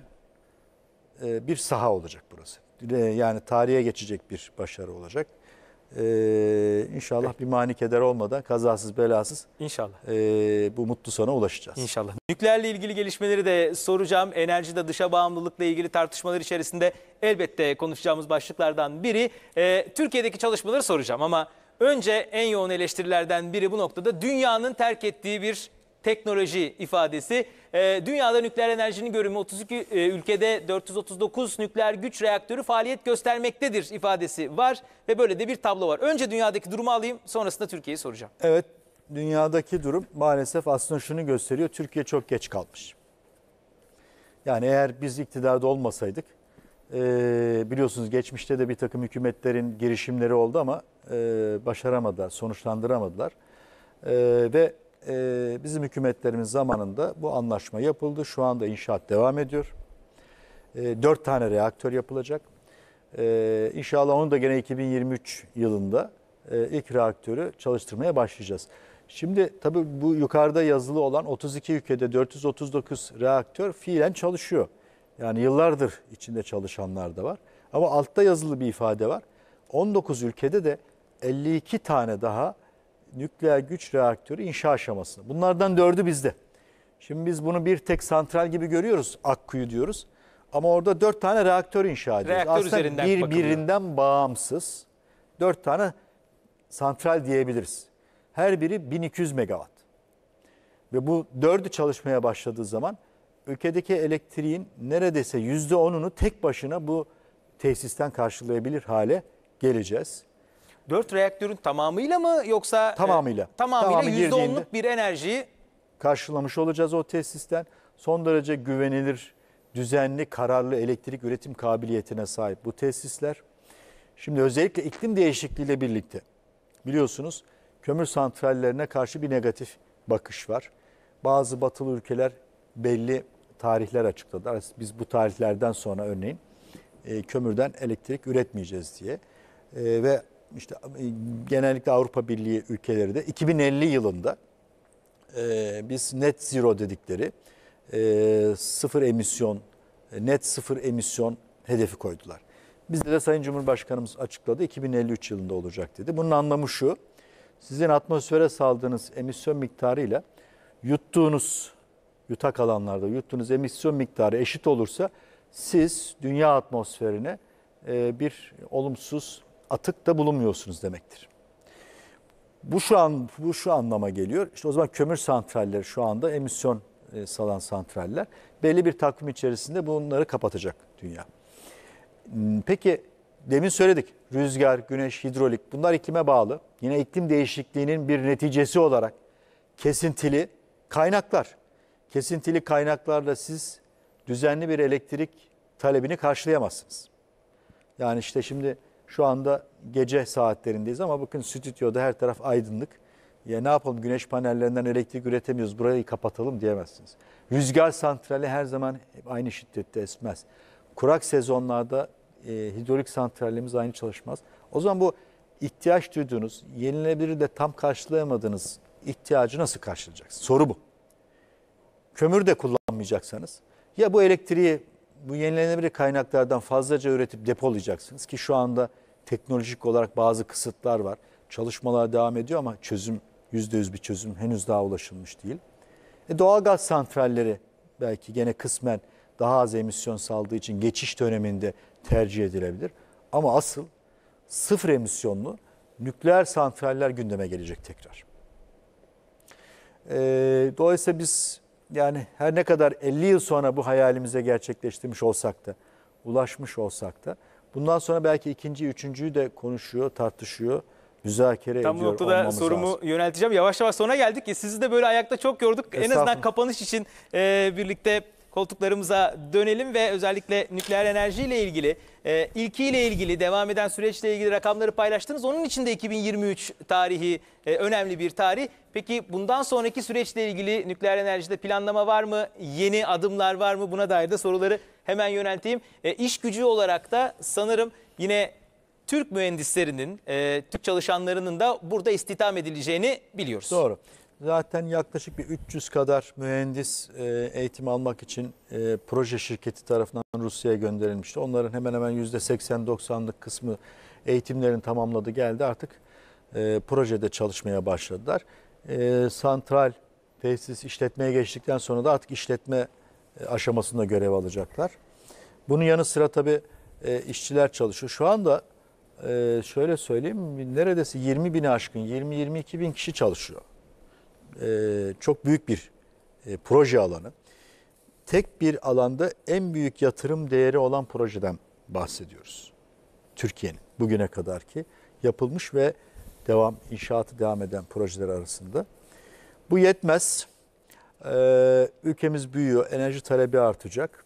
e, bir saha olacak burası. E, yani tarihe geçecek bir başarı olacak. Ee, inşallah bir mani keder olmadan kazasız belasız inşallah e, bu mutlu sona ulaşacağız. İnşallah. Nükleerle ilgili gelişmeleri de soracağım. Enerjide dışa bağımlılıkla ilgili tartışmalar içerisinde elbette konuşacağımız başlıklardan biri. E, Türkiye'deki çalışmaları soracağım ama önce en yoğun eleştirilerden biri bu noktada dünyanın terk ettiği bir teknoloji ifadesi. E, dünyada nükleer enerjinin görümü 32 e, ülkede 439 nükleer güç reaktörü faaliyet göstermektedir ifadesi var ve böyle de bir tablo var. Önce dünyadaki durumu alayım sonrasında Türkiye'yi soracağım. Evet dünyadaki durum maalesef aslında şunu gösteriyor Türkiye çok geç kalmış. Yani eğer biz iktidarda olmasaydık e, biliyorsunuz geçmişte de bir takım hükümetlerin girişimleri oldu ama e, başaramadılar, sonuçlandıramadılar. E, ve e, bizim hükümetlerimiz zamanında bu anlaşma yapıldı. Şu anda inşaat devam ediyor. E, ee, 4 tane reaktör yapılacak. E, inşallah onu da gene 2023 yılında e, ilk reaktörü çalıştırmaya başlayacağız. Şimdi tabii bu yukarıda yazılı olan 32 ülkede 439 reaktör fiilen çalışıyor. Yani yıllardır içinde çalışanlar da var. Ama altta yazılı bir ifade var. 19 ülkede de 52 tane daha nükleer güç reaktörü inşa aşamasında. Bunlardan dördü bizde. Şimdi biz bunu bir tek santral gibi görüyoruz, Akkuyu diyoruz. Ama orada dört tane reaktör inşa ediyoruz. Reaktör Aslında üzerinden birbirinden bakılıyor. bağımsız dört tane santral diyebiliriz. Her biri 1200 megawatt. Ve bu dördü çalışmaya başladığı zaman ülkedeki elektriğin neredeyse yüzde onunu tek başına bu tesisten karşılayabilir hale geleceğiz. 4 reaktörün tamamıyla mı yoksa e, Tamamıyla. tamamıyla Tamamı girdiğinde- %10'luk bir enerjiyi karşılamış olacağız o tesisten. Son derece güvenilir, düzenli, kararlı elektrik üretim kabiliyetine sahip bu tesisler. Şimdi özellikle iklim değişikliğiyle birlikte biliyorsunuz kömür santrallerine karşı bir negatif bakış var. Bazı batılı ülkeler belli tarihler açıkladı Biz bu tarihlerden sonra örneğin e, kömürden elektrik üretmeyeceğiz diye. E, ve işte e, genellikle Avrupa Birliği ülkeleri de 2050 yılında e, biz net zero dedikleri e, sıfır emisyon, e, net sıfır emisyon hedefi koydular. Bizde de Sayın Cumhurbaşkanımız açıkladı 2053 yılında olacak dedi. Bunun anlamı şu, sizin atmosfere saldığınız emisyon miktarıyla yuttuğunuz, yutak alanlarda yuttuğunuz emisyon miktarı eşit olursa siz dünya atmosferine e, bir olumsuz Atık da bulunmuyorsunuz demektir. Bu şu an bu şu anlama geliyor. İşte o zaman kömür santralleri şu anda emisyon e, salan santraller belli bir takvim içerisinde bunları kapatacak dünya. Hmm, peki demin söyledik. Rüzgar, güneş, hidrolik bunlar iklime bağlı. Yine iklim değişikliğinin bir neticesi olarak kesintili kaynaklar. Kesintili kaynaklarla siz düzenli bir elektrik talebini karşılayamazsınız. Yani işte şimdi şu anda gece saatlerindeyiz ama bakın stüdyoda her taraf aydınlık. Ya ne yapalım güneş panellerinden elektrik üretemiyoruz burayı kapatalım diyemezsiniz. Rüzgar santrali her zaman aynı şiddette esmez. Kurak sezonlarda e, hidrolik santrallerimiz aynı çalışmaz. O zaman bu ihtiyaç duyduğunuz, yenilebilir de tam karşılayamadığınız ihtiyacı nasıl karşılayacaksınız? Soru bu. Kömür de kullanmayacaksanız ya bu elektriği bu yenilenebilir kaynaklardan fazlaca üretip depolayacaksınız ki şu anda teknolojik olarak bazı kısıtlar var. Çalışmalar devam ediyor ama çözüm yüzde yüz bir çözüm henüz daha ulaşılmış değil. E, doğalgaz santralleri belki gene kısmen daha az emisyon saldığı için geçiş döneminde tercih edilebilir. Ama asıl sıfır emisyonlu nükleer santraller gündeme gelecek tekrar. E, dolayısıyla biz yani her ne kadar 50 yıl sonra bu hayalimize gerçekleştirmiş olsak da, ulaşmış olsak da Bundan sonra belki ikinci, üçüncüyü de konuşuyor, tartışıyor, müzakere Tam bu ediyor noktada olmamız sorumu lazım. yönelteceğim. Yavaş yavaş sona geldik. E, Sizi de böyle ayakta çok yorduk. En azından kapanış için e, birlikte koltuklarımıza dönelim ve özellikle nükleer enerji ile ilgili, e, ilkiyle ilgili, devam eden süreçle ilgili rakamları paylaştınız. Onun için de 2023 tarihi e, önemli bir tarih. Peki bundan sonraki süreçle ilgili nükleer enerjide planlama var mı? Yeni adımlar var mı? Buna dair de soruları hemen yönelteyim. E, iş gücü olarak da sanırım yine Türk mühendislerinin, e, Türk çalışanlarının da burada istihdam edileceğini biliyoruz. Doğru. Zaten yaklaşık bir 300 kadar mühendis e, eğitim almak için e, proje şirketi tarafından Rusya'ya gönderilmişti. Onların hemen hemen %80-90'lık kısmı eğitimlerini tamamladı geldi artık e, projede çalışmaya başladılar. E, santral tesis işletmeye geçtikten sonra da artık işletme e, aşamasında görev alacaklar. Bunun yanı sıra tabii e, işçiler çalışıyor. Şu anda e, şöyle söyleyeyim neredeyse 20 bini aşkın 20-22 bin kişi çalışıyor. çok büyük bir proje alanı. Tek bir alanda en büyük yatırım değeri olan projeden bahsediyoruz. Türkiye'nin bugüne kadar ki yapılmış ve devam inşaatı devam eden projeler arasında. Bu yetmez. Ee, ülkemiz büyüyor, enerji talebi artacak.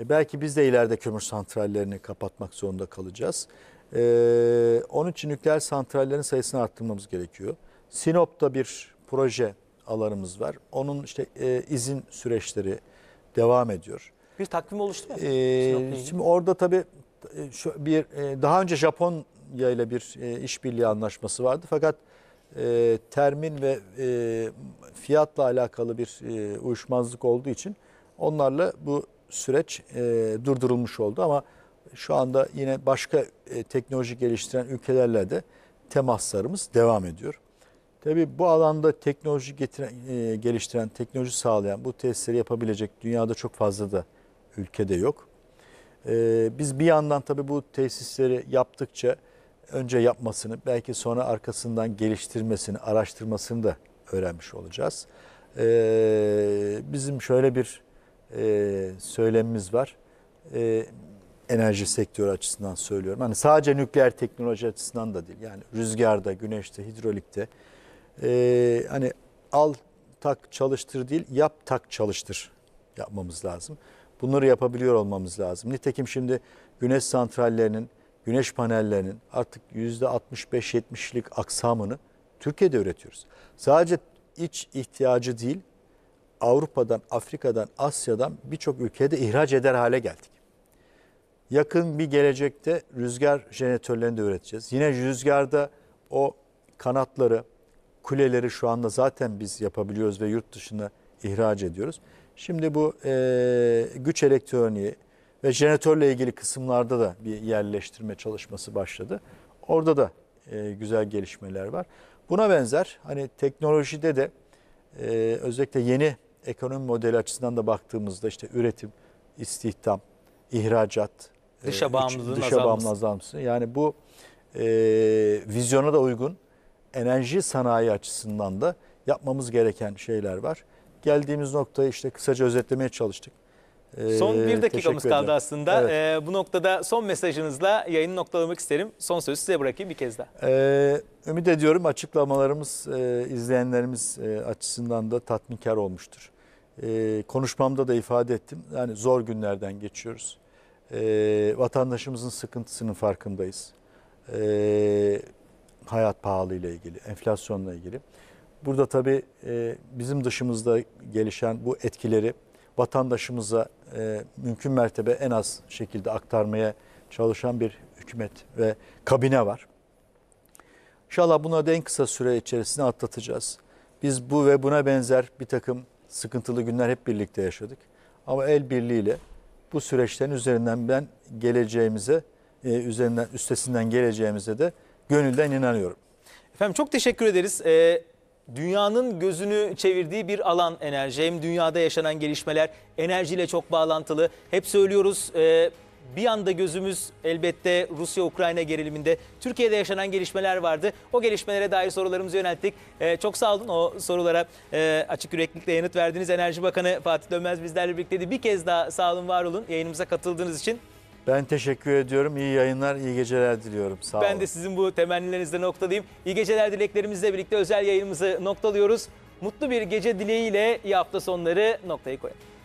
Ee, belki biz de ileride kömür santrallerini kapatmak zorunda kalacağız. Ee, onun için nükleer santrallerin sayısını arttırmamız gerekiyor. Sinop'ta bir proje alanımız var. Onun işte e, izin süreçleri devam ediyor. Bir takvim oluştu mu? Ee, şimdi orada tabii e, şu bir e, daha önce Japonya ile bir e, işbirliği anlaşması vardı fakat e, termin ve e, fiyatla alakalı bir e, uyuşmazlık olduğu için onlarla bu süreç e, durdurulmuş oldu. Ama şu anda yine başka e, teknoloji geliştiren ülkelerle de temaslarımız devam ediyor. Tabii bu alanda teknoloji getiren, e, geliştiren, teknoloji sağlayan, bu tesisleri yapabilecek dünyada çok fazla da ülkede yok. E, biz bir yandan tabii bu tesisleri yaptıkça önce yapmasını, belki sonra arkasından geliştirmesini, araştırmasını da öğrenmiş olacağız. Ee, bizim şöyle bir e, söylemimiz var. E, enerji sektörü açısından söylüyorum. Hani sadece nükleer teknoloji açısından da değil. Yani rüzgarda, güneşte, hidrolikte. E, hani al tak çalıştır değil, yap tak çalıştır yapmamız lazım. Bunları yapabiliyor olmamız lazım. Nitekim şimdi güneş santrallerinin güneş panellerinin artık %65-70'lik aksamını Türkiye'de üretiyoruz. Sadece iç ihtiyacı değil, Avrupa'dan, Afrika'dan, Asya'dan birçok ülkede ihraç eder hale geldik. Yakın bir gelecekte rüzgar jeneratörlerini de üreteceğiz. Yine rüzgarda o kanatları, kuleleri şu anda zaten biz yapabiliyoruz ve yurt dışına ihraç ediyoruz. Şimdi bu e, güç elektroniği, ve jeneratörle ilgili kısımlarda da bir yerleştirme çalışması başladı. Orada da e, güzel gelişmeler var. Buna benzer hani teknolojide de e, özellikle yeni ekonomi modeli açısından da baktığımızda işte üretim, istihdam, ihracat, e, dışa bağımlılığın dışa azalması. azalması. Yani bu e, vizyona da uygun enerji sanayi açısından da yapmamız gereken şeyler var. Geldiğimiz noktayı işte kısaca özetlemeye çalıştık. Son bir ee, dakikamız kaldı aslında. Evet. Ee, bu noktada son mesajınızla yayını noktalamak isterim. Son sözü size bırakayım bir kez daha. Ee, ümit ediyorum açıklamalarımız e, izleyenlerimiz e, açısından da tatminkar olmuştur. E, konuşmamda da ifade ettim. Yani zor günlerden geçiyoruz. E, vatandaşımızın sıkıntısının farkındayız. E, hayat pahalı ile ilgili, enflasyonla ilgili. Burada tabii e, bizim dışımızda gelişen bu etkileri vatandaşımıza e, mümkün mertebe en az şekilde aktarmaya çalışan bir hükümet ve kabine var. İnşallah bunu da en kısa süre içerisinde atlatacağız. Biz bu ve buna benzer bir takım sıkıntılı günler hep birlikte yaşadık. Ama el birliğiyle bu süreçlerin üzerinden ben geleceğimize, e, üzerinden üstesinden geleceğimize de gönülden inanıyorum. Efendim çok teşekkür ederiz. Ee, dünyanın gözünü çevirdiği bir alan enerji. Hem dünyada yaşanan gelişmeler enerjiyle çok bağlantılı. Hep söylüyoruz e, bir anda gözümüz elbette Rusya-Ukrayna geriliminde. Türkiye'de yaşanan gelişmeler vardı. O gelişmelere dair sorularımızı yönelttik. E, çok sağ olun o sorulara e, açık yüreklilikle yanıt verdiğiniz Enerji Bakanı Fatih Dönmez bizlerle birlikteydi. Bir kez daha sağ olun, var olun yayınımıza katıldığınız için. Ben teşekkür ediyorum. İyi yayınlar, iyi geceler diliyorum. Sağ ben olun. de sizin bu temennilerinizle noktalayayım. İyi geceler dileklerimizle birlikte özel yayınımızı noktalıyoruz. Mutlu bir gece dileğiyle iyi hafta sonları noktayı koyalım.